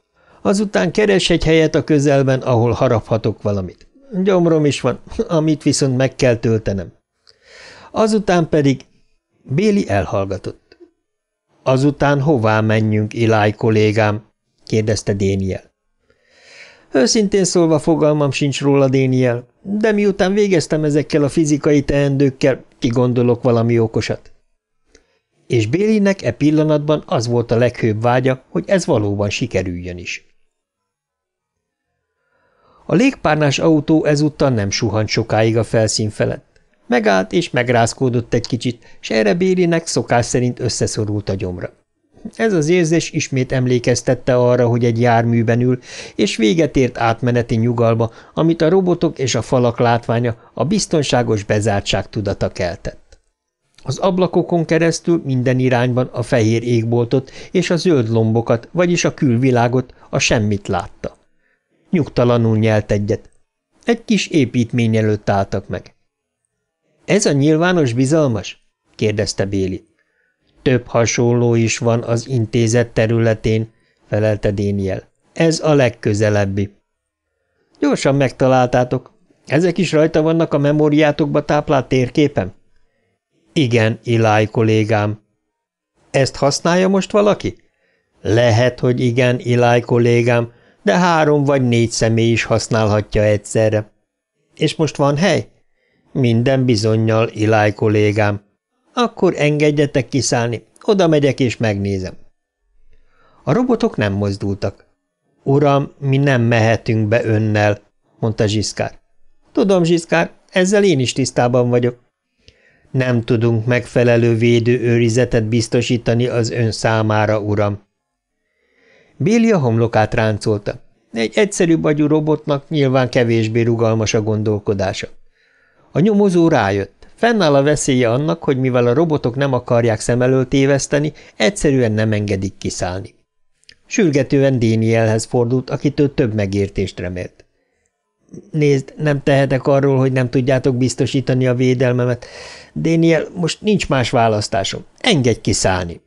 A: Azután keres egy helyet a közelben, ahol haraphatok valamit. Gyomrom is van, amit viszont meg kell töltenem. Azután pedig Béli elhallgatott. Azután hová menjünk, Iláj kollégám? kérdezte Déniel. Őszintén szólva fogalmam sincs róla, Déniel, de miután végeztem ezekkel a fizikai teendőkkel, kigondolok valami okosat. És Bélinek e pillanatban az volt a leghőbb vágya, hogy ez valóban sikerüljön is. A légpárnás autó ezúttal nem suhant sokáig a felszín felett. Megállt és megrázkódott egy kicsit, s erre Bélinek szokás szerint összeszorult a gyomra. Ez az érzés ismét emlékeztette arra, hogy egy járműben ül, és véget ért átmeneti nyugalba, amit a robotok és a falak látványa a biztonságos bezártság tudata keltett. Az ablakokon keresztül minden irányban a fehér égboltot és a zöld lombokat, vagyis a külvilágot, a semmit látta. Nyugtalanul nyelt egyet. Egy kis építmény előtt álltak meg. – Ez a nyilvános bizalmas? – kérdezte Béli. – Több hasonló is van az intézet területén – felelte Déniel. – Ez a legközelebbi. – Gyorsan megtaláltátok. Ezek is rajta vannak a memóriátokba táplált térképen? – Igen, Iláj kollégám. – Ezt használja most valaki? – Lehet, hogy igen, Iláj kollégám, de három vagy négy személy is használhatja egyszerre. És most van hely? Minden bizonyal, Iláj kollégám. Akkor engedjetek kiszállni, oda megyek és megnézem. A robotok nem mozdultak. Uram, mi nem mehetünk be önnel, mondta Zsiszkár. Tudom, Zsiszkár, ezzel én is tisztában vagyok. Nem tudunk megfelelő védőőrizetet biztosítani az ön számára, uram. Billy a homlokát ráncolta. Egy egyszerű agyú robotnak nyilván kevésbé rugalmas a gondolkodása. A nyomozó rájött. Fennáll a veszélye annak, hogy mivel a robotok nem akarják szem elől téveszteni, egyszerűen nem engedik kiszállni. Sürgetően Dénielhez fordult, akitől több megértést remélt. Nézd, nem tehetek arról, hogy nem tudjátok biztosítani a védelmemet. Déniel, most nincs más választásom. Engedj kiszállni.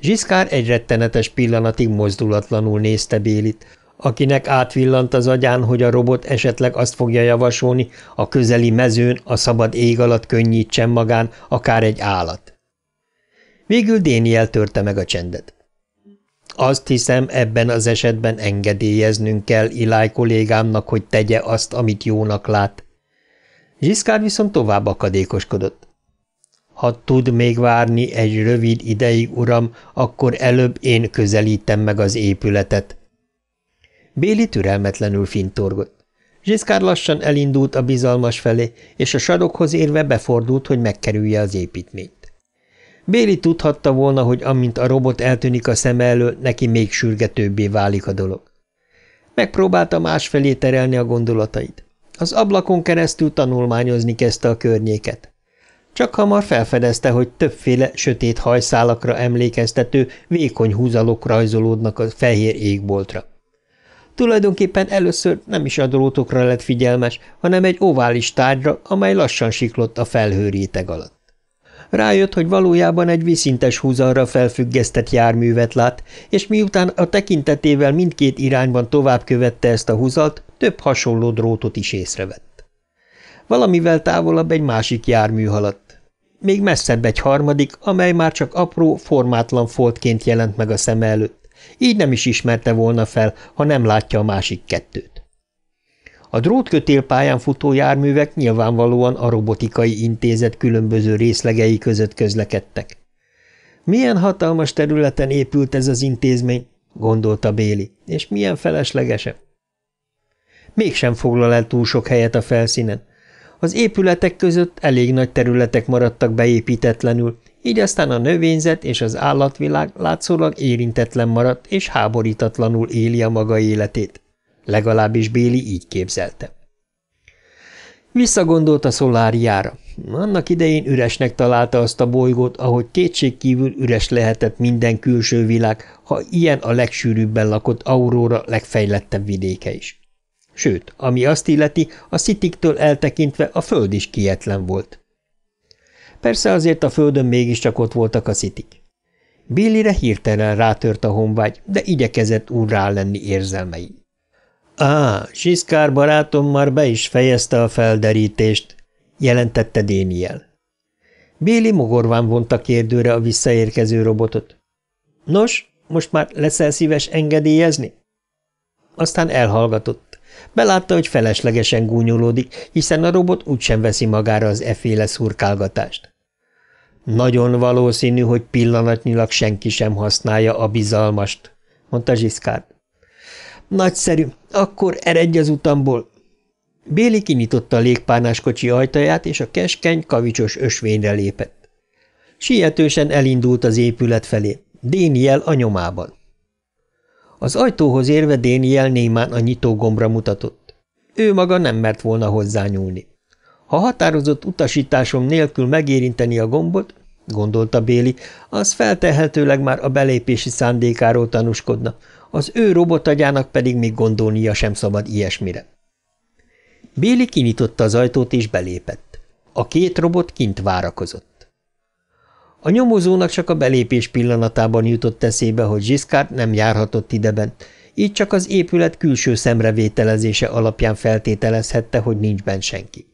A: Zsiszkár egy rettenetes pillanatig mozdulatlanul nézte Bélit, akinek átvillant az agyán, hogy a robot esetleg azt fogja javasolni, a közeli mezőn a szabad ég alatt könnyítsen magán akár egy állat. Végül Déniel törte meg a csendet. Azt hiszem, ebben az esetben engedélyeznünk kell Iláj kollégámnak, hogy tegye azt, amit jónak lát. Zsiszkár viszont tovább akadékoskodott. Ha tud még várni egy rövid ideig, uram, akkor előbb én közelítem meg az épületet. Béli türelmetlenül fintorgott. Zsiszkár lassan elindult a bizalmas felé, és a sarokhoz érve befordult, hogy megkerülje az építményt. Béli tudhatta volna, hogy amint a robot eltűnik a szem elől, neki még sürgetőbbé válik a dolog. Megpróbálta másfelé terelni a gondolatait. Az ablakon keresztül tanulmányozni kezdte a környéket. Csak hamar felfedezte, hogy többféle sötét hajszálakra emlékeztető, vékony húzalok rajzolódnak a fehér égboltra. Tulajdonképpen először nem is a drótokra lett figyelmes, hanem egy ovális tárgyra, amely lassan siklott a felhő réteg alatt. Rájött, hogy valójában egy viszintes húzalra felfüggesztett járművet lát, és miután a tekintetével mindkét irányban tovább követte ezt a húzalt, több hasonló drótot is észrevett. Valamivel távolabb egy másik jármű haladt még messzebb egy harmadik, amely már csak apró, formátlan foltként jelent meg a szem előtt. Így nem is ismerte volna fel, ha nem látja a másik kettőt. A drótkötélpályán futó járművek nyilvánvalóan a robotikai intézet különböző részlegei között közlekedtek. Milyen hatalmas területen épült ez az intézmény, gondolta Béli, és milyen feleslegese. Mégsem foglal el túl sok helyet a felszínen, az épületek között elég nagy területek maradtak beépítetlenül, így aztán a növényzet és az állatvilág látszólag érintetlen maradt és háborítatlanul éli a maga életét. Legalábbis Béli így képzelte. Visszagondolt a szoláriára. Annak idején üresnek találta azt a bolygót, ahogy kétségkívül üres lehetett minden külső világ, ha ilyen a legsűrűbben lakott auróra legfejlettebb vidéke is. Sőt, ami azt illeti, a szitiktől eltekintve a föld is kietlen volt. Persze azért a földön mégiscsak ott voltak a szitik. Billyre hirtelen rátört a honvágy, de igyekezett úrrá lenni érzelmei. Á, Siskár barátom már be is fejezte a felderítést, jelentette Déniel. Béli mogorván vonta kérdőre a visszaérkező robotot. Nos, most már leszel szíves engedélyezni? Aztán elhallgatott. Belátta, hogy feleslegesen gúnyolódik, hiszen a robot úgysem veszi magára az eféle szurkálgatást. Nagyon valószínű, hogy pillanatnyilag senki sem használja a bizalmast, mondta Zsiszkár. Nagyszerű, akkor eredj az utamból. Béli kinyitotta a légpárnás kocsi ajtaját, és a keskeny, kavicsos ösvényre lépett. Sietősen elindult az épület felé, Déniel a nyomában. Az ajtóhoz érve Déniel némán a nyitógombra mutatott. Ő maga nem mert volna hozzányúlni. Ha határozott utasításom nélkül megérinteni a gombot, gondolta Béli, az feltehetőleg már a belépési szándékáról tanúskodna, az ő robotagyának pedig még gondolnia sem szabad ilyesmire. Béli kinyitotta az ajtót és belépett. A két robot kint várakozott. A nyomozónak csak a belépés pillanatában jutott eszébe, hogy Zsiszkárt nem járhatott ideben. így csak az épület külső szemrevételezése alapján feltételezhette, hogy nincs bent senki.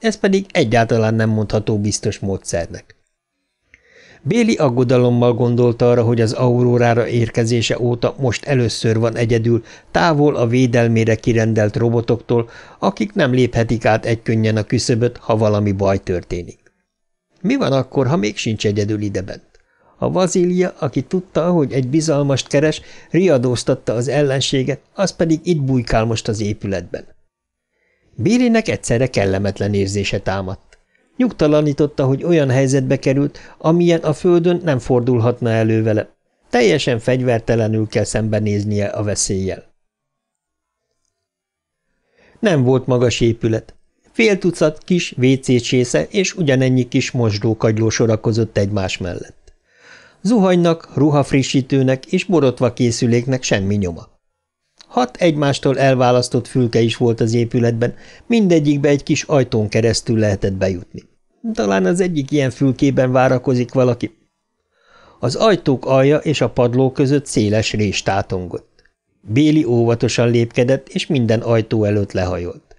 A: Ez pedig egyáltalán nem mondható biztos módszernek. Béli aggodalommal gondolta arra, hogy az aurórára érkezése óta most először van egyedül, távol a védelmére kirendelt robotoktól, akik nem léphetik át egykönnyen a küszöböt, ha valami baj történik. Mi van akkor, ha még sincs egyedül idebent? A vazília, aki tudta, hogy egy bizalmast keres, riadóztatta az ellenséget, az pedig itt bujkál most az épületben. Bérinek egyszerre kellemetlen érzése támadt. Nyugtalanította, hogy olyan helyzetbe került, amilyen a földön nem fordulhatna elő vele. Teljesen fegyvertelenül kell szembenéznie a veszéllyel. Nem volt magas épület, Fél tucat kis vécécsésze és ugyanennyi kis mosdókagyló sorakozott egymás mellett. Zuhanynak, ruhafrissítőnek és borotva készüléknek semmi nyoma. Hat egymástól elválasztott fülke is volt az épületben, mindegyikbe egy kis ajtón keresztül lehetett bejutni. Talán az egyik ilyen fülkében várakozik valaki. Az ajtók alja és a padló között széles rés tátongott. Béli óvatosan lépkedett, és minden ajtó előtt lehajolt.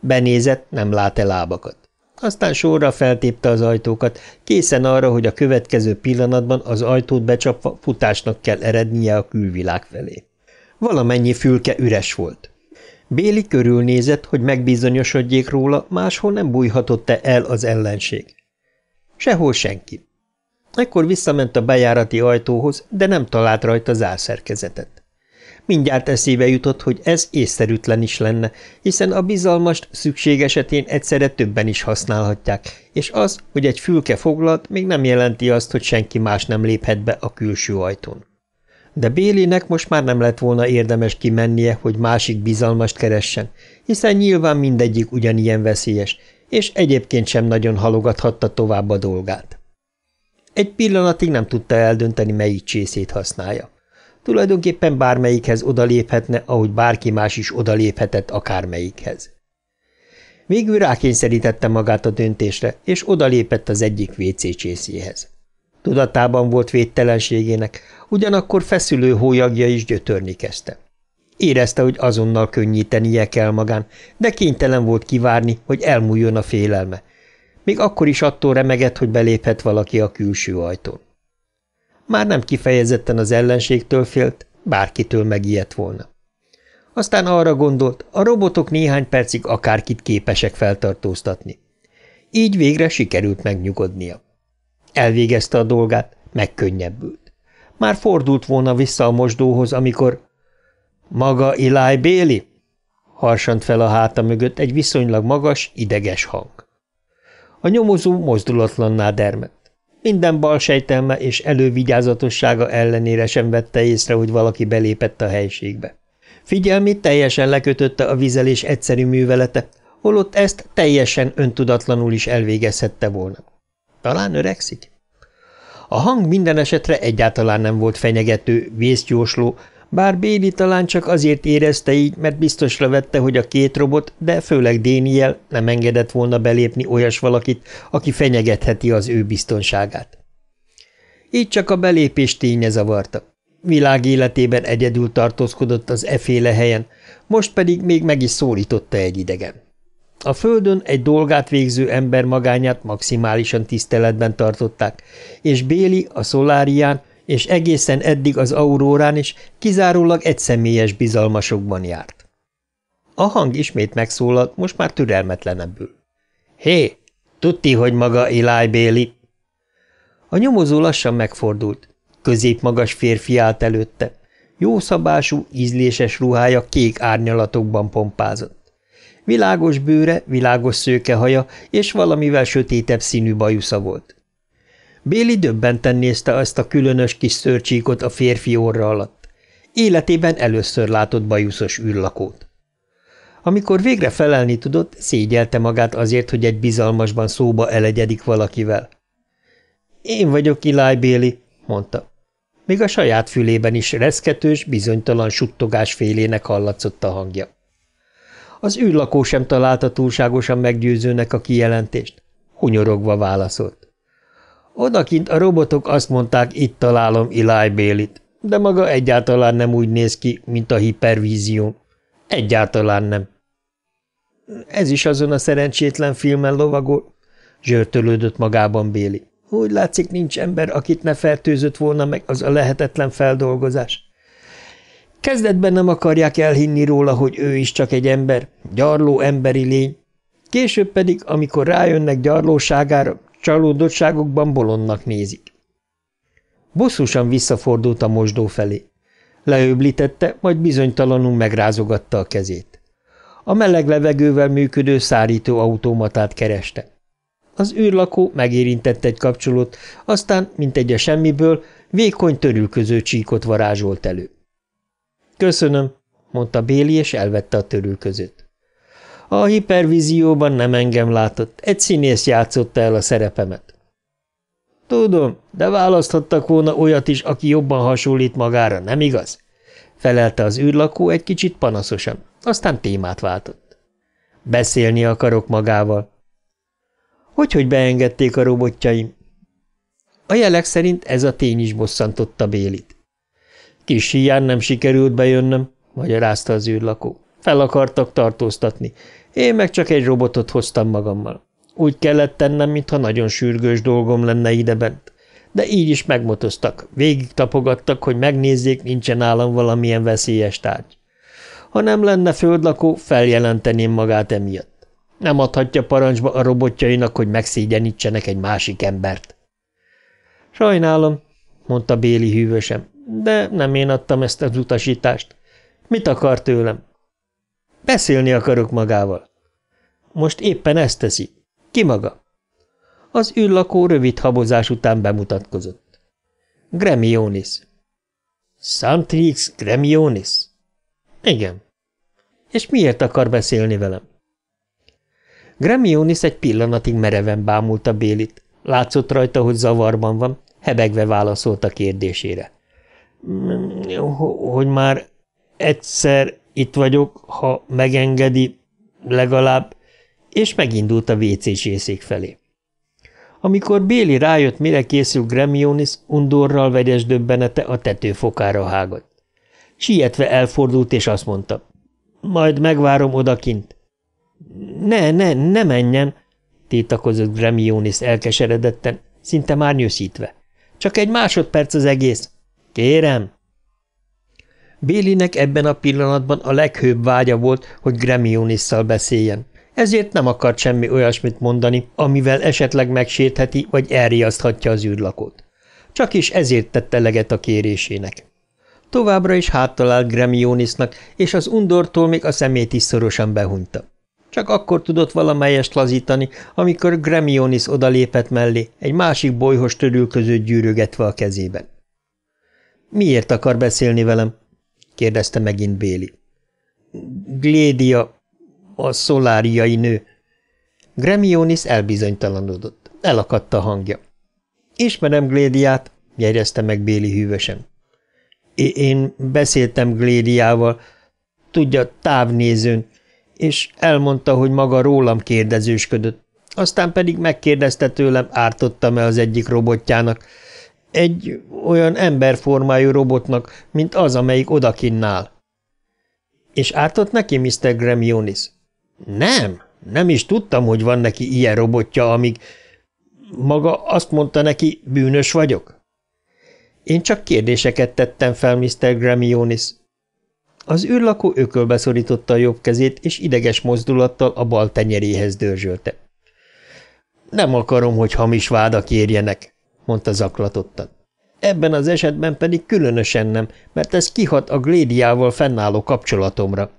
A: Benézett, nem lát-e lábakat. Aztán sorra feltépte az ajtókat, készen arra, hogy a következő pillanatban az ajtót becsapva futásnak kell erednie a külvilág felé. Valamennyi fülke üres volt. Béli körülnézett, hogy megbizonyosodjék róla, máshol nem bújhatott-e el az ellenség. Sehol senki. Ekkor visszament a bejárati ajtóhoz, de nem talált rajta zárszerkezetet. Mindjárt eszébe jutott, hogy ez észszerűtlen is lenne, hiszen a bizalmast szükség esetén egyszerre többen is használhatják, és az, hogy egy fülke foglalt, még nem jelenti azt, hogy senki más nem léphet be a külső ajtón. De Bélinek most már nem lett volna érdemes kimennie, hogy másik bizalmast keressen, hiszen nyilván mindegyik ugyanilyen veszélyes, és egyébként sem nagyon halogathatta tovább a dolgát. Egy pillanatig nem tudta eldönteni, melyik csészét használja. Tulajdonképpen bármelyikhez odaléphetne, ahogy bárki más is odaléphetett akármelyikhez. Végül rákényszerítette magát a döntésre, és odalépett az egyik WC csészéhez. Tudatában volt védtelenségének, ugyanakkor feszülő hólyagja is gyötörni kezdte. Érezte, hogy azonnal könnyítenie kell magán, de kénytelen volt kivárni, hogy elmúljon a félelme. Még akkor is attól remegett, hogy beléphet valaki a külső ajtón. Már nem kifejezetten az ellenségtől félt, bárkitől megijedt volna. Aztán arra gondolt, a robotok néhány percig akárkit képesek feltartóztatni. Így végre sikerült megnyugodnia. Elvégezte a dolgát, megkönnyebbült. Már fordult volna vissza a mosdóhoz, amikor... Maga Eli Béli? Harsant fel a háta mögött egy viszonylag magas, ideges hang. A nyomozó mozdulatlanná dermet. Minden bal sejtelme és elővigyázatossága ellenére sem vette észre, hogy valaki belépett a helységbe. Figyelmét teljesen lekötötte a vizelés egyszerű művelete, holott ezt teljesen öntudatlanul is elvégezhette volna. Talán öregszik? A hang minden esetre egyáltalán nem volt fenyegető, vészjósló, bár Béli talán csak azért érezte így, mert biztosra vette, hogy a két robot, de főleg Déniel nem engedett volna belépni olyas valakit, aki fenyegetheti az ő biztonságát. Így csak a belépés ténye zavarta. Világ életében egyedül tartózkodott az eféle helyen, most pedig még meg is szólította egy idegen. A földön egy dolgát végző ember magányát maximálisan tiszteletben tartották, és Béli a szolárián és egészen eddig az aurórán is kizárólag egyszemélyes bizalmasokban járt. A hang ismét megszólalt, most már türelmetlenebbül. – Hé, tudti, hogy maga Eli Béli? A nyomozó lassan megfordult. Középmagas férfi állt előtte. Jó szabású, ízléses ruhája kék árnyalatokban pompázott. Világos bőre, világos szőke haja és valamivel sötétebb színű bajusza volt. Béli döbbenten nézte ezt a különös kis szörcsíkot a férfi orra alatt. Életében először látott bajuszos űrlakót. Amikor végre felelni tudott, szégyelte magát azért, hogy egy bizalmasban szóba elegyedik valakivel. – Én vagyok Eli Béli, mondta. Még a saját fülében is reszketős, bizonytalan suttogás félének hallatszott a hangja. Az űrlakó sem találta túlságosan meggyőzőnek a kijelentést. Hunyorogva válaszolt. Odakint a robotok azt mondták, itt találom Eli Bélit, de maga egyáltalán nem úgy néz ki, mint a hipervízió. Egyáltalán nem. Ez is azon a szerencsétlen filmen lovagol, zsörtölődött magában Béli. Úgy látszik, nincs ember, akit ne fertőzött volna meg az a lehetetlen feldolgozás. Kezdetben nem akarják elhinni róla, hogy ő is csak egy ember, gyarló emberi lény. Később pedig, amikor rájönnek gyarlóságára, Csalódottságokban bolondnak nézik. Bosszusan visszafordult a mosdó felé. Leöblítette, majd bizonytalanul megrázogatta a kezét. A meleg levegővel működő szárító automatát kereste. Az űrlakó megérintett egy kapcsolót, aztán, mint egy a semmiből, vékony törülköző csíkot varázsolt elő. – Köszönöm – mondta Béli, és elvette a törülközőt. A hipervízióban nem engem látott, egy színész játszotta el a szerepemet. Tudom, de választhattak volna olyat is, aki jobban hasonlít magára, nem igaz? Felelte az űrlakó egy kicsit panaszosan, aztán témát váltott. Beszélni akarok magával. Hogy, hogy beengedték a robotjaim? A jelek szerint ez a tény is bosszantotta Bélit. Kis hiány nem sikerült bejönnöm, magyarázta az űrlakó. Fel akartak tartóztatni, én meg csak egy robotot hoztam magammal. Úgy kellett tennem, mintha nagyon sürgős dolgom lenne bent. De így is megmotoztak, végig tapogattak, hogy megnézzék, nincsen nálam valamilyen veszélyes tárgy. Ha nem lenne földlakó, feljelenteném magát emiatt. Nem adhatja parancsba a robotjainak, hogy megszégyenítsenek egy másik embert. Sajnálom, mondta Béli hűvösen, de nem én adtam ezt az utasítást. Mit akar tőlem? Beszélni akarok magával. Most éppen ezt teszi. Ki maga? Az űrlakó rövid habozás után bemutatkozott. Gremionis. Santrix Gremionis? Igen. És miért akar beszélni velem? Gremionis egy pillanatig mereven bámulta Bélit. Látszott rajta, hogy zavarban van, hebegve válaszolt a kérdésére. Hmm, hogy már egyszer itt vagyok, ha megengedi, legalább, és megindult a vécés észék felé. Amikor Béli rájött, mire készül Gremionis, undorral vegyes döbbenete a tetőfokára hágott. Sietve elfordult, és azt mondta. Majd megvárom odakint. Ne, ne, ne menjen, tiltakozott Gremionis elkeseredetten, szinte már nyőszítve. Csak egy másodperc az egész. Kérem! Bélinek ebben a pillanatban a leghőbb vágya volt, hogy Gremionisszal beszéljen, ezért nem akart semmi olyasmit mondani, amivel esetleg megsértheti vagy elriaszthatja az űrlakót. Csak is ezért tette leget a kérésének. Továbbra is háttal állt Gremionisnak, és az undortól még a szemét is szorosan behunyta. Csak akkor tudott valamelyest lazítani, amikor Gremionis odalépett mellé, egy másik bolyhos törülközőt gyűrögetve a kezében. – Miért akar beszélni velem? kérdezte megint Béli. Glédia, a szoláriai nő. Gremionis elbizonytalanodott. Elakadt a hangja. Ismerem Glédiát, jegyezte meg Béli hűvösen. Én beszéltem Glédiával, tudja, távnézőn, és elmondta, hogy maga rólam kérdezősködött. Aztán pedig megkérdezte tőlem, ártottam-e az egyik robotjának, egy olyan emberformájú robotnak, mint az, amelyik odakinnál. És ártott neki Mr. Graham Nem, nem is tudtam, hogy van neki ilyen robotja, amíg maga azt mondta neki, bűnös vagyok. Én csak kérdéseket tettem fel Mr. Gramionis. Az űrlakó ökölbe szorította a jobb kezét, és ideges mozdulattal a bal tenyeréhez dörzsölte. Nem akarom, hogy hamis vádak érjenek, mondta zaklatottan. Ebben az esetben pedig különösen nem, mert ez kihat a Glédiával fennálló kapcsolatomra.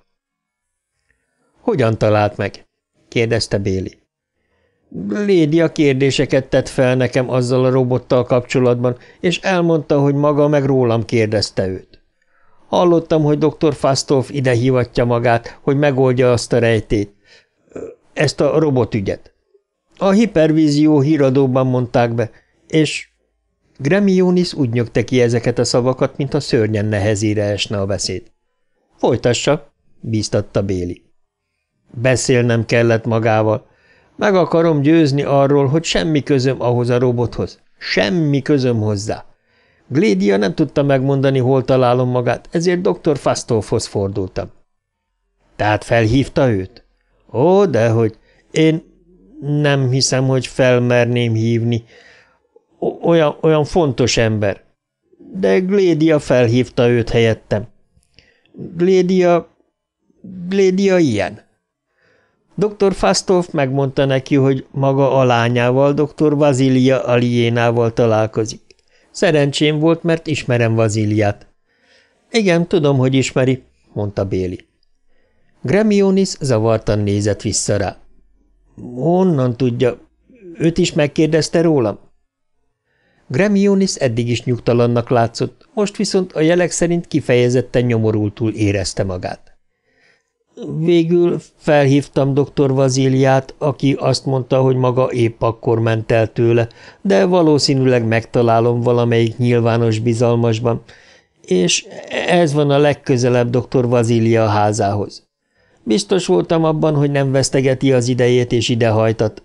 A: Hogyan talált meg? kérdezte Béli. Glédia kérdéseket tett fel nekem azzal a robottal kapcsolatban, és elmondta, hogy maga meg rólam kérdezte őt. Hallottam, hogy dr. Fastolf ide hivatja magát, hogy megoldja azt a rejtét, ezt a robotügyet. A hipervízió híradóban mondták be, és Gremionis úgy nyögte ki ezeket a szavakat, mintha szörnyen nehezére esne a beszéd. Folytassa, bíztatta Béli. Beszélnem kellett magával. Meg akarom győzni arról, hogy semmi közöm ahhoz a robothoz. Semmi közöm hozzá. Glédia nem tudta megmondani, hol találom magát, ezért dr. Fastolfhoz fordultam. Tehát felhívta őt? Ó, dehogy. Én nem hiszem, hogy felmerném hívni olyan, olyan fontos ember. De Glédia felhívta őt helyettem. Glédia... Glédia ilyen. Dr. Fastolf megmondta neki, hogy maga a lányával, dr. Vazília Aliénával találkozik. Szerencsém volt, mert ismerem Vaziliát. Igen, tudom, hogy ismeri, mondta Béli. Gremionis zavartan nézett vissza rá. Honnan tudja? Őt is megkérdezte rólam? Gremionis eddig is nyugtalannak látszott, most viszont a jelek szerint kifejezetten nyomorultul érezte magát. Végül felhívtam dr. Vaziliát, aki azt mondta, hogy maga épp akkor ment el tőle, de valószínűleg megtalálom valamelyik nyilvános bizalmasban, és ez van a legközelebb dr. Vazília házához. Biztos voltam abban, hogy nem vesztegeti az idejét és idehajtat,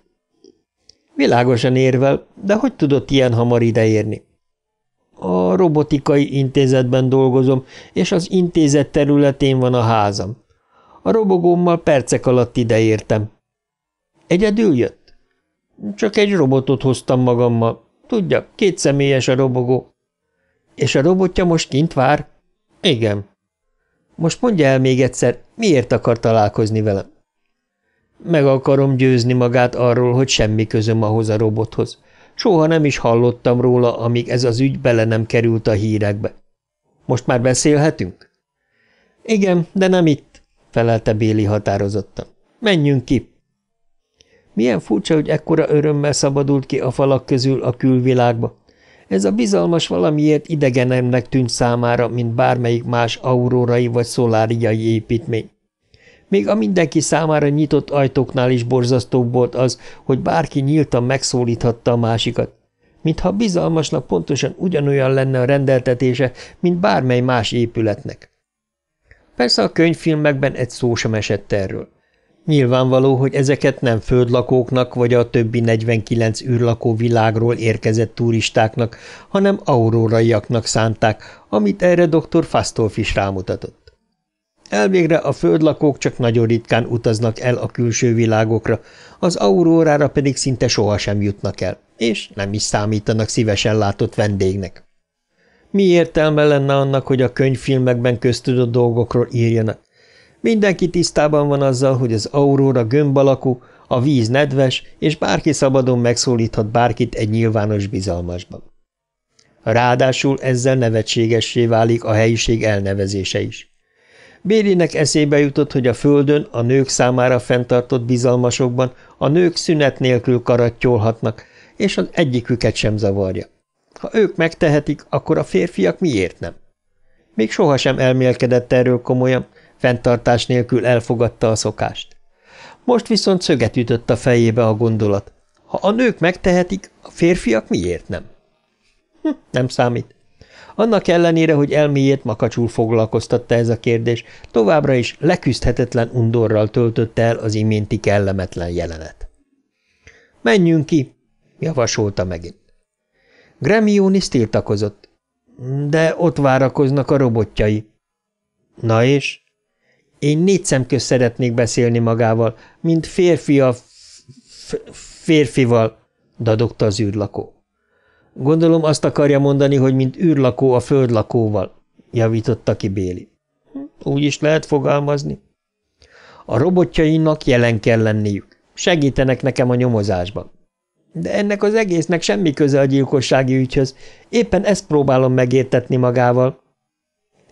A: Világosan érvel, de hogy tudott ilyen hamar ideérni? A robotikai intézetben dolgozom, és az intézet területén van a házam. A robogómmal percek alatt ideértem. Egyedül jött? Csak egy robotot hoztam magammal. Tudja, két személyes a robogó. És a robotja most kint vár? Igen. Most mondja el még egyszer, miért akar találkozni velem? Meg akarom győzni magát arról, hogy semmi közöm ahhoz a robothoz. Soha nem is hallottam róla, amíg ez az ügy bele nem került a hírekbe. Most már beszélhetünk? Igen, de nem itt, felelte Béli határozottan. Menjünk ki! Milyen furcsa, hogy ekkora örömmel szabadult ki a falak közül a külvilágba. Ez a bizalmas valamiért idegenemnek tűnt számára, mint bármelyik más aurórai vagy szoláriai építmény. Még a mindenki számára nyitott ajtóknál is borzasztóbb volt az, hogy bárki nyíltan megszólíthatta a másikat. Mintha bizalmasnak pontosan ugyanolyan lenne a rendeltetése, mint bármely más épületnek. Persze a könyvfilmekben egy szó sem esett erről. Nyilvánvaló, hogy ezeket nem földlakóknak vagy a többi 49 űrlakó világról érkezett turistáknak, hanem auróraiaknak szánták, amit erre dr. Fasztolf is rámutatott. Elvégre a földlakók csak nagyon ritkán utaznak el a külső világokra, az aurórára pedig szinte sohasem jutnak el, és nem is számítanak szívesen látott vendégnek. Mi értelme lenne annak, hogy a könyvfilmekben köztudott dolgokról írjanak? Mindenki tisztában van azzal, hogy az auróra gömb alakú, a víz nedves, és bárki szabadon megszólíthat bárkit egy nyilvános bizalmasban. Ráadásul ezzel nevetségessé válik a helyiség elnevezése is. Bélinek eszébe jutott, hogy a földön, a nők számára fenntartott bizalmasokban a nők szünet nélkül karattyolhatnak, és az egyiküket sem zavarja. Ha ők megtehetik, akkor a férfiak miért nem? Még sohasem elmélkedett erről komolyan, fenntartás nélkül elfogadta a szokást. Most viszont szöget ütött a fejébe a gondolat. Ha a nők megtehetik, a férfiak miért nem? Hm, nem számít. Annak ellenére, hogy elméjét makacsul foglalkoztatta ez a kérdés, továbbra is leküzdhetetlen undorral töltötte el az iménti kellemetlen jelenet. – Menjünk ki! – javasolta megint. Gremionis tiltakozott. – De ott várakoznak a robotjai. – Na és? – Én négy szemköz szeretnék beszélni magával, mint férfi a férfival – dadogta az űrlakó. Gondolom azt akarja mondani, hogy mint űrlakó a földlakóval, javította ki Béli. Hm, úgy is lehet fogalmazni. A robotjainak jelen kell lenniük. Segítenek nekem a nyomozásban. De ennek az egésznek semmi köze a gyilkossági ügyhöz. Éppen ezt próbálom megértetni magával.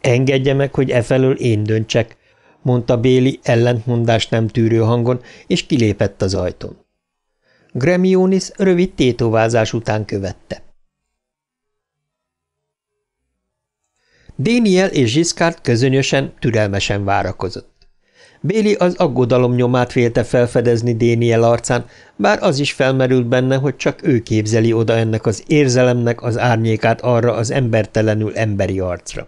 A: Engedje meg, hogy efelől én döntsek, mondta Béli ellentmondást nem tűrő hangon, és kilépett az ajtón. Gremionis rövid tétovázás után követte. Déniel és Giscard közönösen, türelmesen várakozott. Béli az aggodalom nyomát vélte felfedezni Déniel arcán, bár az is felmerült benne, hogy csak ő képzeli oda ennek az érzelemnek az árnyékát arra az embertelenül emberi arcra.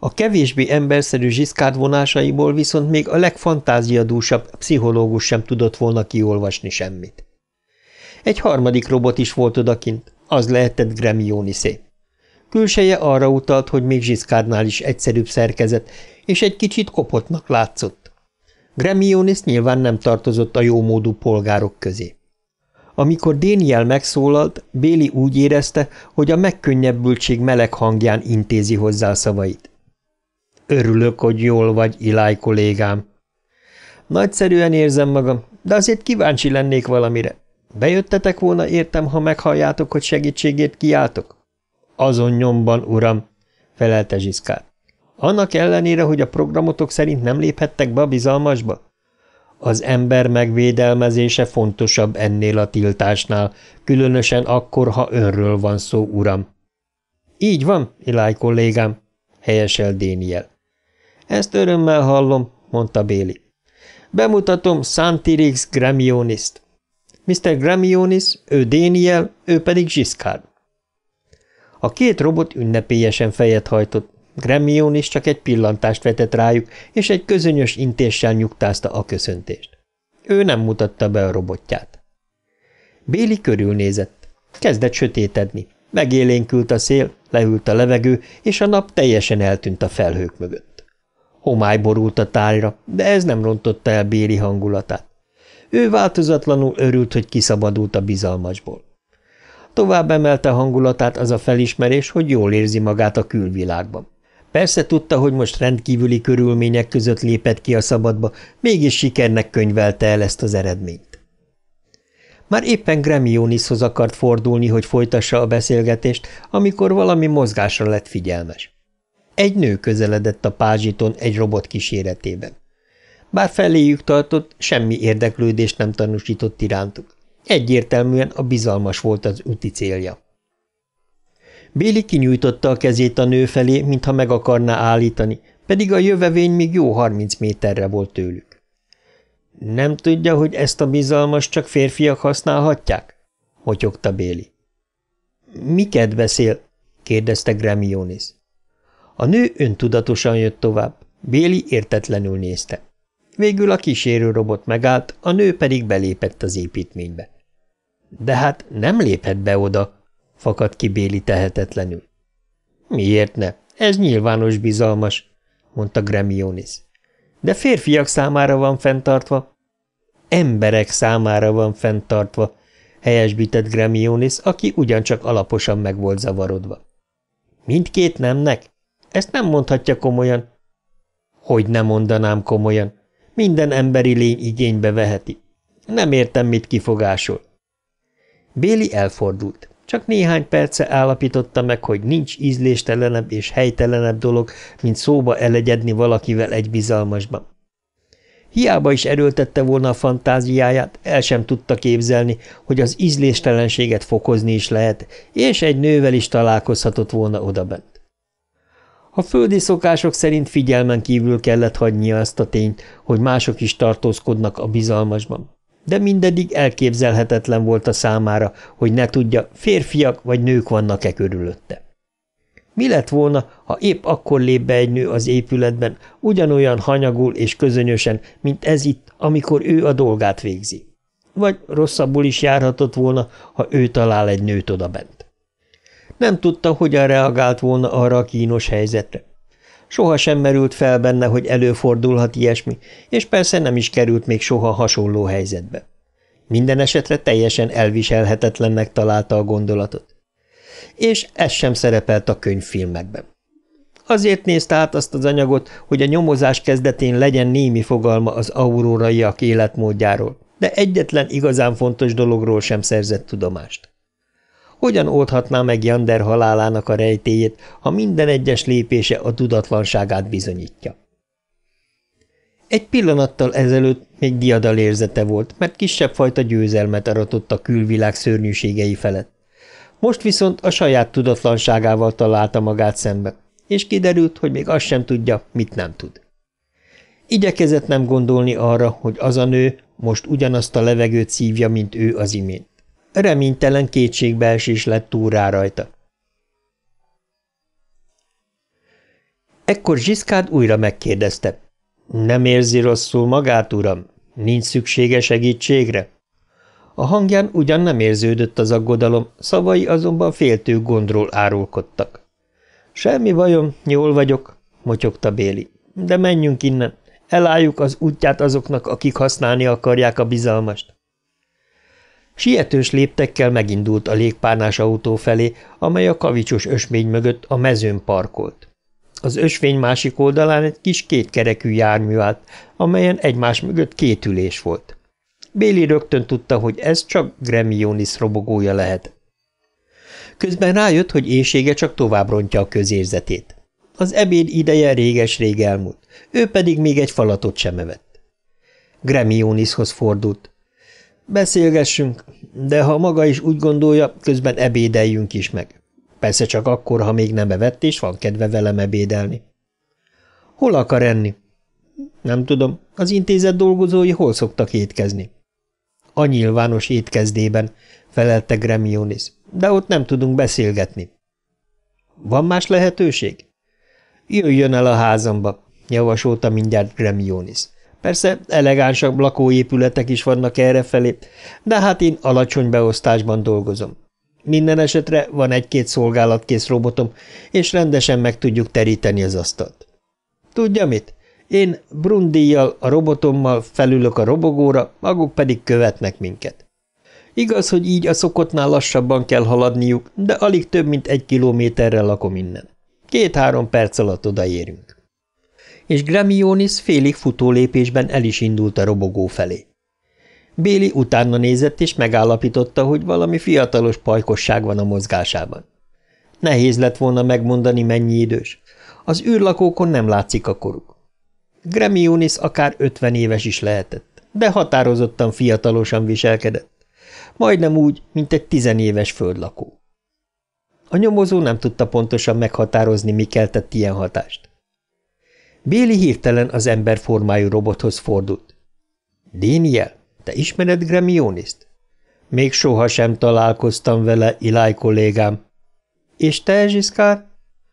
A: A kevésbé emberszerű zsiszkárd vonásaiból viszont még a legfantáziadúsabb pszichológus sem tudott volna kiolvasni semmit. Egy harmadik robot is volt odakint, az lehetett Gremioni szép. Külseje arra utalt, hogy még Zsiszkárnál is egyszerűbb szerkezet, és egy kicsit kopottnak látszott. Gremionis nyilván nem tartozott a jómódú polgárok közé. Amikor Déniel megszólalt, Béli úgy érezte, hogy a megkönnyebbültség meleg hangján intézi hozzá szavait. Örülök, hogy jól vagy, Iláj kollégám. Nagyszerűen érzem magam, de azért kíváncsi lennék valamire. Bejöttetek volna értem, ha meghalljátok, hogy segítségért kiáltok? Azon nyomban, uram, felelte Zsiszkár. Annak ellenére, hogy a programotok szerint nem léphettek be a bizalmasba? Az ember megvédelmezése fontosabb ennél a tiltásnál, különösen akkor, ha önről van szó, uram. Így van, Iláj kollégám, helyesel Déniel. Ezt örömmel hallom, mondta Béli. Bemutatom Santirix Gramioniszt. Mr. Gramionis, ő Déniel, ő pedig Zsiszkár. A két robot ünnepélyesen fejet hajtott, Gremion is csak egy pillantást vetett rájuk, és egy közönyös intéssel nyugtázta a köszöntést. Ő nem mutatta be a robotját. Béli körülnézett. Kezdett sötétedni. Megélénkült a szél, leült a levegő, és a nap teljesen eltűnt a felhők mögött. Homály borult a tájra, de ez nem rontotta el Béli hangulatát. Ő változatlanul örült, hogy kiszabadult a bizalmasból. Tovább emelte hangulatát az a felismerés, hogy jól érzi magát a külvilágban. Persze tudta, hogy most rendkívüli körülmények között lépett ki a szabadba, mégis sikernek könyvelte el ezt az eredményt. Már éppen Gremionishoz akart fordulni, hogy folytassa a beszélgetést, amikor valami mozgásra lett figyelmes. Egy nő közeledett a pázsiton egy robot kíséretében. Bár feléjük tartott, semmi érdeklődést nem tanúsított irántuk. Egyértelműen a bizalmas volt az üti célja. Béli kinyújtotta a kezét a nő felé, mintha meg akarná állítani, pedig a jövevény még jó harminc méterre volt tőlük. Nem tudja, hogy ezt a bizalmas csak férfiak használhatják? motyogta Béli. Miket beszél? kérdezte Gremionis. A nő öntudatosan jött tovább. Béli értetlenül nézte. Végül a kísérő robot megállt, a nő pedig belépett az építménybe. De hát nem léphet be oda, fakadt ki Béli tehetetlenül. Miért ne? Ez nyilvános bizalmas, mondta Gremionis. De férfiak számára van fenntartva. Emberek számára van fenntartva, helyesbített Gremionis, aki ugyancsak alaposan meg volt zavarodva. Mindkét nemnek? Ezt nem mondhatja komolyan. Hogy nem mondanám komolyan? Minden emberi lény igénybe veheti. Nem értem, mit kifogásol. Béli elfordult. Csak néhány perce állapította meg, hogy nincs ízléstelenebb és helytelenebb dolog, mint szóba elegyedni valakivel egy bizalmasban. Hiába is erőltette volna a fantáziáját, el sem tudta képzelni, hogy az ízléstelenséget fokozni is lehet, és egy nővel is találkozhatott volna odabent. A földi szokások szerint figyelmen kívül kellett hagynia azt a tényt, hogy mások is tartózkodnak a bizalmasban de mindedig elképzelhetetlen volt a számára, hogy ne tudja, férfiak vagy nők vannak-e körülötte. Mi lett volna, ha épp akkor lép be egy nő az épületben, ugyanolyan hanyagul és közönösen, mint ez itt, amikor ő a dolgát végzi? Vagy rosszabbul is járhatott volna, ha ő talál egy nőt odabent. Nem tudta, hogyan reagált volna arra a kínos helyzetre. Soha sem merült fel benne, hogy előfordulhat ilyesmi, és persze nem is került még soha hasonló helyzetbe. Minden esetre teljesen elviselhetetlennek találta a gondolatot. És ez sem szerepelt a könyvfilmekben. Azért nézte át azt az anyagot, hogy a nyomozás kezdetén legyen némi fogalma az auróraiak életmódjáról, de egyetlen igazán fontos dologról sem szerzett tudomást. Hogyan oldhatná meg Jander halálának a rejtéjét, ha minden egyes lépése a tudatlanságát bizonyítja? Egy pillanattal ezelőtt még diadal érzete volt, mert kisebb fajta győzelmet aratott a külvilág szörnyűségei felett. Most viszont a saját tudatlanságával találta magát szembe, és kiderült, hogy még azt sem tudja, mit nem tud. Igyekezett nem gondolni arra, hogy az a nő most ugyanazt a levegőt szívja, mint ő az imént reménytelen kétségbeesés lett rá rajta. Ekkor Zsiszkád újra megkérdezte. Nem érzi rosszul magát, uram? Nincs szüksége segítségre? A hangján ugyan nem érződött az aggodalom, szavai azonban féltő gondról árulkodtak. Semmi bajom, jól vagyok, motyogta Béli. De menjünk innen, elálljuk az útját azoknak, akik használni akarják a bizalmast. Sietős léptekkel megindult a légpárnás autó felé, amely a kavicsos ösvény mögött a mezőn parkolt. Az ösvény másik oldalán egy kis kétkerekű jármű állt, amelyen egymás mögött két ülés volt. Béli rögtön tudta, hogy ez csak Gremionis robogója lehet. Közben rájött, hogy éjsége csak tovább rontja a közérzetét. Az ebéd ideje réges-rég elmúlt, ő pedig még egy falatot sem evett. Gremionishoz fordult. Beszélgessünk, de ha maga is úgy gondolja, közben ebédeljünk is meg. Persze csak akkor, ha még nem evett, és van kedve velem ebédelni. Hol akar enni? Nem tudom, az intézet dolgozói hol szoktak étkezni? A nyilvános étkezdében, felelte Gremionis, de ott nem tudunk beszélgetni. Van más lehetőség? Jöjjön el a házamba, javasolta mindjárt Gremionis. Persze elegánsabb lakóépületek is vannak errefelé, de hát én alacsony beosztásban dolgozom. Minden esetre van egy-két szolgálatkész robotom, és rendesen meg tudjuk teríteni az asztalt. Tudja mit? Én Brundíjjal, a robotommal felülök a robogóra, maguk pedig követnek minket. Igaz, hogy így a szokottnál lassabban kell haladniuk, de alig több mint egy kilométerrel lakom innen. Két-három perc alatt odaérünk és Gramionis félig futó el is indult a robogó felé. Béli utána nézett, és megállapította, hogy valami fiatalos pajkosság van a mozgásában. Nehéz lett volna megmondani, mennyi idős. Az űrlakókon nem látszik a koruk. Gremionis akár ötven éves is lehetett, de határozottan fiatalosan viselkedett. Majdnem úgy, mint egy tizenéves földlakó. A nyomozó nem tudta pontosan meghatározni, mi keltett ilyen hatást. Béli hirtelen az ember formájú robothoz fordult. – Déniel, te ismered Gremioniszt? – Még sohasem találkoztam vele, Iláj kollégám. – És te, Zsiszkár?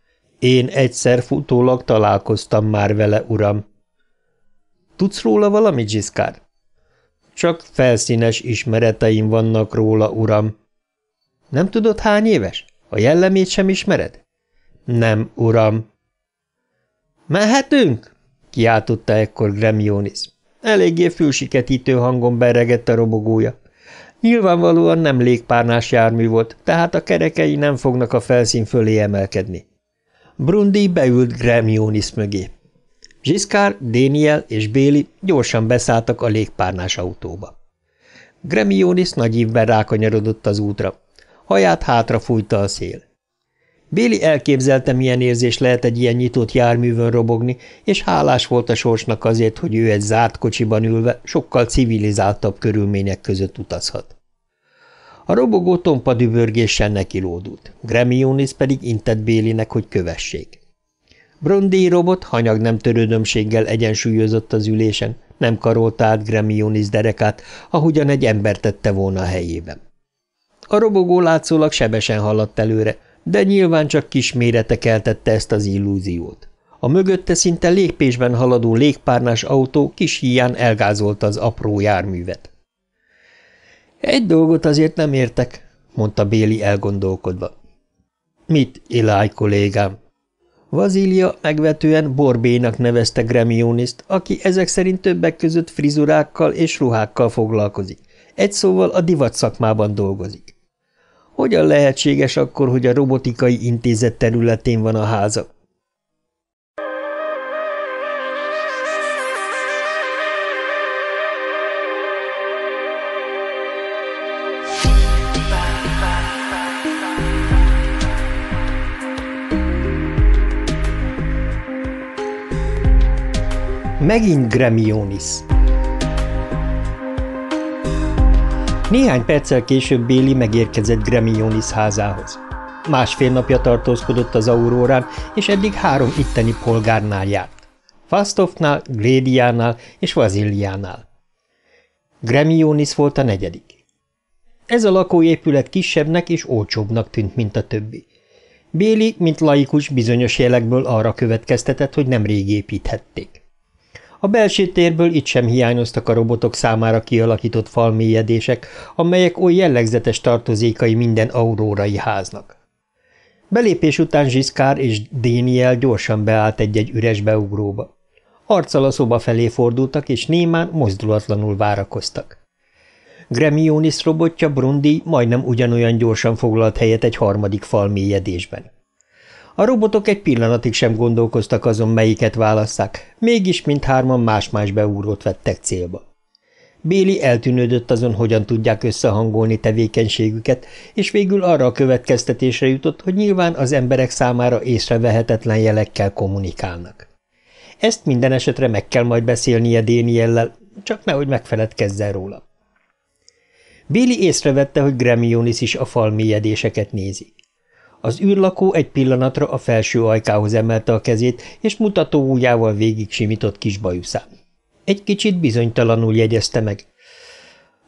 A: – Én egyszer futólag találkoztam már vele, uram. – Tudsz róla valamit, Zsiszkár? – Csak felszínes ismereteim vannak róla, uram. – Nem tudod, hány éves? A jellemét sem ismered? – Nem, uram. – Mehetünk? – kiáltotta ekkor Gremionis. Eléggé fülsiketítő hangon beregett a robogója. Nyilvánvalóan nem légpárnás jármű volt, tehát a kerekei nem fognak a felszín fölé emelkedni. Brundi beült Gremionis mögé. Zsiszkár, Déniel és Béli gyorsan beszálltak a légpárnás autóba. Gremionis nagy évben rákanyarodott az útra. Haját hátra fújta a szél. Béli elképzelte, milyen érzés lehet egy ilyen nyitott járművön robogni, és hálás volt a sorsnak azért, hogy ő egy zárt kocsiban ülve sokkal civilizáltabb körülmények között utazhat. A robogó tompa dübörgéssel nekilódult, Gremionis pedig intett Bélinek, hogy kövessék. Brondi robot hanyag nem törődömséggel egyensúlyozott az ülésen, nem karolta át Gremionis derekát, ahogyan egy ember tette volna a helyében. A robogó látszólag sebesen haladt előre, de nyilván csak kis mérete keltette ezt az illúziót. A mögötte szinte légpésben haladó légpárnás autó kis hián elgázolta az apró járművet. Egy dolgot azért nem értek, mondta Béli elgondolkodva. Mit, Eli kollégám? Vazília megvetően Borbénak nevezte Gremioniszt, aki ezek szerint többek között frizurákkal és ruhákkal foglalkozik. Egy szóval a divat szakmában dolgozik. Hogyan lehetséges akkor, hogy a robotikai intézet területén van a háza? Megint Gremionis. Néhány perccel később Béli megérkezett Gremionis házához. Másfél napja tartózkodott az aurórán, és eddig három itteni polgárnál járt. Fastoffnál, Glédiánál és Vaziliánál. Gremionis volt a negyedik. Ez a lakóépület kisebbnek és olcsóbbnak tűnt, mint a többi. Béli, mint laikus bizonyos jelekből arra következtetett, hogy nem rég építhették. A belső térből itt sem hiányoztak a robotok számára kialakított falmélyedések, amelyek oly jellegzetes tartozékai minden aurórai háznak. Belépés után Zsiszkár és Déniel gyorsan beállt egy-egy üres beugróba. Arccal a szoba felé fordultak, és némán mozdulatlanul várakoztak. Gremionis robotja Brundi majdnem ugyanolyan gyorsan foglalt helyet egy harmadik falmélyedésben. A robotok egy pillanatig sem gondolkoztak azon, melyiket válasszák, mégis mindhárman más-más beúrót vettek célba. Béli eltűnődött azon, hogyan tudják összehangolni tevékenységüket, és végül arra a következtetésre jutott, hogy nyilván az emberek számára észrevehetetlen jelekkel kommunikálnak. Ezt minden esetre meg kell majd beszélnie Déniellel, csak nehogy megfeledkezzen róla. Béli észrevette, hogy Gremionis is a fal nézi. Az űrlakó egy pillanatra a felső ajkához emelte a kezét, és mutató ujjával végig simított kis bajuszán. Egy kicsit bizonytalanul jegyezte meg.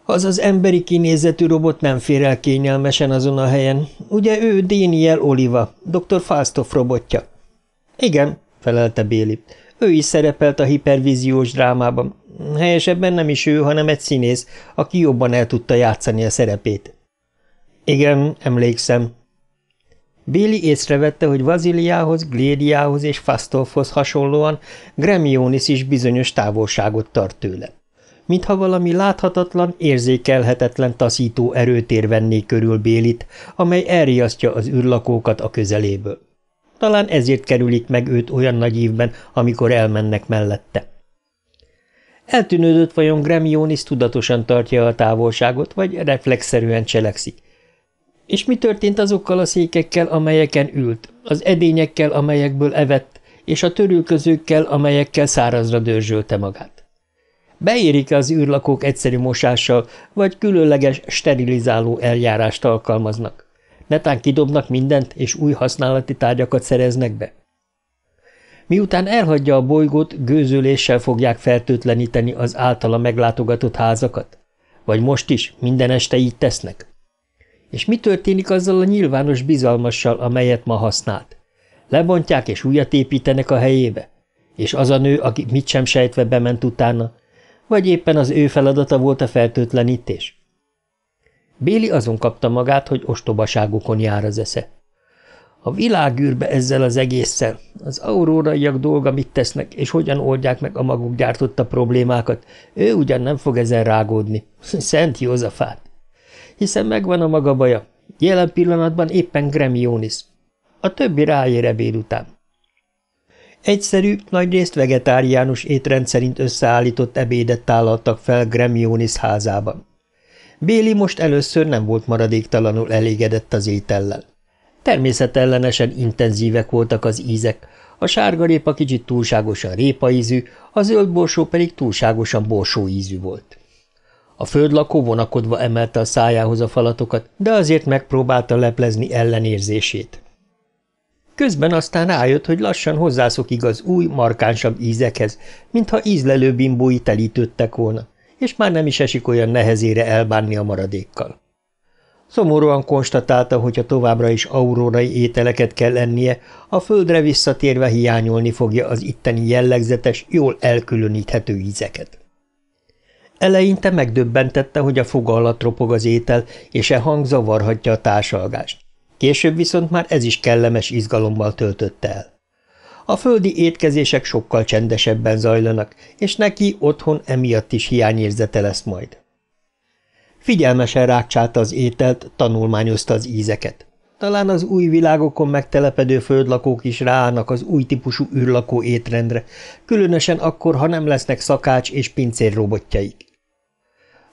A: Az az emberi kinézetű robot nem fér el kényelmesen azon a helyen. Ugye ő Daniel Oliva, dr. Falstoff robotja? Igen, felelte Béli. Ő is szerepelt a hipervíziós drámában. Helyesebben nem is ő, hanem egy színész, aki jobban el tudta játszani a szerepét. Igen, emlékszem, Béli észrevette, hogy Vaziliához, Glédiához és Fasztolfhoz hasonlóan Gremionis is bizonyos távolságot tart tőle. Mintha valami láthatatlan, érzékelhetetlen taszító erőtér venné körül Bélit, amely elriasztja az űrlakókat a közeléből. Talán ezért kerülik meg őt olyan nagy ívben, amikor elmennek mellette. Eltűnődött vajon Gremionis tudatosan tartja a távolságot, vagy reflexzerűen cselekszik. És mi történt azokkal a székekkel, amelyeken ült, az edényekkel, amelyekből evett, és a törülközőkkel, amelyekkel szárazra dörzsölte magát? Beérik az űrlakók egyszerű mosással, vagy különleges sterilizáló eljárást alkalmaznak? Netán kidobnak mindent, és új használati tárgyakat szereznek be? Miután elhagyja a bolygót, gőzöléssel fogják fertőtleníteni az általa meglátogatott házakat? Vagy most is minden este így tesznek? És mi történik azzal a nyilvános bizalmassal, amelyet ma használt? Lebontják és újat építenek a helyébe? És az a nő, aki mit sem sejtve bement utána? Vagy éppen az ő feladata volt a feltőtlenítés? Béli azon kapta magát, hogy ostobaságokon jár az esze. A világűrbe ezzel az egésszel. Az auróraiak dolga mit tesznek, és hogyan oldják meg a maguk gyártotta problémákat. Ő ugyan nem fog ezen rágódni. [laughs] Szent Józafát! hiszen megvan a maga baja. Jelen pillanatban éppen Gremionis. A többi ráér ebéd után. Egyszerű, nagyrészt vegetáriánus étrend szerint összeállított ebédet tálaltak fel Gremionis házában. Béli most először nem volt maradéktalanul elégedett az étellel. Természetellenesen intenzívek voltak az ízek, a sárgarépa kicsit túlságosan répaízű, a zöld borsó pedig túlságosan borsó ízű volt. A földlakó vonakodva emelte a szájához a falatokat, de azért megpróbálta leplezni ellenérzését. Közben aztán rájött, hogy lassan hozzászokik az új, markánsabb ízekhez, mintha ízlelő bimbói telítődtek volna, és már nem is esik olyan nehezére elbánni a maradékkal. Szomorúan konstatálta, hogy ha továbbra is aurórai ételeket kell ennie, a földre visszatérve hiányolni fogja az itteni jellegzetes, jól elkülöníthető ízeket. Eleinte megdöbbentette, hogy a foga alatt ropog az étel, és e hang zavarhatja a társalgást. Később viszont már ez is kellemes izgalommal töltötte el. A földi étkezések sokkal csendesebben zajlanak, és neki otthon emiatt is hiányérzete lesz majd. Figyelmesen rákcsálta az ételt, tanulmányozta az ízeket. Talán az új világokon megtelepedő földlakók is ráállnak az új típusú űrlakó étrendre, különösen akkor, ha nem lesznek szakács és pincér robotjaik.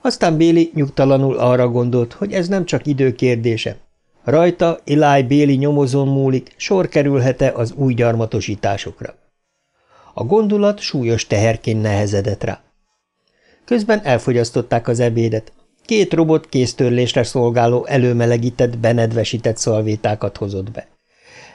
A: Aztán Béli nyugtalanul arra gondolt, hogy ez nem csak idő kérdése. Rajta Eli Béli nyomozón múlik, sor kerülhet-e az új gyarmatosításokra. A gondolat súlyos teherként nehezedett rá. Közben elfogyasztották az ebédet. Két robot kéztörlésre szolgáló előmelegített, benedvesített szalvétákat hozott be.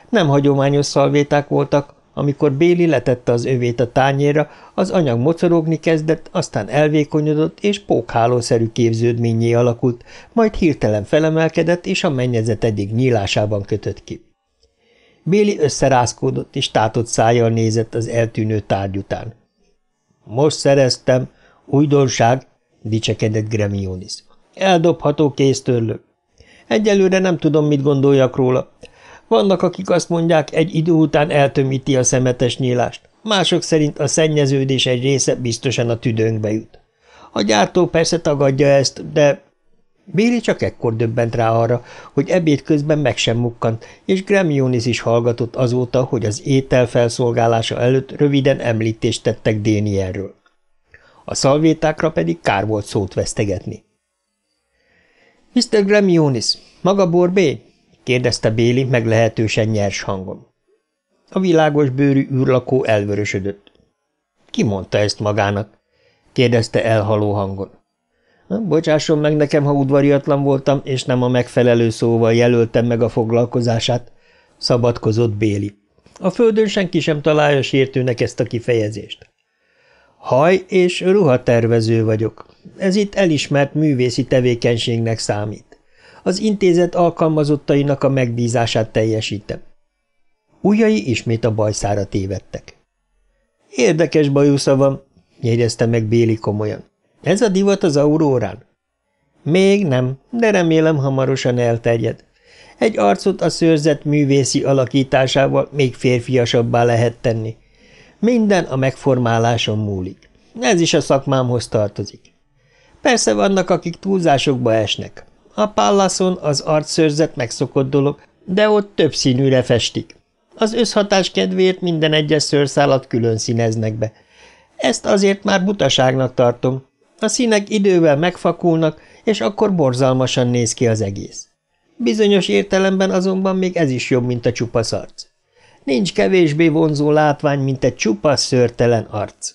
A: Nem hagyományos szalvéták voltak, amikor Béli letette az övét a tányérra, az anyag mocorogni kezdett, aztán elvékonyodott és pókhálószerű képződményé alakult, majd hirtelen felemelkedett, és a mennyezet egyik nyílásában kötött ki. Béli összerázkódott, és tátott szájjal nézett az eltűnő tárgy után. – Most szereztem, újdonság – dicsekedett Gremionis. – Eldobható kéztörlő. Egyelőre nem tudom, mit gondoljak róla. Vannak, akik azt mondják, egy idő után eltömíti a szemetes nyílást, mások szerint a szennyeződés egy része biztosan a tüdőnkbe jut. A gyártó persze tagadja ezt, de... Béli csak ekkor döbbent rá arra, hogy ebéd közben meg sem mukkant, és Gremionis is hallgatott azóta, hogy az étel felszolgálása előtt röviden említést tettek Dénierről. A szalvétákra pedig kár volt szót vesztegetni. – Mr. Gremionis, maga Borbé? kérdezte Béli meglehetősen nyers hangon. A világos bőrű űrlakó elvörösödött. Ki mondta ezt magának? kérdezte elhaló hangon. Hm, bocsásson meg nekem, ha udvariatlan voltam, és nem a megfelelő szóval jelöltem meg a foglalkozását, szabadkozott Béli. A földön senki sem találja sértőnek ezt a kifejezést. Haj és ruhatervező vagyok. Ez itt elismert művészi tevékenységnek számít az intézet alkalmazottainak a megbízását teljesítem. Újai ismét a bajszára tévedtek. Érdekes bajusza van, jegyezte meg Béli komolyan. Ez a divat az aurórán? Még nem, de remélem hamarosan elterjed. Egy arcot a szőrzet művészi alakításával még férfiasabbá lehet tenni. Minden a megformáláson múlik. Ez is a szakmámhoz tartozik. Persze vannak, akik túlzásokba esnek. A pallaszon az arcszőrzet megszokott dolog, de ott több színűre festik. Az összhatás kedvéért minden egyes szőrszálat külön színeznek be. Ezt azért már butaságnak tartom. A színek idővel megfakulnak, és akkor borzalmasan néz ki az egész. Bizonyos értelemben azonban még ez is jobb, mint a csupasz arc. Nincs kevésbé vonzó látvány, mint egy csupasz szörtelen arc.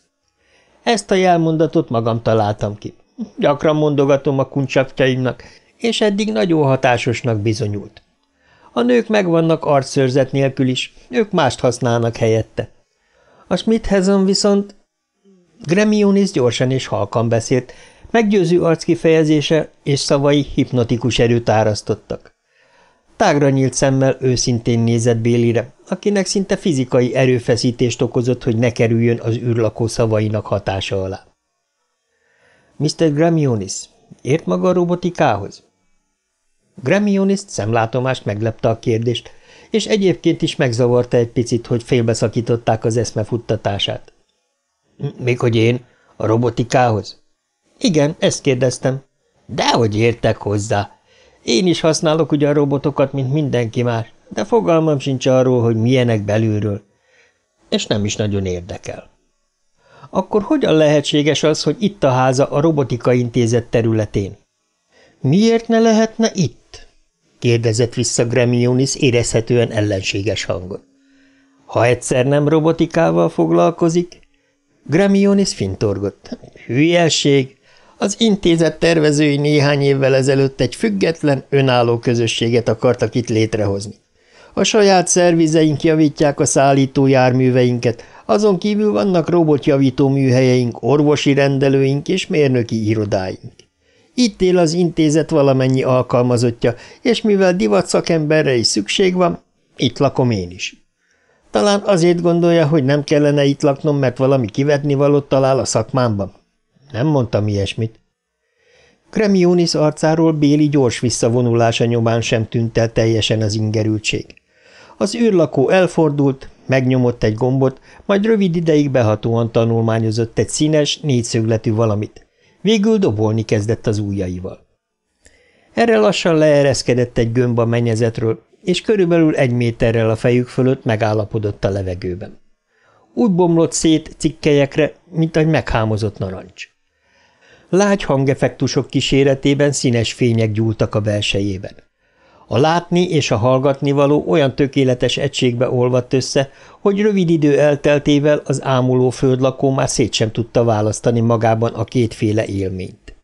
A: Ezt a jelmondatot magam találtam ki. Gyakran mondogatom a kuncsapjaimnak, és eddig nagyon hatásosnak bizonyult. A nők megvannak arcszőrzet nélkül is, ők mást használnak helyette. A Smithhezon viszont... Gremionis gyorsan és halkan beszélt, meggyőző kifejezése és szavai hipnotikus erőt árasztottak. Tágra nyílt szemmel őszintén nézett Bélire, akinek szinte fizikai erőfeszítést okozott, hogy ne kerüljön az űrlakó szavainak hatása alá. Mr. Gramionis, Ért maga a robotikához? Gremionist szemlátomást meglepte a kérdést, és egyébként is megzavarta egy picit, hogy félbeszakították az eszme futtatását. Még hogy én? A robotikához? – Igen, ezt kérdeztem. – Dehogy értek hozzá. Én is használok ugyan robotokat, mint mindenki más, de fogalmam sincs arról, hogy milyenek belülről. És nem is nagyon érdekel akkor hogyan lehetséges az, hogy itt a háza a robotika intézet területén? Miért ne lehetne itt? kérdezett vissza Gremionis érezhetően ellenséges hangon. Ha egyszer nem robotikával foglalkozik? Gremionis fintorgott. Hülyeség! Az intézet tervezői néhány évvel ezelőtt egy független, önálló közösséget akartak itt létrehozni. A saját szervizeink javítják a szállító járműveinket, azon kívül vannak robotjavító műhelyeink, orvosi rendelőink és mérnöki irodáink. Itt él az intézet valamennyi alkalmazottja, és mivel divat szakemberre is szükség van, itt lakom én is. Talán azért gondolja, hogy nem kellene itt laknom, mert valami kivetni valót talál a szakmámban. Nem mondtam ilyesmit. Kremionis arcáról Béli gyors visszavonulása nyomán sem tűnt el teljesen az ingerültség. Az űrlakó elfordult, megnyomott egy gombot, majd rövid ideig behatóan tanulmányozott egy színes, négyszögletű valamit. Végül dobolni kezdett az ujjaival. Erre lassan leereszkedett egy gömb a mennyezetről, és körülbelül egy méterrel a fejük fölött megállapodott a levegőben. Úgy bomlott szét cikkelyekre, mint egy meghámozott narancs. Lágy hangefektusok kíséretében színes fények gyúltak a belsejében. A látni és a hallgatni való olyan tökéletes egységbe olvadt össze, hogy rövid idő elteltével az ámuló földlakó már szét sem tudta választani magában a kétféle élményt.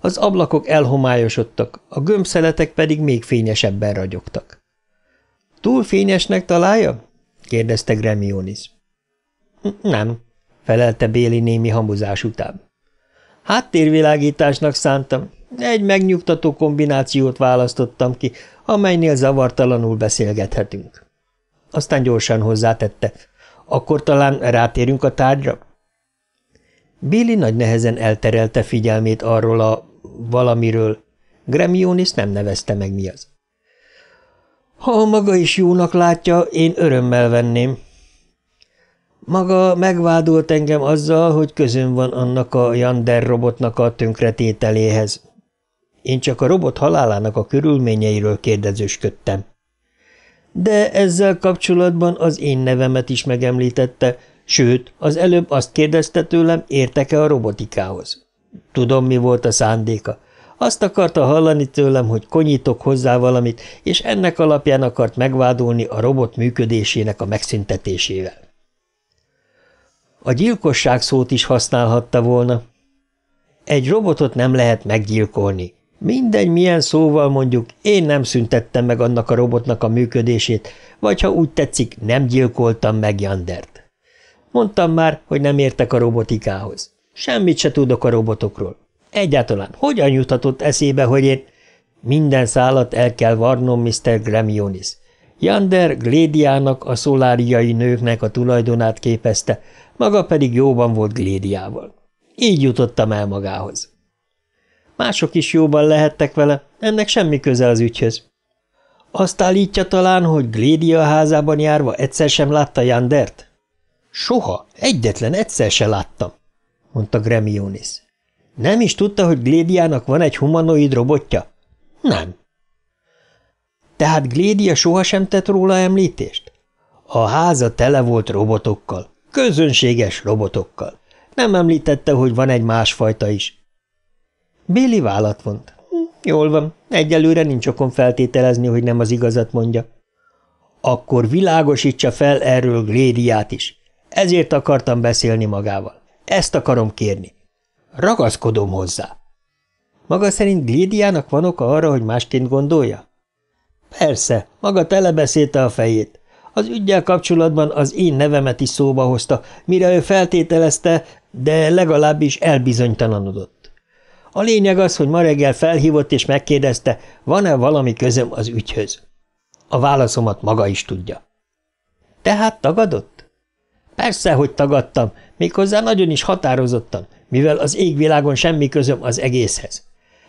A: Az ablakok elhomályosodtak, a gömbszeletek pedig még fényesebben ragyogtak. – Túl fényesnek találja? – kérdezte Gremionis. – Nem – felelte Béli némi hamuzás után. – Háttérvilágításnak szántam – egy megnyugtató kombinációt választottam ki, amelynél zavartalanul beszélgethetünk. Aztán gyorsan hozzátette. Akkor talán rátérünk a tárgyra? Billy nagy nehezen elterelte figyelmét arról a valamiről. Gremionis nem nevezte meg mi az. Ha maga is jónak látja, én örömmel venném. Maga megvádolt engem azzal, hogy közön van annak a Jander robotnak a tönkretételéhez. Én csak a robot halálának a körülményeiről kérdezősködtem. De ezzel kapcsolatban az én nevemet is megemlítette, sőt, az előbb azt kérdezte tőlem, értek-e a robotikához. Tudom, mi volt a szándéka. Azt akarta hallani tőlem, hogy konyítok hozzá valamit, és ennek alapján akart megvádolni a robot működésének a megszüntetésével. A gyilkosság szót is használhatta volna. Egy robotot nem lehet meggyilkolni, Mindegy, milyen szóval mondjuk, én nem szüntettem meg annak a robotnak a működését, vagy ha úgy tetszik, nem gyilkoltam meg Jandert. Mondtam már, hogy nem értek a robotikához. Semmit se tudok a robotokról. Egyáltalán hogyan juthatott eszébe, hogy én... Minden szállat el kell varnom Mr. Gremionis. Jander Glédiának, a szoláriai nőknek a tulajdonát képezte, maga pedig jóban volt Glédiával. Így jutottam el magához. Mások is jóban lehettek vele, ennek semmi köze az ügyhöz. Azt állítja talán, hogy Glédia házában járva egyszer sem látta Jandert? Soha, egyetlen egyszer se láttam, mondta Gremionis. Nem is tudta, hogy Glédiának van egy humanoid robotja? Nem. Tehát Glédia sohasem tett róla említést? A háza tele volt robotokkal, közönséges robotokkal. Nem említette, hogy van egy másfajta is. Béli vállat vont. Jól van, egyelőre nincs okom feltételezni, hogy nem az igazat mondja. Akkor világosítsa fel erről Glédiát is. Ezért akartam beszélni magával. Ezt akarom kérni. Ragaszkodom hozzá. Maga szerint Glédiának van oka arra, hogy másként gondolja? Persze, maga telebeszélte a fejét. Az ügyel kapcsolatban az én nevemet is szóba hozta, mire ő feltételezte, de legalábbis elbizonytalanodott. A lényeg az, hogy ma reggel felhívott és megkérdezte, van-e valami közöm az ügyhöz. A válaszomat maga is tudja. Tehát tagadott? Persze, hogy tagadtam, méghozzá nagyon is határozottan, mivel az égvilágon semmi közöm az egészhez.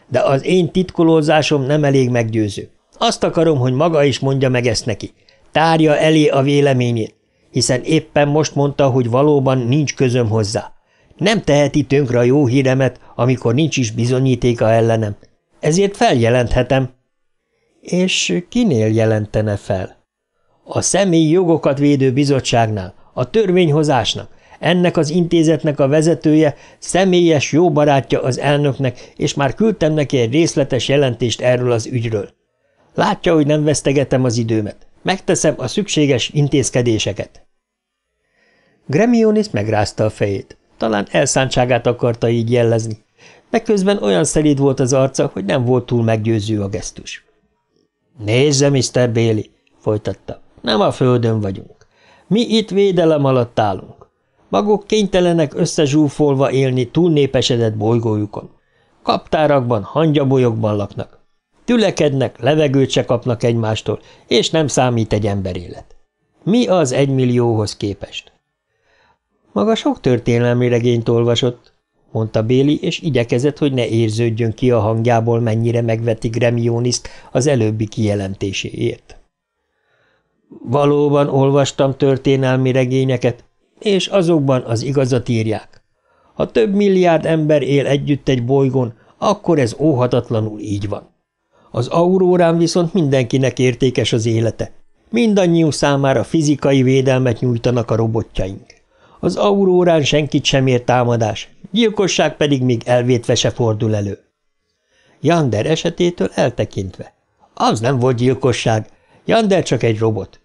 A: De az én titkolózásom nem elég meggyőző. Azt akarom, hogy maga is mondja meg ezt neki. Tárja elé a véleményét, hiszen éppen most mondta, hogy valóban nincs közöm hozzá. Nem teheti tönkre a jó híremet, amikor nincs is bizonyítéka ellenem. Ezért feljelenthetem. És kinél jelentene fel? A személyi jogokat védő bizottságnál, a törvényhozásnak, ennek az intézetnek a vezetője, személyes jó barátja az elnöknek, és már küldtem neki egy részletes jelentést erről az ügyről. Látja, hogy nem vesztegetem az időmet. Megteszem a szükséges intézkedéseket. Gremionis megrázta a fejét. Talán elszántságát akarta így jellezni, de közben olyan szelíd volt az arca, hogy nem volt túl meggyőző a gesztus. – Nézze, Mr. Béli! – folytatta. – Nem a földön vagyunk. Mi itt védelem alatt állunk. Maguk kénytelenek összezsúfolva élni túlnépesedett bolygójukon. Kaptárakban, hangyabolyokban laknak. Tülekednek, levegőt se kapnak egymástól, és nem számít egy ember élet. Mi az egymillióhoz képest? Maga sok történelmi regényt olvasott, mondta Béli, és igyekezett, hogy ne érződjön ki a hangjából, mennyire megveti Gremioniszt az előbbi kijelentéséért. Valóban olvastam történelmi regényeket, és azokban az igazat írják. Ha több milliárd ember él együtt egy bolygón, akkor ez óhatatlanul így van. Az aurórán viszont mindenkinek értékes az élete. Mindannyiunk számára fizikai védelmet nyújtanak a robotjaink. Az aurórán senkit sem ér támadás, gyilkosság pedig még elvétve se fordul elő. Jander esetétől eltekintve. Az nem volt gyilkosság, Jander csak egy robot.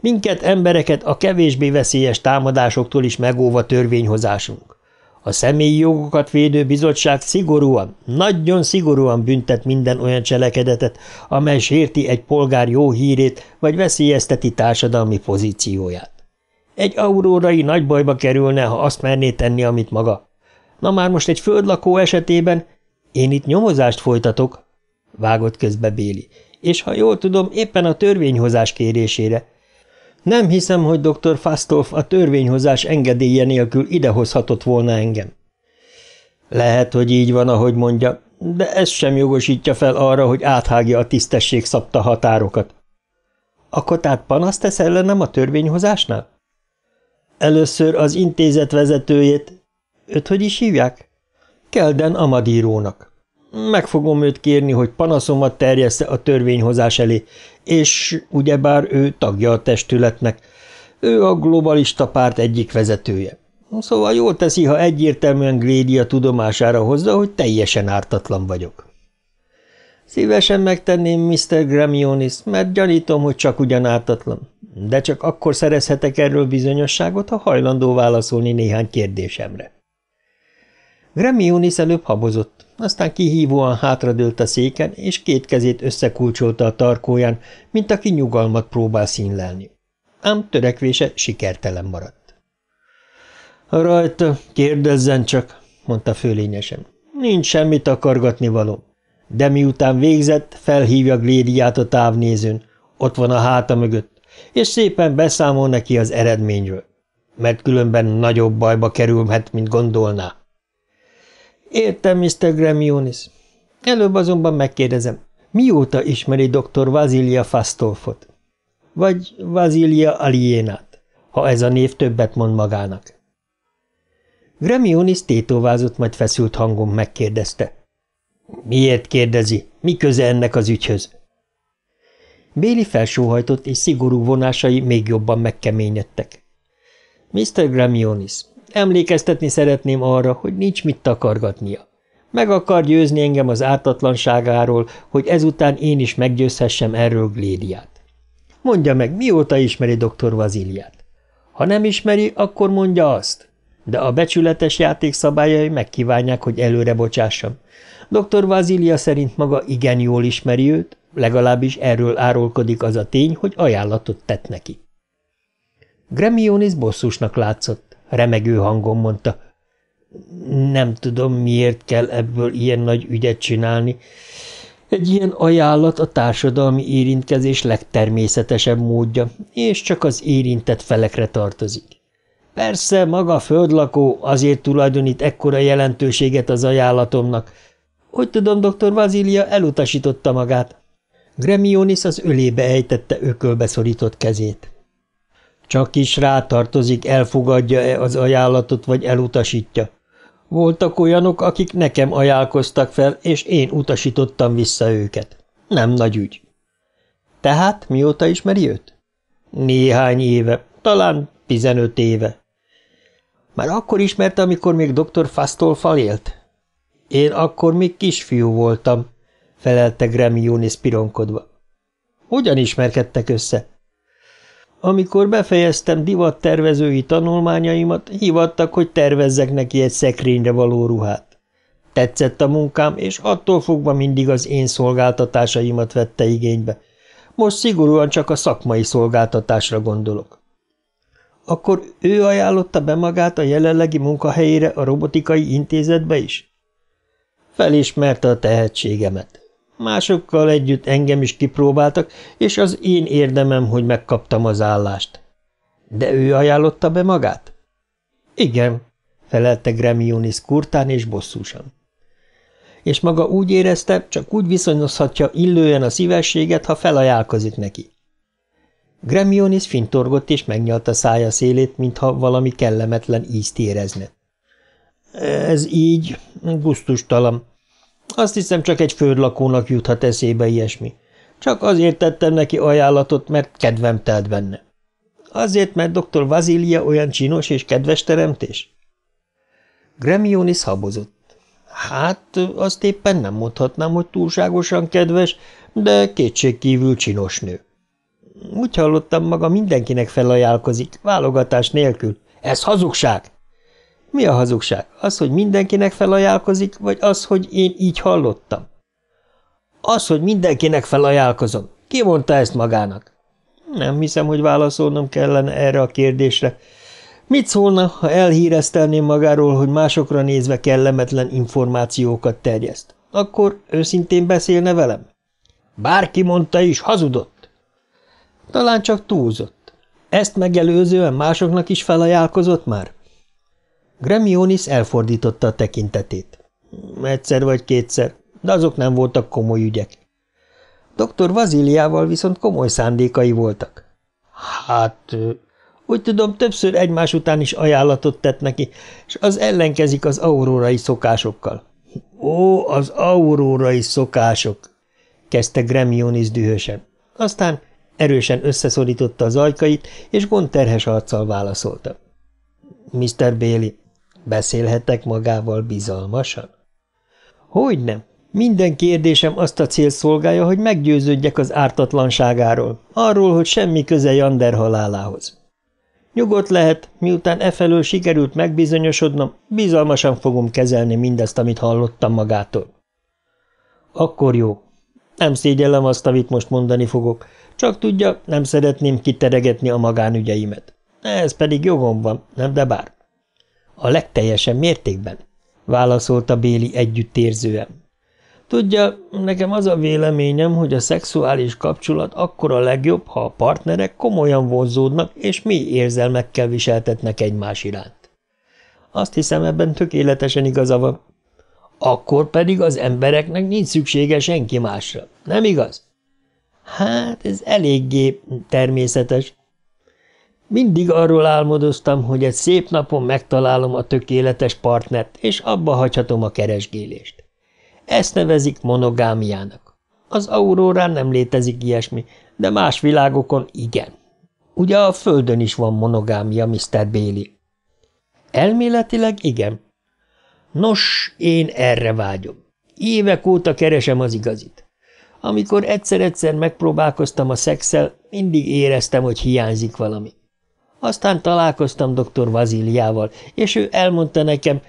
A: Minket, embereket a kevésbé veszélyes támadásoktól is megóva törvényhozásunk. A személyi jogokat védő bizottság szigorúan, nagyon szigorúan büntet minden olyan cselekedetet, amely sérti egy polgár jó hírét vagy veszélyezteti társadalmi pozícióját. Egy aurórai nagy bajba kerülne, ha azt merné tenni, amit maga. Na már most egy földlakó esetében én itt nyomozást folytatok, vágott közbe Béli, és ha jól tudom, éppen a törvényhozás kérésére. Nem hiszem, hogy dr. Fastolf a törvényhozás engedélye nélkül idehozhatott volna engem. Lehet, hogy így van, ahogy mondja, de ez sem jogosítja fel arra, hogy áthágja a tisztesség szabta határokat. Akkor tehát panaszt tesz ellenem a törvényhozásnál? Először az intézet vezetőjét. Öt hogy is hívják? Kelden Amadírónak. Meg fogom őt kérni, hogy panaszomat terjessze a törvényhozás elé, és ugyebár ő tagja a testületnek. Ő a globalista párt egyik vezetője. Szóval jól teszi, ha egyértelműen Grédia tudomására hozza, hogy teljesen ártatlan vagyok. Szívesen megtenném Mr. Gramionis, mert gyanítom, hogy csak ugyan ártatlan. De csak akkor szerezhetek erről bizonyosságot, ha hajlandó válaszolni néhány kérdésemre. Gremionis előbb habozott, aztán kihívóan hátradőlt a széken, és két kezét összekulcsolta a tarkóján, mint aki nyugalmat próbál színlelni. Ám törekvése sikertelen maradt. – Rajta, kérdezzen csak, mondta fölényesen. – Nincs semmit akargatni való. De miután végzett, felhívja Glédiát a távnézőn. Ott van a háta mögött és szépen beszámol neki az eredményről, mert különben nagyobb bajba kerülhet, mint gondolná. Értem, Mr. Gremionis. Előbb azonban megkérdezem, mióta ismeri dr. Vazilia Fastolfot? Vagy Vazilia Aliénát, ha ez a név többet mond magának. Gremionis tétovázott, majd feszült hangon megkérdezte. Miért kérdezi? Mi köze ennek az ügyhöz? Béli felsóhajtott, és szigorú vonásai még jobban megkeményedtek. Mr. Gramionis, emlékeztetni szeretném arra, hogy nincs mit takargatnia. Meg akar győzni engem az ártatlanságáról, hogy ezután én is meggyőzhessem erről Glédiát. Mondja meg, mióta ismeri dr. Vaziliát. Ha nem ismeri, akkor mondja azt. De a becsületes játék szabályai megkívánják, hogy előre bocsássam. Dr. Vazília szerint maga igen jól ismeri őt, legalábbis erről árulkodik az a tény, hogy ajánlatot tett neki. Gremionis bosszúsnak látszott, remegő hangon mondta. Nem tudom, miért kell ebből ilyen nagy ügyet csinálni. Egy ilyen ajánlat a társadalmi érintkezés legtermészetesebb módja, és csak az érintett felekre tartozik. Persze maga földlakó azért tulajdonít ekkora jelentőséget az ajánlatomnak, hogy tudom, dr. Vazília elutasította magát. Gremionis az ölébe ejtette ökölbe szorított kezét. Csak is rátartozik, elfogadja-e az ajánlatot, vagy elutasítja. Voltak olyanok, akik nekem ajánlkoztak fel, és én utasítottam vissza őket. Nem nagy ügy. Tehát mióta ismeri őt? Néhány éve, talán tizenöt éve. Már akkor ismerte, amikor még dr. Fastolfal élt? Én akkor még kisfiú voltam, felelte Grammy Gremiunis pironkodva. Hogyan ismerkedtek össze? Amikor befejeztem divattervezői tanulmányaimat, hívattak, hogy tervezzek neki egy szekrényre való ruhát. Tetszett a munkám, és attól fogva mindig az én szolgáltatásaimat vette igénybe. Most szigorúan csak a szakmai szolgáltatásra gondolok. Akkor ő ajánlotta be magát a jelenlegi munkahelyére a robotikai intézetbe is? Felismerte a tehetségemet. Másokkal együtt engem is kipróbáltak, és az én érdemem, hogy megkaptam az állást. De ő ajánlotta be magát? Igen, felelte Gremionis kurtán és bosszúsan. És maga úgy érezte, csak úgy viszonyozhatja illően a szívességet, ha felajánlkozik neki. Gremionis fintorgott és megnyalta szája szélét, mintha valami kellemetlen ízt érezne. Ez így gusztustalan. Azt hiszem, csak egy földlakónak juthat eszébe ilyesmi. Csak azért tettem neki ajánlatot, mert kedvem telt benne. Azért, mert dr. Vazília olyan csinos és kedves teremtés? Gremionis habozott. Hát, azt éppen nem mondhatnám, hogy túlságosan kedves, de kétségkívül csinos nő. Úgy hallottam, maga mindenkinek felajánlkozik, válogatás nélkül. Ez hazugság! Mi a hazugság? Az, hogy mindenkinek felajánlkozik, vagy az, hogy én így hallottam? Az, hogy mindenkinek felajánlkozom. Ki mondta ezt magának? Nem hiszem, hogy válaszolnom kellene erre a kérdésre. Mit szólna, ha elhíresztelném magáról, hogy másokra nézve kellemetlen információkat terjeszt? Akkor őszintén beszélne velem? Bárki mondta is, hazudott. Talán csak túlzott. Ezt megelőzően másoknak is felajánlkozott már? Gremionis elfordította a tekintetét. Egyszer vagy kétszer, de azok nem voltak komoly ügyek. Doktor Vaziliával viszont komoly szándékai voltak. Hát, úgy tudom, többször egymás után is ajánlatot tett neki, és az ellenkezik az aurórai szokásokkal. Ó, az aurórai szokások! kezdte Gremionis dühösen. Aztán erősen összeszorította az ajkait, és gondterhes arccal válaszolta. Mr. Bailey, Beszélhetek magával bizalmasan? Hogy nem? Minden kérdésem azt a cél szolgálja, hogy meggyőződjek az ártatlanságáról, arról, hogy semmi köze Jander halálához. Nyugodt lehet, miután efelől sikerült megbizonyosodnom, bizalmasan fogom kezelni mindezt, amit hallottam magától. Akkor jó. Nem szégyellem azt, amit most mondani fogok, csak tudja, nem szeretném kiteregetni a magánügyeimet. Ez pedig jogom van, nem de bár. A legteljesebb mértékben, válaszolta Béli együttérzően. Tudja, nekem az a véleményem, hogy a szexuális kapcsolat akkor a legjobb, ha a partnerek komolyan vonzódnak és mély érzelmekkel viseltetnek egymás iránt. Azt hiszem, ebben tökéletesen igaza van. Akkor pedig az embereknek nincs szüksége senki másra, nem igaz? Hát, ez eléggé természetes, mindig arról álmodoztam, hogy egy szép napon megtalálom a tökéletes partnert, és abba hagyhatom a keresgélést. Ezt nevezik monogámiának. Az aurórán nem létezik ilyesmi, de más világokon igen. Ugye a Földön is van monogámia, Mr. Béli? Elméletileg igen. Nos, én erre vágyom. Évek óta keresem az igazit. Amikor egyszer-egyszer megpróbálkoztam a szexel, mindig éreztem, hogy hiányzik valami. Aztán találkoztam dr. Vaziliával, és ő elmondta nekem,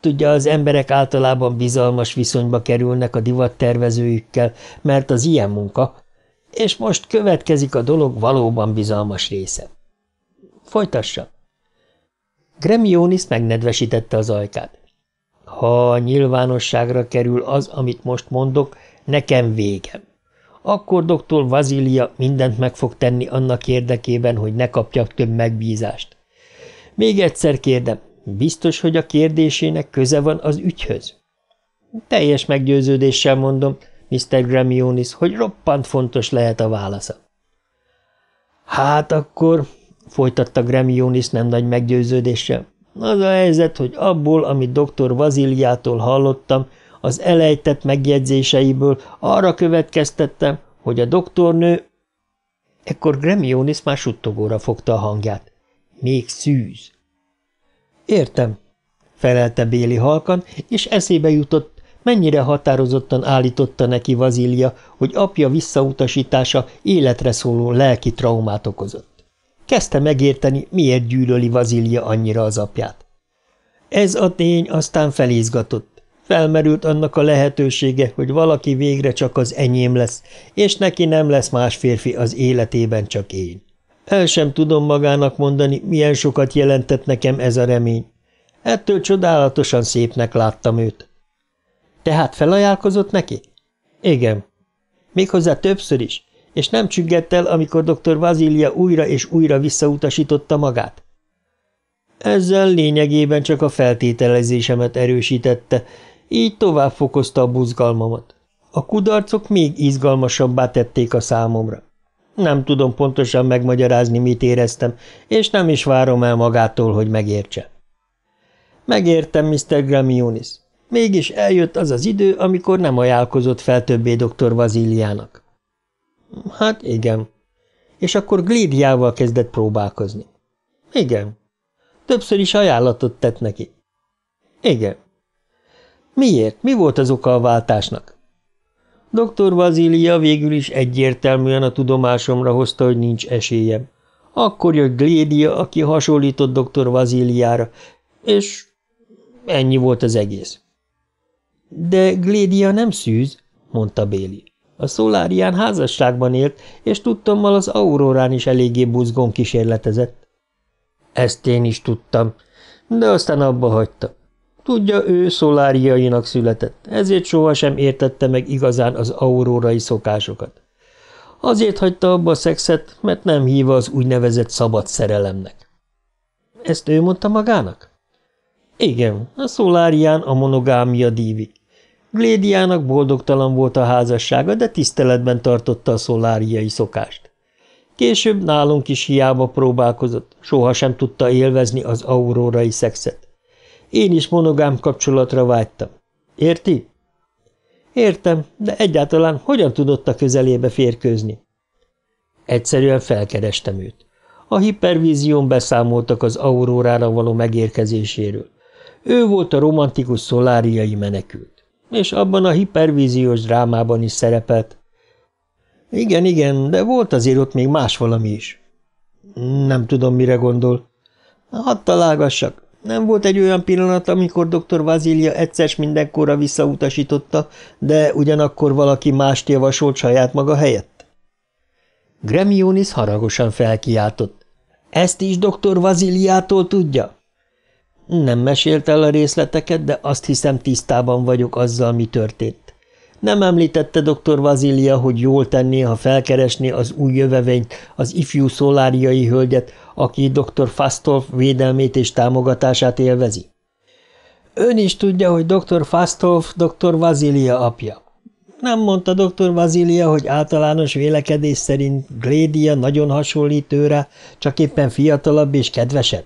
A: Tudja, az emberek általában bizalmas viszonyba kerülnek a divattervezőjükkel, mert az ilyen munka, és most következik a dolog valóban bizalmas része. Folytassa. Gremionis megnedvesítette az ajkát. Ha nyilvánosságra kerül az, amit most mondok, nekem végem akkor doktor Vazília mindent meg fog tenni annak érdekében, hogy ne kapjak több megbízást. Még egyszer kérdem, biztos, hogy a kérdésének köze van az ügyhöz? Teljes meggyőződéssel mondom, Mr. Gramionis, hogy roppant fontos lehet a válasza. Hát akkor, folytatta Gramionis nem nagy meggyőződéssel, az a helyzet, hogy abból, amit dr. Vaziliától hallottam, az elejtett megjegyzéseiből arra következtettem, hogy a doktornő... Ekkor Gremionis már suttogóra fogta a hangját. Még szűz. Értem, felelte Béli halkan, és eszébe jutott, mennyire határozottan állította neki Vazília, hogy apja visszautasítása életre szóló lelki traumát okozott. Kezdte megérteni, miért gyűlöli Vazília annyira az apját. Ez a tény aztán felizgatott, Felmerült annak a lehetősége, hogy valaki végre csak az enyém lesz, és neki nem lesz más férfi az életében, csak én. El sem tudom magának mondani, milyen sokat jelentett nekem ez a remény. Ettől csodálatosan szépnek láttam őt. Tehát felajánlkozott neki? Igen. Méghozzá többször is, és nem csüggett el, amikor dr. Vazília újra és újra visszautasította magát? Ezzel lényegében csak a feltételezésemet erősítette, így tovább fokozta a buzgalmamat. A kudarcok még izgalmasabbá tették a számomra. Nem tudom pontosan megmagyarázni, mit éreztem, és nem is várom el magától, hogy megértse. Megértem, Mr. Gramionis. Mégis eljött az az idő, amikor nem ajánlkozott fel többé dr. Vaziliának. Hát igen. És akkor Glédiával kezdett próbálkozni. Igen. Többször is ajánlatot tett neki. Igen. Miért? Mi volt az oka a váltásnak? Dr. Vazília végül is egyértelműen a tudomásomra hozta, hogy nincs esélyem. Akkor jött Glédia, aki hasonlított dr. Vazíliára, és ennyi volt az egész. De Glédia nem szűz, mondta Béli. A szolárián házasságban élt, és tudtommal az aurórán is eléggé buzgón kísérletezett. Ezt én is tudtam, de aztán abba hagyta. Tudja, ő szoláriainak született, ezért sohasem értette meg igazán az aurórai szokásokat. Azért hagyta abba a szexet, mert nem hívva az úgynevezett szabad szerelemnek. Ezt ő mondta magának? Igen, a szolárián a monogámia dívi. Glédiának boldogtalan volt a házassága, de tiszteletben tartotta a szoláriai szokást. Később nálunk is hiába próbálkozott, sohasem tudta élvezni az aurórai szexet. Én is monogám kapcsolatra vágytam. Érti? Értem, de egyáltalán hogyan tudott a közelébe férkőzni? Egyszerűen felkerestem őt. A hipervízión beszámoltak az aurórára való megérkezéséről. Ő volt a romantikus szoláriai menekült, és abban a hipervíziós drámában is szerepelt. Igen, igen, de volt azért ott még más valami is. Nem tudom, mire gondol. Hadd találgassak. Nem volt egy olyan pillanat, amikor dr. Vazília egyszer mindenkorra visszautasította, de ugyanakkor valaki mást javasolt saját maga helyett? Gremionis haragosan felkiáltott. Ezt is dr. Vaziliától tudja? Nem mesélt el a részleteket, de azt hiszem tisztában vagyok azzal, mi történt. Nem említette dr. Vazília, hogy jól tenné, ha felkeresné az új jövevényt, az ifjú szoláriai hölgyet, aki dr. Fastolf védelmét és támogatását élvezi? Ön is tudja, hogy dr. Fastolf dr. Vazília apja. Nem mondta dr. Vazília, hogy általános vélekedés szerint Glédia nagyon hasonlít őre, csak éppen fiatalabb és kedvesebb?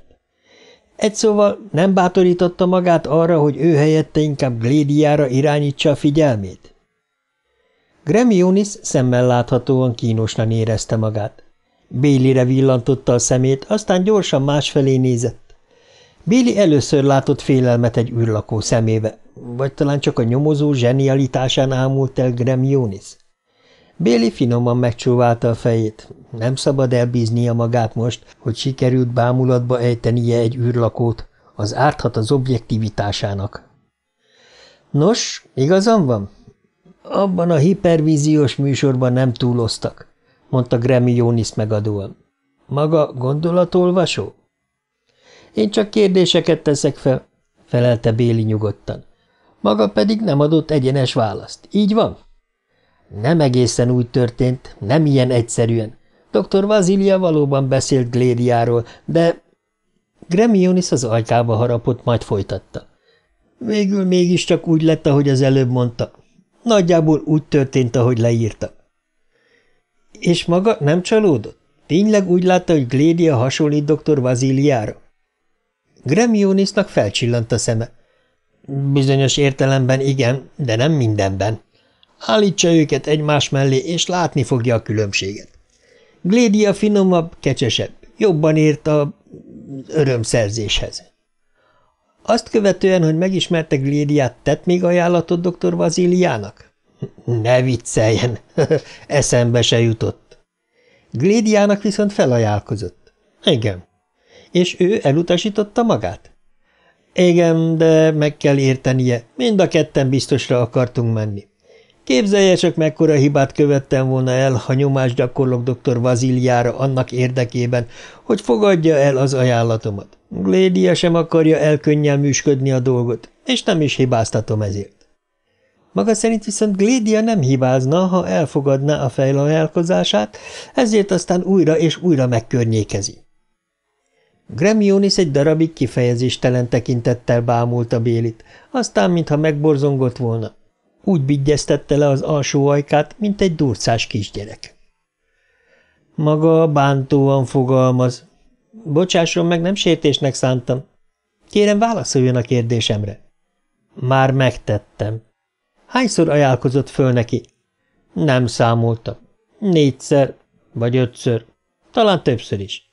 A: Egy szóval nem bátorította magát arra, hogy ő helyette inkább Glédiára irányítsa a figyelmét? Gremionis szemmel láthatóan kínosan érezte magát. Bélire villantotta a szemét, aztán gyorsan másfelé nézett. Béli először látott félelmet egy űrlakó szemébe, vagy talán csak a nyomozó zsenialitásán ámult el Gremionis. Béli finoman megcsóválta a fejét. Nem szabad elbíznia magát most, hogy sikerült bámulatba ejtenie egy űrlakót. Az árthat az objektivitásának. – Nos, igazam van? Abban a hipervíziós műsorban nem túloztak, mondta Grammy Jónis megadóan. Maga gondolatolvasó? Én csak kérdéseket teszek fel, felelte Béli nyugodtan. Maga pedig nem adott egyenes választ, így van? Nem egészen úgy történt, nem ilyen egyszerűen. Dr. Vazília valóban beszélt Glériáról, de... Gremionis az ajkába harapott, majd folytatta. Végül mégiscsak úgy lett, ahogy az előbb mondta. Nagyjából úgy történt, ahogy leírta. És maga nem csalódott? Tényleg úgy látta, hogy Glédia hasonlít dr. Vaziliára? Gremionisnak felcsillant a szeme. Bizonyos értelemben igen, de nem mindenben. Állítsa őket egymás mellé, és látni fogja a különbséget. Glédia finomabb, kecsesebb, jobban ért a örömszerzéshez. Azt követően, hogy megismerte Glédiát, tett még ajánlatot dr. Vaziliának? Ne vicceljen, [laughs] eszembe se jutott. Glédiának viszont felajánlkozott. Igen. És ő elutasította magát? Igen, de meg kell értenie, mind a ketten biztosra akartunk menni. Képzelje csak, mekkora hibát követtem volna el, ha nyomást gyakorlok dr. Vaziljára annak érdekében, hogy fogadja el az ajánlatomat. Glédia sem akarja elkönnyelműsködni a dolgot, és nem is hibáztatom ezért. Maga szerint viszont Glédia nem hibázna, ha elfogadná a fejlajálkozását, ezért aztán újra és újra megkörnyékezi. Gremionis egy darabig kifejezéstelen tekintettel bámult a Bélit, aztán mintha megborzongott volna. Úgy bigyeztette le az alsó ajkát, mint egy durcás kisgyerek. Maga bántóan fogalmaz. Bocsásson meg, nem sértésnek szántam. Kérem, válaszoljon a kérdésemre. Már megtettem. Hányszor ajánlkozott föl neki? Nem számoltam. Négyszer, vagy ötször, talán többször is.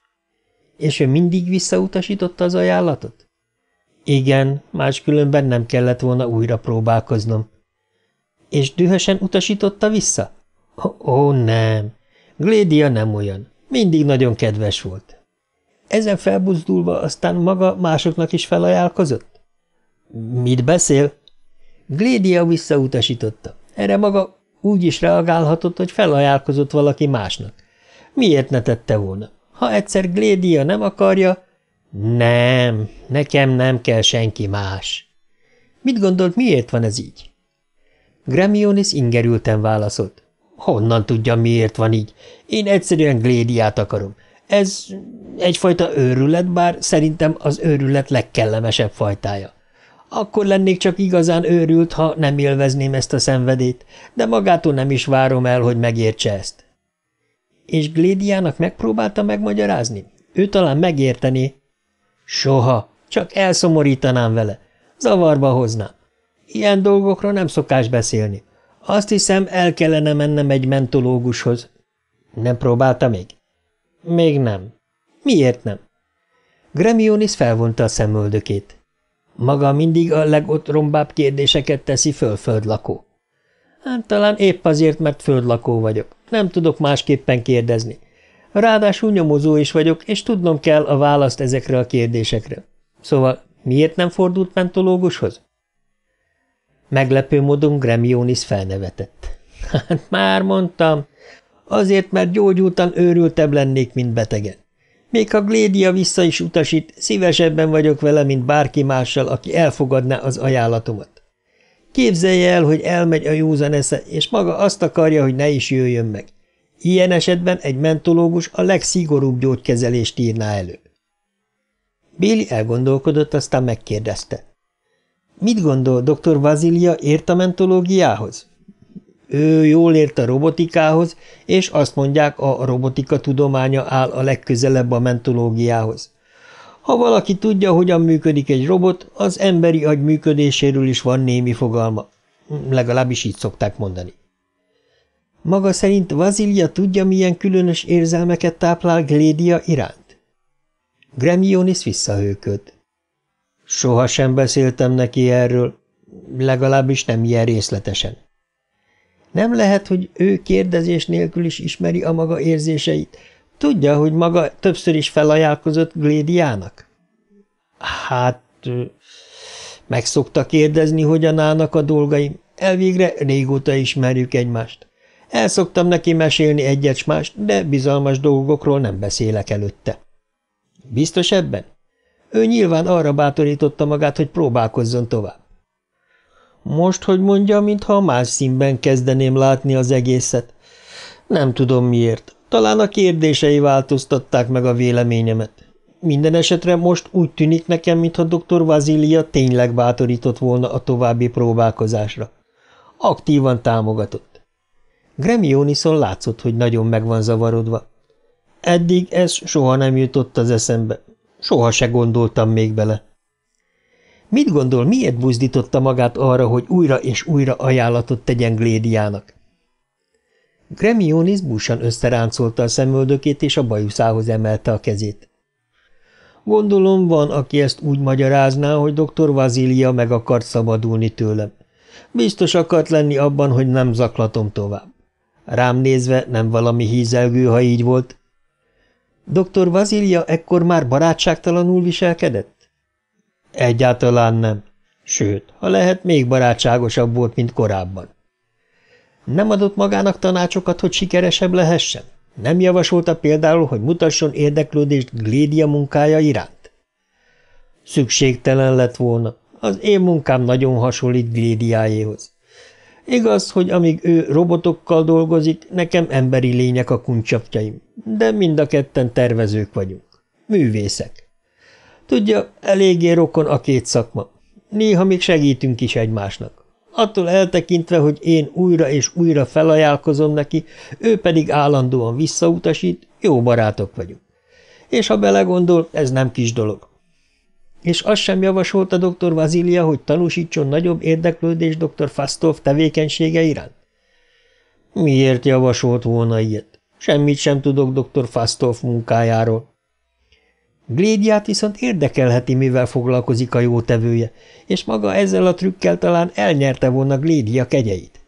A: És ő mindig visszautasította az ajánlatot? Igen, máskülönben nem kellett volna újra próbálkoznom. És dühösen utasította vissza? Ó, oh, nem, Glédia nem olyan, mindig nagyon kedves volt. Ezen felbuzdulva aztán maga másoknak is felajánlkozott? Mit beszél? Glédia visszautasította. Erre maga úgy is reagálhatott, hogy felajánlkozott valaki másnak. Miért ne tette volna? Ha egyszer Glédia nem akarja... Nem, nekem nem kell senki más. Mit gondolt, miért van ez így? Gremionis ingerülten válaszolt. Honnan tudja, miért van így? Én egyszerűen Glédiát akarom. Ez egyfajta őrület, bár szerintem az őrület legkellemesebb fajtája. Akkor lennék csak igazán őrült, ha nem élvezném ezt a szenvedét, de magától nem is várom el, hogy megértse ezt. És Glédiának megpróbálta megmagyarázni? Ő talán megértené. Soha, csak elszomorítanám vele. Zavarba hoznám. Ilyen dolgokra nem szokás beszélni. Azt hiszem, el kellene mennem egy mentológushoz. Nem próbálta még? Még nem. Miért nem? Gremionis felvonta a szemöldökét. Maga mindig a legotrombább kérdéseket teszi föl, földlakó. Hát talán épp azért, mert földlakó vagyok. Nem tudok másképpen kérdezni. Ráadásul nyomozó is vagyok, és tudnom kell a választ ezekre a kérdésekre. Szóval miért nem fordult mentológushoz? Meglepő módon Gremionis felnevetett. [laughs] Hát már mondtam, azért, mert gyógyultan őrültebb lennék, mint betegen. Még ha Glédia vissza is utasít, szívesebben vagyok vele, mint bárki mással, aki elfogadná az ajánlatomat. Képzelje el, hogy elmegy a józan esze, és maga azt akarja, hogy ne is jöjjön meg. Ilyen esetben egy mentológus a legszigorúbb gyógykezelést írná elő. Béli elgondolkodott, aztán megkérdezte. Mit gondol dr. Vazilia ért a mentológiához? Ő jól ért a robotikához, és azt mondják, a robotika tudománya áll a legközelebb a mentológiához. Ha valaki tudja, hogyan működik egy robot, az emberi agy működéséről is van némi fogalma. Legalábbis így szokták mondani. Maga szerint Vazilia tudja, milyen különös érzelmeket táplál Glédia iránt? Gremionis visszahőkölt. Sohasem beszéltem neki erről, legalábbis nem ilyen részletesen. Nem lehet, hogy ő kérdezés nélkül is ismeri a maga érzéseit. Tudja, hogy maga többször is felajánlkozott Glédiának? Hát, meg szokta kérdezni, hogyan állnak a dolgaim. Elvégre régóta ismerjük egymást. El szoktam neki mesélni egyet mást, de bizalmas dolgokról nem beszélek előtte. Biztos ebben? Ő nyilván arra bátorította magát, hogy próbálkozzon tovább. Most, hogy mondja, mintha más színben kezdeném látni az egészet. Nem tudom miért. Talán a kérdései változtatták meg a véleményemet. Minden esetre most úgy tűnik nekem, mintha dr. Vazília tényleg bátorított volna a további próbálkozásra. Aktívan támogatott. Gremionison látszott, hogy nagyon meg van zavarodva. Eddig ez soha nem jutott az eszembe. Soha se gondoltam még bele. Mit gondol, miért buzdította magát arra, hogy újra és újra ajánlatot tegyen Glédiának? Gremionis búsan összeráncolta a szemöldökét, és a bajuszához emelte a kezét. Gondolom van, aki ezt úgy magyarázná, hogy dr. Vazília meg akart szabadulni tőlem. Biztos akart lenni abban, hogy nem zaklatom tovább. Rám nézve nem valami hízelgő, ha így volt, Doktor Vazilia ekkor már barátságtalanul viselkedett? Egyáltalán nem. Sőt, ha lehet, még barátságosabb volt, mint korábban. Nem adott magának tanácsokat, hogy sikeresebb lehessen? Nem javasolta például, hogy mutasson érdeklődést Glédia munkája iránt? Szükségtelen lett volna. Az én munkám nagyon hasonlít Glédiájéhoz. Igaz, hogy amíg ő robotokkal dolgozik, nekem emberi lények a kuncsapjaim, de mind a ketten tervezők vagyunk. Művészek. Tudja, eléggé rokon a két szakma. Néha még segítünk is egymásnak. Attól eltekintve, hogy én újra és újra felajánlkozom neki, ő pedig állandóan visszautasít, jó barátok vagyunk. És ha belegondol, ez nem kis dolog. És azt sem javasolta dr. Vazília, hogy tanúsítson nagyobb érdeklődés dr. Fasztov tevékenysége iránt? Miért javasolt volna ilyet? Semmit sem tudok dr. Fasztov munkájáról. Glédiát viszont érdekelheti, mivel foglalkozik a jótevője, és maga ezzel a trükkel talán elnyerte volna Glédia kegyeit.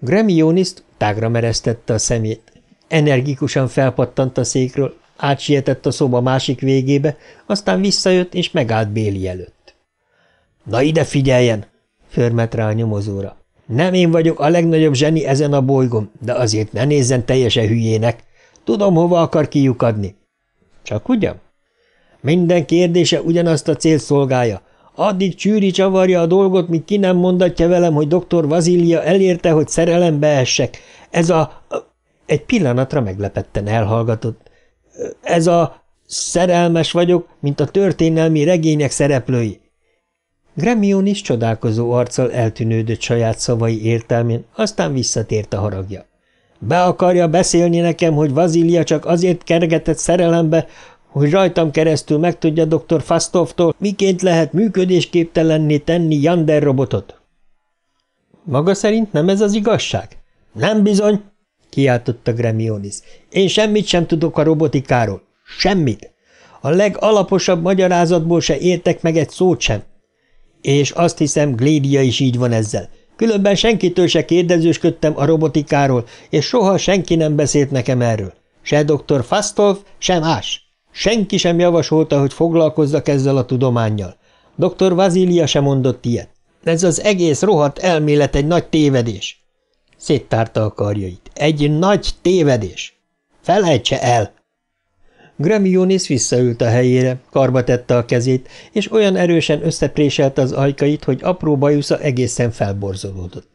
A: Gremioniszt tágra meresztette a szemét. Energikusan felpattant a székről, Átsietett a szoba másik végébe, aztán visszajött és megállt Béli előtt. – Na ide figyeljen! – förmet rá a nyomozóra. – Nem én vagyok a legnagyobb zseni ezen a bolygón, de azért ne nézzen teljesen hülyének. Tudom, hova akar kiukadni. – Csak ugyan? – Minden kérdése ugyanazt a cél szolgálja. Addig csűri csavarja a dolgot, míg ki nem mondatja velem, hogy doktor Vazília elérte, hogy szerelembe essek. Ez a... Egy pillanatra meglepetten elhallgatott ez a szerelmes vagyok, mint a történelmi regények szereplői. Gremion is csodálkozó arccal eltűnődött saját szavai értelmén, aztán visszatért a haragja. Be akarja beszélni nekem, hogy Vazília csak azért kergetett szerelembe, hogy rajtam keresztül megtudja dr. Fastovtól, miként lehet működésképtelenné tenni Jander robotot. Maga szerint nem ez az igazság? Nem bizony, kiáltotta Gremionis. Én semmit sem tudok a robotikáról. Semmit. A legalaposabb magyarázatból se értek meg egy szót sem. És azt hiszem, Glédia is így van ezzel. Különben senkitől se kérdezősködtem a robotikáról, és soha senki nem beszélt nekem erről. Se dr. Fastolf, sem más. Senki sem javasolta, hogy foglalkozzak ezzel a tudományjal. Dr. Vazília sem mondott ilyet. Ez az egész rohadt elmélet egy nagy tévedés. Széttárta a karjait. Egy nagy tévedés! Felejtse el! Gramionis visszaült a helyére, karba tette a kezét, és olyan erősen összepréselte az ajkait, hogy apró bajusza egészen felborzolódott.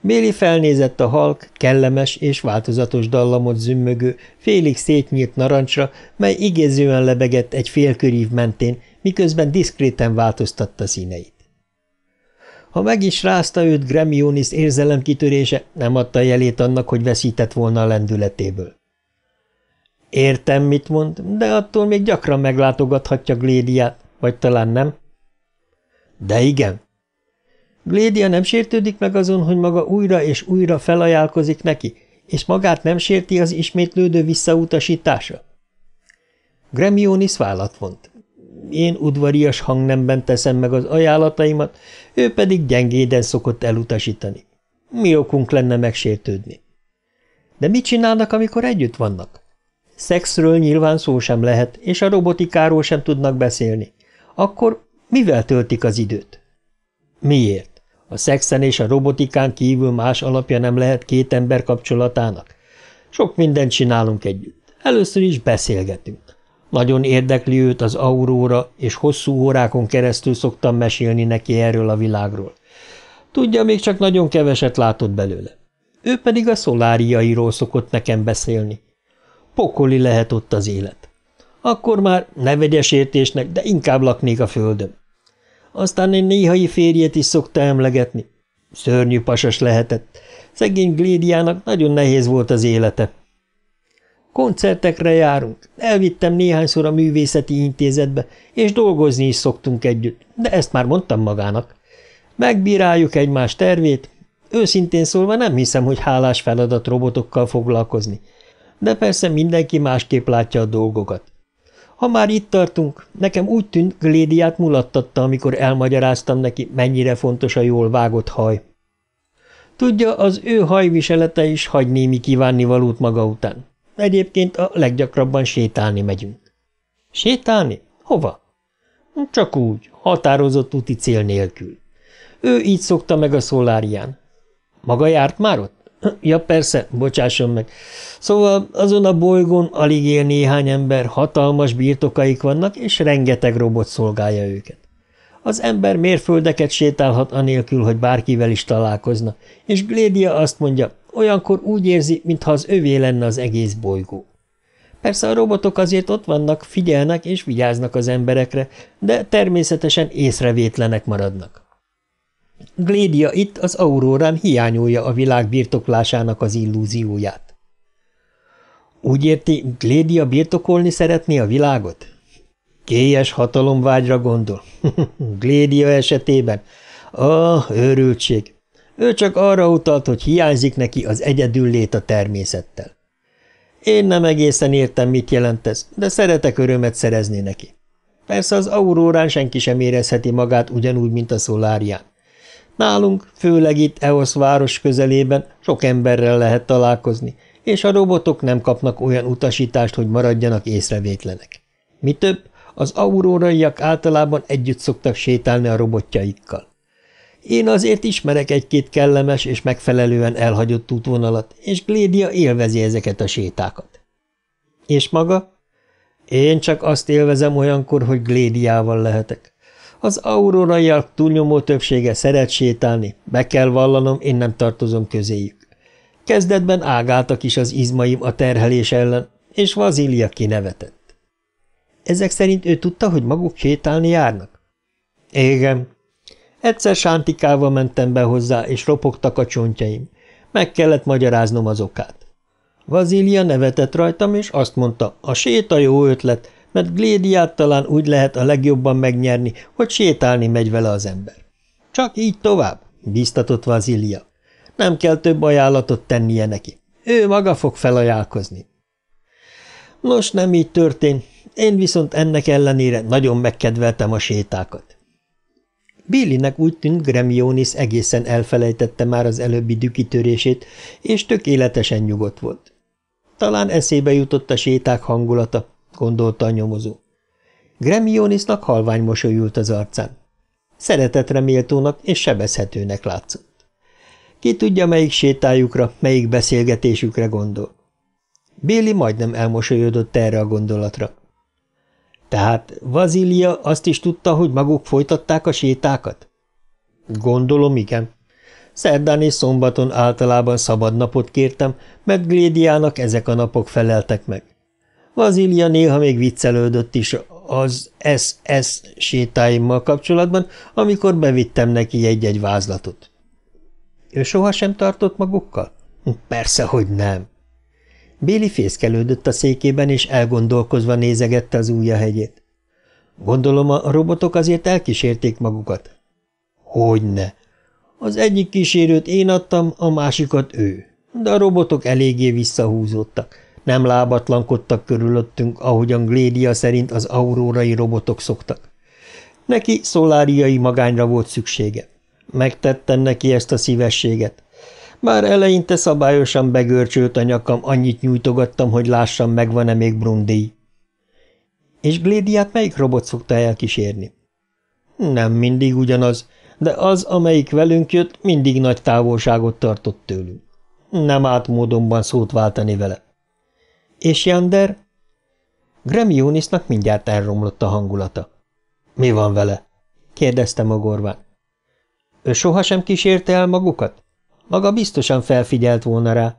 A: Méli felnézett a halk, kellemes és változatos dallamot zümmögő, félig szétnyílt narancsra, mely igézően lebegett egy félkörív mentén, miközben diszkréten változtatta színeit. Ha meg is rázta őt Gremionis érzelemkitörése, nem adta jelét annak, hogy veszített volna a lendületéből. Értem, mit mond, de attól még gyakran meglátogathatja Glédiát, vagy talán nem? De igen. Glédia nem sértődik meg azon, hogy maga újra és újra felajánlkozik neki, és magát nem sérti az ismétlődő visszautasítása? Gremionis vállat vont. Én udvarias hangnemben teszem meg az ajánlataimat, ő pedig gyengéden szokott elutasítani. Mi okunk lenne megsértődni? De mit csinálnak, amikor együtt vannak? Szexről nyilván szó sem lehet, és a robotikáról sem tudnak beszélni. Akkor mivel töltik az időt? Miért? A szexen és a robotikán kívül más alapja nem lehet két ember kapcsolatának. Sok mindent csinálunk együtt. Először is beszélgetünk. Nagyon érdekli őt az auróra, és hosszú órákon keresztül szoktam mesélni neki erről a világról. Tudja, még csak nagyon keveset látott belőle. Ő pedig a szoláriairól szokott nekem beszélni. Pokoli lehet ott az élet. Akkor már ne vegyes értésnek, de inkább laknék a földön. Aztán én néhai férjét is szokta emlegetni. Szörnyű pasas lehetett. Szegény Glédiának nagyon nehéz volt az élete. Koncertekre járunk, elvittem néhányszor a művészeti intézetbe, és dolgozni is szoktunk együtt, de ezt már mondtam magának. Megbíráljuk egymás tervét, őszintén szólva nem hiszem, hogy hálás feladat robotokkal foglalkozni, de persze mindenki másképp látja a dolgokat. Ha már itt tartunk, nekem úgy tűnt, Glédiát mulattatta, amikor elmagyaráztam neki, mennyire fontos a jól vágott haj. Tudja, az ő hajviselete is hagy némi valót maga után. Egyébként a leggyakrabban sétálni megyünk. Sétálni? Hova? Csak úgy, határozott úti cél nélkül. Ő így szokta meg a szolárián. Maga járt már ott? [clears throat] Ja, persze, bocsásson meg. Szóval azon a bolygón alig él néhány ember, hatalmas birtokaik vannak, és rengeteg robot szolgálja őket. Az ember mérföldeket sétálhat anélkül, hogy bárkivel is találkozna, és Glédia azt mondja, Olyankor úgy érzi, mintha az övé lenne az egész bolygó. Persze a robotok azért ott vannak, figyelnek és vigyáznak az emberekre, de természetesen észrevétlenek maradnak. Glédia itt az aurórán hiányolja a világ birtoklásának az illúzióját. Úgy érti, Glédia birtokolni szeretné a világot? Kélyes hatalomvágyra gondol. [laughs] Glédia esetében. Ah, őrültség! Ő csak arra utalt, hogy hiányzik neki az egyedüllét a természettel. Én nem egészen értem, mit jelent ez, de szeretek örömet szerezni neki. Persze az aurórán senki sem érezheti magát ugyanúgy, mint a szolárián. Nálunk, főleg itt EOS város közelében sok emberrel lehet találkozni, és a robotok nem kapnak olyan utasítást, hogy maradjanak észrevétlenek. Mi több, az auróraiak általában együtt szoktak sétálni a robotjaikkal. Én azért ismerek egy-két kellemes és megfelelően elhagyott útvonalat, és Glédia élvezi ezeket a sétákat. És maga? Én csak azt élvezem olyankor, hogy Glédiával lehetek. Az auroraiak túlnyomó többsége szeret sétálni, be kell vallanom, én nem tartozom közéjük. Kezdetben ágáltak is az izmaim a terhelés ellen, és Vazília kinevetett. Ezek szerint ő tudta, hogy maguk sétálni járnak? Égem, Egyszer sántikával mentem be hozzá, és ropogtak a csontjaim. Meg kellett magyaráznom az okát. Vazília nevetett rajtam, és azt mondta, a séta jó ötlet, mert Glédiát talán úgy lehet a legjobban megnyerni, hogy sétálni megy vele az ember. Csak így tovább, biztatott Vazília. Nem kell több ajánlatot tennie neki. Ő maga fog felajánlkozni. Nos, nem így történt. Én viszont ennek ellenére nagyon megkedveltem a sétákat. Billynek úgy tűnt, Gremionis egészen elfelejtette már az előbbi dükitörését, és tökéletesen nyugodt volt. Talán eszébe jutott a séták hangulata, gondolta a nyomozó. Gremionisnak halvány mosolyult az arcán. Szeretetre méltónak és sebezhetőnek látszott. Ki tudja, melyik sétájukra, melyik beszélgetésükre gondol. Béli majdnem elmosolyodott erre a gondolatra. Tehát Vazília azt is tudta, hogy maguk folytatták a sétákat? Gondolom, igen. Szerdán és szombaton általában szabad napot kértem, mert Glédiának ezek a napok feleltek meg. Vazília néha még viccelődött is az SS sétáimmal kapcsolatban, amikor bevittem neki egy-egy vázlatot. Ő sohasem tartott magukkal? Hm, persze, hogy nem. Béli fészkelődött a székében, és elgondolkozva nézegette az újja hegyét. Gondolom, a robotok azért elkísérték magukat. Hogyne. Az egyik kísérőt én adtam, a másikat ő. De a robotok eléggé visszahúzódtak. Nem lábatlankodtak körülöttünk, ahogyan Glédia szerint az aurórai robotok szoktak. Neki szoláriai magányra volt szüksége. Megtettem neki ezt a szívességet. Már eleinte szabályosan begörcsölt a nyakam, annyit nyújtogattam, hogy lássam, megvan-e még Brundi. És Glédiát melyik robot szokta elkísérni? Nem mindig ugyanaz, de az, amelyik velünk jött, mindig nagy távolságot tartott tőlünk. Nem állt módonban szót váltani vele. És Jander? Gremionisnak mindjárt elromlott a hangulata. Mi van vele? kérdezte magorván. Ő sohasem kísérte el magukat? Maga biztosan felfigyelt volna rá.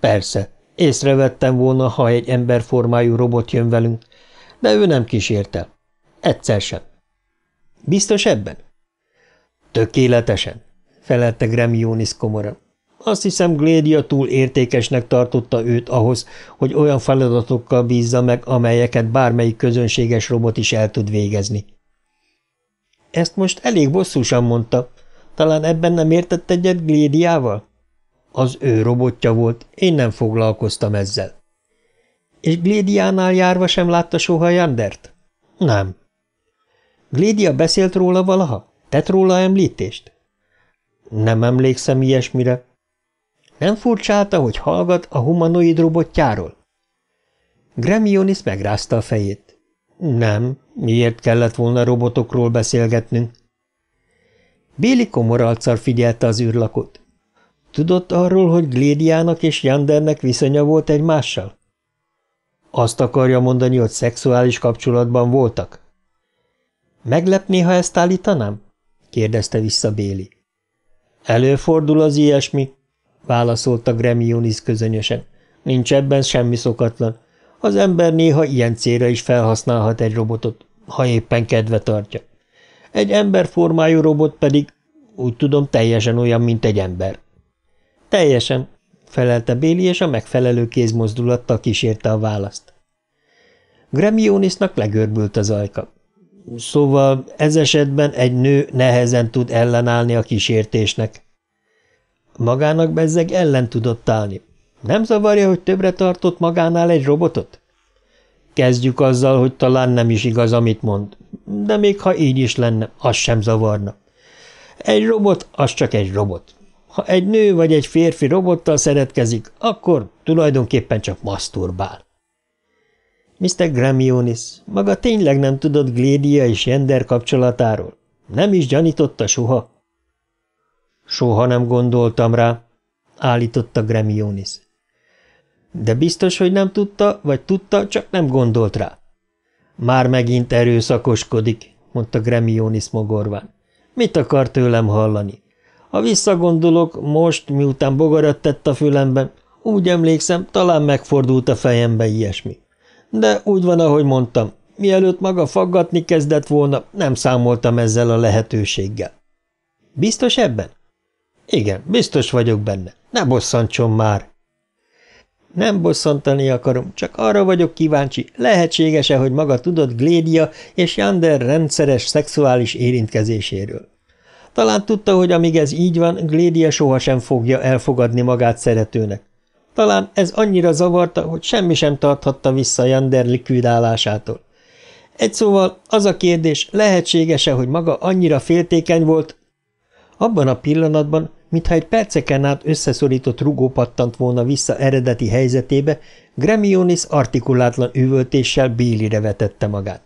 A: Persze, észrevettem volna, ha egy emberformájú robot jön velünk, de ő nem kísért el. Egyszer sem. Biztos ebben? Tökéletesen, felelte Gremionis komoran. Azt hiszem, Glédia túl értékesnek tartotta őt ahhoz, hogy olyan feladatokkal bízza meg, amelyeket bármelyik közönséges robot is el tud végezni. Ezt most elég bosszúsan mondta, talán ebben nem értett egyet Glédiával? Az ő robotja volt, én nem foglalkoztam ezzel. És Glédiánál járva sem látta soha Jandert? Nem. Glédia beszélt róla valaha? Tett róla említést? Nem emlékszem ilyesmire. Nem furcsálta, hogy hallgat a humanoid robotjáról? Gremionis megrázta a fejét. Nem, miért kellett volna robotokról beszélgetnünk? Béli komoralcar figyelte az űrlakot. Tudott arról, hogy Glédiának és Jandernek viszonya volt egymással? Azt akarja mondani, hogy szexuális kapcsolatban voltak? Meglepné, ha ezt állítanám? kérdezte vissza Béli. Előfordul az ilyesmi, válaszolta Gremionis közönösen. Nincs ebben semmi szokatlan. Az ember néha ilyen célra is felhasználhat egy robotot, ha éppen kedve tartja. Egy emberformájú robot pedig, úgy tudom, teljesen olyan, mint egy ember. Teljesen, felelte Béli, és a megfelelő kézmozdulattal kísérte a választ. Gremionisnak legörbült az ajka. Szóval ez esetben egy nő nehezen tud ellenállni a kísértésnek. Magának bezzeg ellen tudott állni. Nem zavarja, hogy többre tartott magánál egy robotot? Kezdjük azzal, hogy talán nem is igaz, amit mond de még ha így is lenne, az sem zavarna. Egy robot, az csak egy robot. Ha egy nő vagy egy férfi robottal szeretkezik, akkor tulajdonképpen csak maszturbál. Mr. Gramionis, maga tényleg nem tudott Glédia és Jender kapcsolatáról? Nem is gyanította soha? Soha nem gondoltam rá, állította Gramionis. De biztos, hogy nem tudta, vagy tudta, csak nem gondolt rá. Már megint erőszakoskodik, mondta Gremionis mogorván. Mit akar tőlem hallani? Ha visszagondolok, most, miután bogarat tett a fülemben, úgy emlékszem, talán megfordult a fejembe ilyesmi. De úgy van, ahogy mondtam, mielőtt maga faggatni kezdett volna, nem számoltam ezzel a lehetőséggel. Biztos ebben? Igen, biztos vagyok benne. Ne bosszantson már! Nem bosszantani akarom, csak arra vagyok kíváncsi, lehetséges-e, hogy maga tudott Glédia és Jander rendszeres szexuális érintkezéséről. Talán tudta, hogy amíg ez így van, Glédia sohasem fogja elfogadni magát szeretőnek. Talán ez annyira zavarta, hogy semmi sem tarthatta vissza Jander likvidálásától. Egy szóval az a kérdés, lehetséges-e, hogy maga annyira féltékeny volt? Abban a pillanatban Mintha egy perceken át összeszorított rugó pattant volna vissza eredeti helyzetébe, Gremionis artikulátlan üvöltéssel Bélire vetette magát.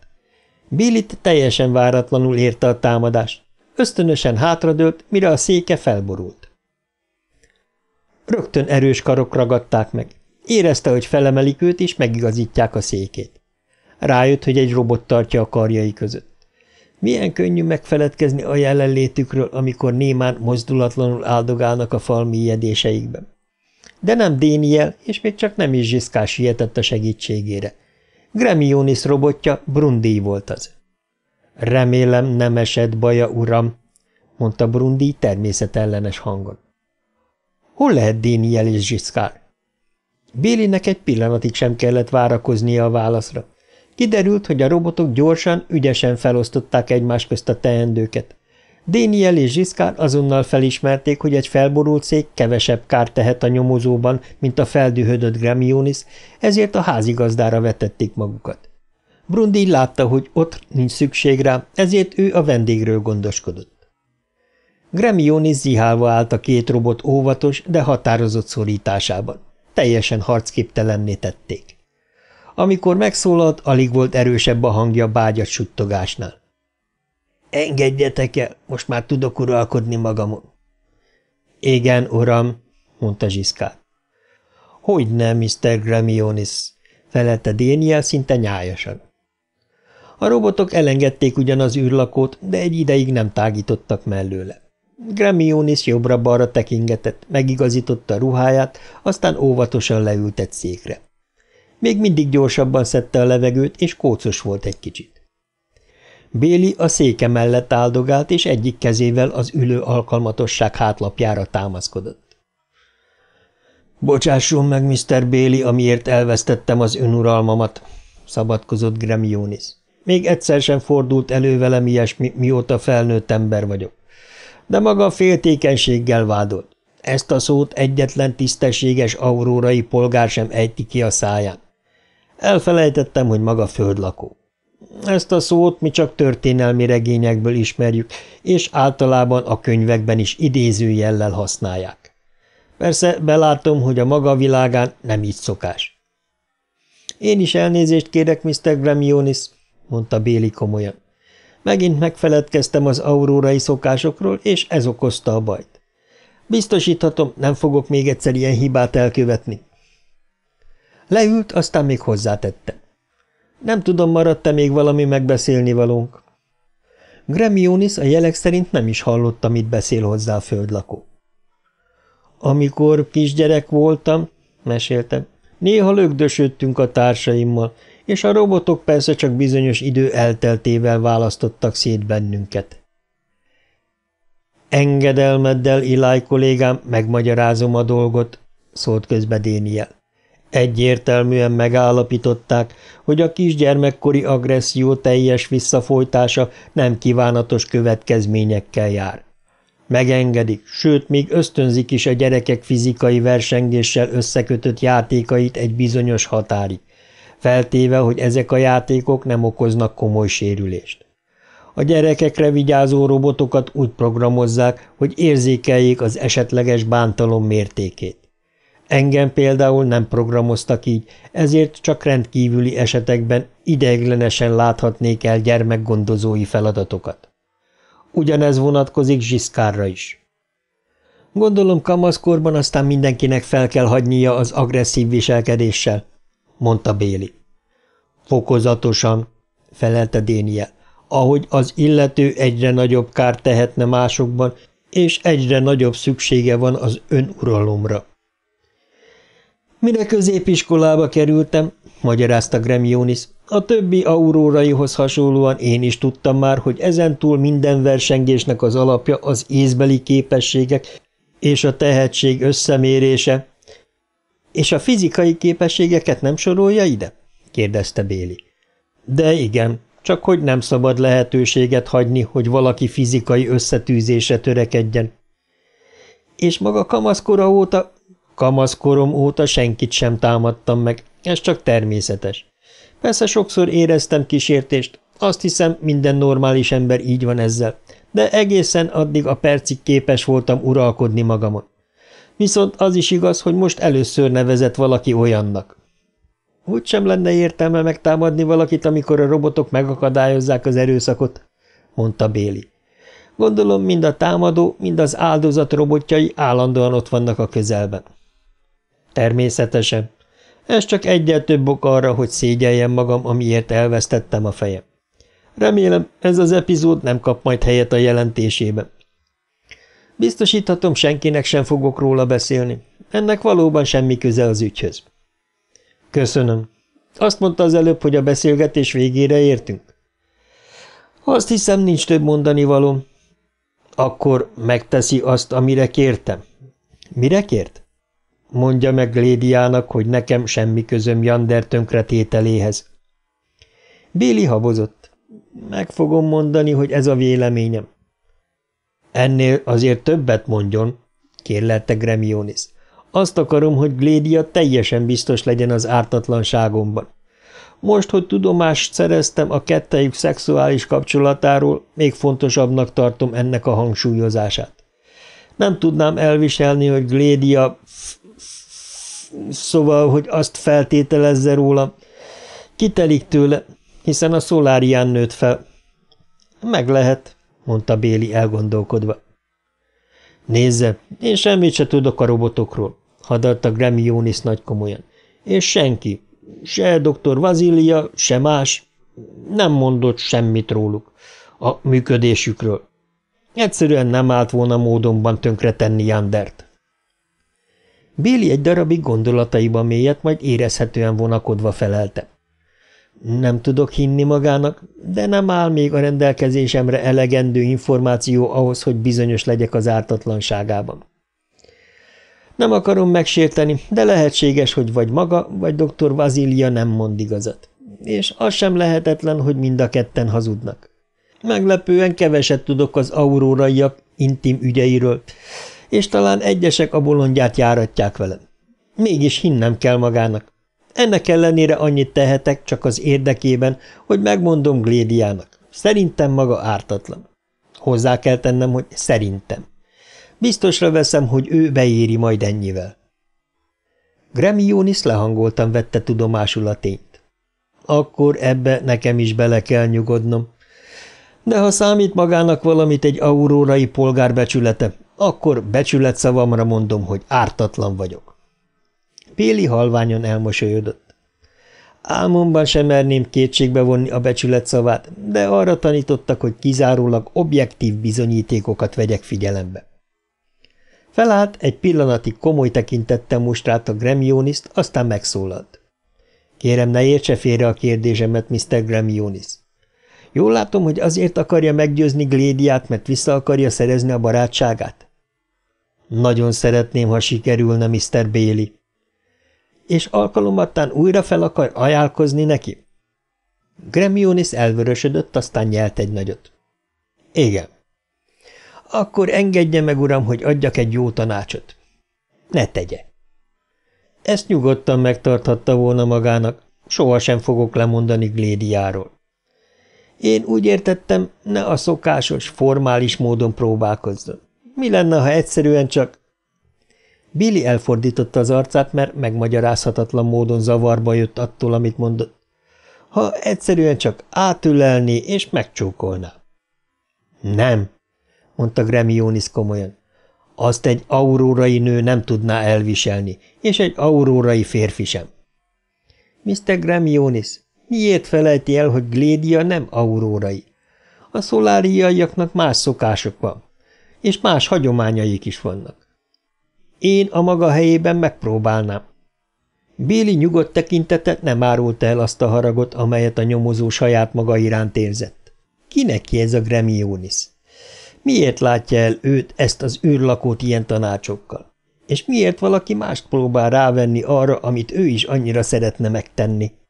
A: Bélit teljesen váratlanul érte a támadás. Ösztönösen hátradőlt, mire a széke felborult. Rögtön erős karok ragadták meg. Érezte, hogy felemelik őt, és megigazítják a székét. Rájött, hogy egy robot tartja a karjai között. Milyen könnyű megfeledkezni a jelenlétükről, amikor némán mozdulatlanul áldogálnak a fal mélyedéseikben. De nem Déniel, és még csak nem is Zsiszkás sietett a segítségére. Gremionis robotja Brundi volt az. Remélem nem esett baja, uram, mondta Brundi természetellenes hangon. Hol lehet Déniel és Zsiszkár? Bélinek egy pillanatig sem kellett várakoznia a válaszra. Kiderült, hogy a robotok gyorsan, ügyesen felosztották egymás közt a teendőket. Déniel és Zsiszkár azonnal felismerték, hogy egy felborult szék kevesebb kár tehet a nyomozóban, mint a feldühödött Gramionis, ezért a házigazdára vetették magukat. Brundi látta, hogy ott nincs szükség rá, ezért ő a vendégről gondoskodott. Gremionis zihálva állt a két robot óvatos, de határozott szorításában. Teljesen harcképtelenné tették. Amikor megszólalt, alig volt erősebb a hangja bágyat suttogásnál. – Engedjetek el, most már tudok uralkodni magamon. – Igen, uram, mondta Zsiszkár. – Hogy nem, Mr. Gramionis, felelte Déniel szinte nyájasan. A robotok elengedték ugyanaz űrlakót, de egy ideig nem tágítottak mellőle. Gramionis jobbra-balra tekingetett, megigazította a ruháját, aztán óvatosan leült egy székre. Még mindig gyorsabban szedte a levegőt, és kócos volt egy kicsit. Béli a széke mellett áldogált, és egyik kezével az ülő alkalmatosság hátlapjára támaszkodott. Bocsásson meg, Mr. Béli, amiért elvesztettem az önuralmamat, szabadkozott Gremionis. Még egyszer sem fordult elő velem ilyesmi, mióta felnőtt ember vagyok. De maga féltékenységgel vádolt. Ezt a szót egyetlen tisztességes aurórai polgár sem ejti ki a száján. Elfelejtettem, hogy maga földlakó. Ezt a szót mi csak történelmi regényekből ismerjük, és általában a könyvekben is idéző jellel használják. Persze belátom, hogy a maga világán nem így szokás. Én is elnézést kérek, Mr. Gremionis, mondta Béli komolyan. Megint megfeledkeztem az aurórai szokásokról, és ez okozta a bajt. Biztosíthatom, nem fogok még egyszer ilyen hibát elkövetni. Leült, aztán még hozzátette. Nem tudom, maradt-e még valami megbeszélni valónk? Gremionis a jelek szerint nem is hallotta, mit beszél hozzá a földlakó. Amikor kisgyerek voltam, mesélte, néha lögdösödtünk a társaimmal, és a robotok persze csak bizonyos idő elteltével választottak szét bennünket. Engedelmeddel, Iláj kollégám, megmagyarázom a dolgot, szólt közbe Déniel. Egyértelműen megállapították, hogy a kisgyermekkori agresszió teljes visszafolytása nem kívánatos következményekkel jár. Megengedik, sőt, még ösztönzik is a gyerekek fizikai versengéssel összekötött játékait egy bizonyos határig, feltéve, hogy ezek a játékok nem okoznak komoly sérülést. A gyerekekre vigyázó robotokat úgy programozzák, hogy érzékeljék az esetleges bántalom mértékét. Engem például nem programoztak így, ezért csak rendkívüli esetekben ideiglenesen láthatnék el gyermekgondozói feladatokat. Ugyanez vonatkozik Zsiszkárra is. Gondolom kamaszkorban aztán mindenkinek fel kell hagynia az agresszív viselkedéssel, mondta Béli. Fokozatosan, felelte Déniel, ahogy az illető egyre nagyobb kárt tehetne másokban, és egyre nagyobb szüksége van az önuralomra. Mire középiskolába kerültem, magyarázta Gremionis, a többi auróraihoz hasonlóan én is tudtam már, hogy ezentúl minden versengésnek az alapja az észbeli képességek és a tehetség összemérése. És a fizikai képességeket nem sorolja ide? kérdezte Béli. De igen, csak hogy nem szabad lehetőséget hagyni, hogy valaki fizikai összetűzésre törekedjen. És maga kamaszkora óta Kamaszkorom óta senkit sem támadtam meg, ez csak természetes. Persze sokszor éreztem kísértést, azt hiszem minden normális ember így van ezzel, de egészen addig a percig képes voltam uralkodni magamon. Viszont az is igaz, hogy most először nevezett valaki olyannak. Úgy sem lenne értelme megtámadni valakit, amikor a robotok megakadályozzák az erőszakot, mondta Béli. Gondolom mind a támadó, mind az áldozat robotjai állandóan ott vannak a közelben. Természetesen. Ez csak egyel több ok arra, hogy szégyeljem magam, amiért elvesztettem a fejem. Remélem, ez az epizód nem kap majd helyet a jelentésében. Biztosíthatom, senkinek sem fogok róla beszélni. Ennek valóban semmi köze az ügyhöz. Köszönöm. Azt mondta az előbb, hogy a beszélgetés végére értünk. Azt hiszem, nincs több mondani való. Akkor megteszi azt, amire kértem. Mire kért? Mondja meg Lédiának, hogy nekem semmi közöm Jander tönkretételéhez. Béli habozott. Meg fogom mondani, hogy ez a véleményem. Ennél azért többet mondjon, kérlelte Gremionis. Azt akarom, hogy Glédia teljesen biztos legyen az ártatlanságomban. Most, hogy tudomást szereztem a kettejük szexuális kapcsolatáról, még fontosabbnak tartom ennek a hangsúlyozását. Nem tudnám elviselni, hogy Glédia Szóval, hogy azt feltételezze róla. Kitelik tőle, hiszen a szolárián nőtt fel. Meg lehet, mondta Béli elgondolkodva. Nézze, én semmit se tudok a robotokról, hadarta Jónis nagy komolyan. És senki, se dr. Vazília, se más, nem mondott semmit róluk, a működésükről. Egyszerűen nem állt volna módonban tönkretenni Jandert. Béli egy darabig gondolataiba mélyet, majd érezhetően vonakodva felelte. Nem tudok hinni magának, de nem áll még a rendelkezésemre elegendő információ ahhoz, hogy bizonyos legyek az ártatlanságában. Nem akarom megsérteni, de lehetséges, hogy vagy maga, vagy dr. Vazília nem mond igazat. És az sem lehetetlen, hogy mind a ketten hazudnak. Meglepően keveset tudok az auróraiak intim ügyeiről, és talán egyesek a bolondját járatják velem. Mégis hinnem kell magának. Ennek ellenére annyit tehetek csak az érdekében, hogy megmondom Glédiának. Szerintem maga ártatlan. Hozzá kell tennem, hogy szerintem. Biztosra veszem, hogy ő beéri majd ennyivel. Gremionis lehangoltan vette tudomásul a tényt. Akkor ebbe nekem is bele kell nyugodnom. De ha számít magának valamit egy aurórai polgárbecsülete, akkor becsületszavamra mondom, hogy ártatlan vagyok. Péli halványon elmosolyodott. Álmomban sem merném kétségbe vonni a becsületszavát, de arra tanítottak, hogy kizárólag objektív bizonyítékokat vegyek figyelembe. Felállt, egy pillanatig komoly tekintettel rá a Gremioniszt, aztán megszólalt. Kérem, ne értse félre a kérdésemet, Mr. Gremionis. Jól látom, hogy azért akarja meggyőzni Glédiát, mert vissza akarja szerezni a barátságát? Nagyon szeretném, ha sikerülne, Mr. Béli. És alkalomattán újra fel akar ajánlkozni neki? Gremionis elvörösödött, aztán nyelt egy nagyot. Igen. Akkor engedje meg, uram, hogy adjak egy jó tanácsot. Ne tegye. Ezt nyugodtan megtarthatta volna magának, sohasem fogok lemondani Glédiáról. Én úgy értettem, ne a szokásos, formális módon próbálkozzon. Mi lenne, ha egyszerűen csak... Billy elfordította az arcát, mert megmagyarázhatatlan módon zavarba jött attól, amit mondott. Ha egyszerűen csak átülelni és megcsókolná. Nem, mondta Gremionis komolyan. Azt egy aurórai nő nem tudná elviselni, és egy aurórai férfi sem. Mr. Gremionis, miért felejti el, hogy Glédia nem aurórai? A szoláriaiaknak más szokások van és más hagyományaik is vannak. Én a maga helyében megpróbálnám. Béli nyugodt tekintetet nem árult el azt a haragot, amelyet a nyomozó saját maga iránt érzett. ki ez a Gremionis? Miért látja el őt, ezt az űrlakót ilyen tanácsokkal? És miért valaki mást próbál rávenni arra, amit ő is annyira szeretne megtenni?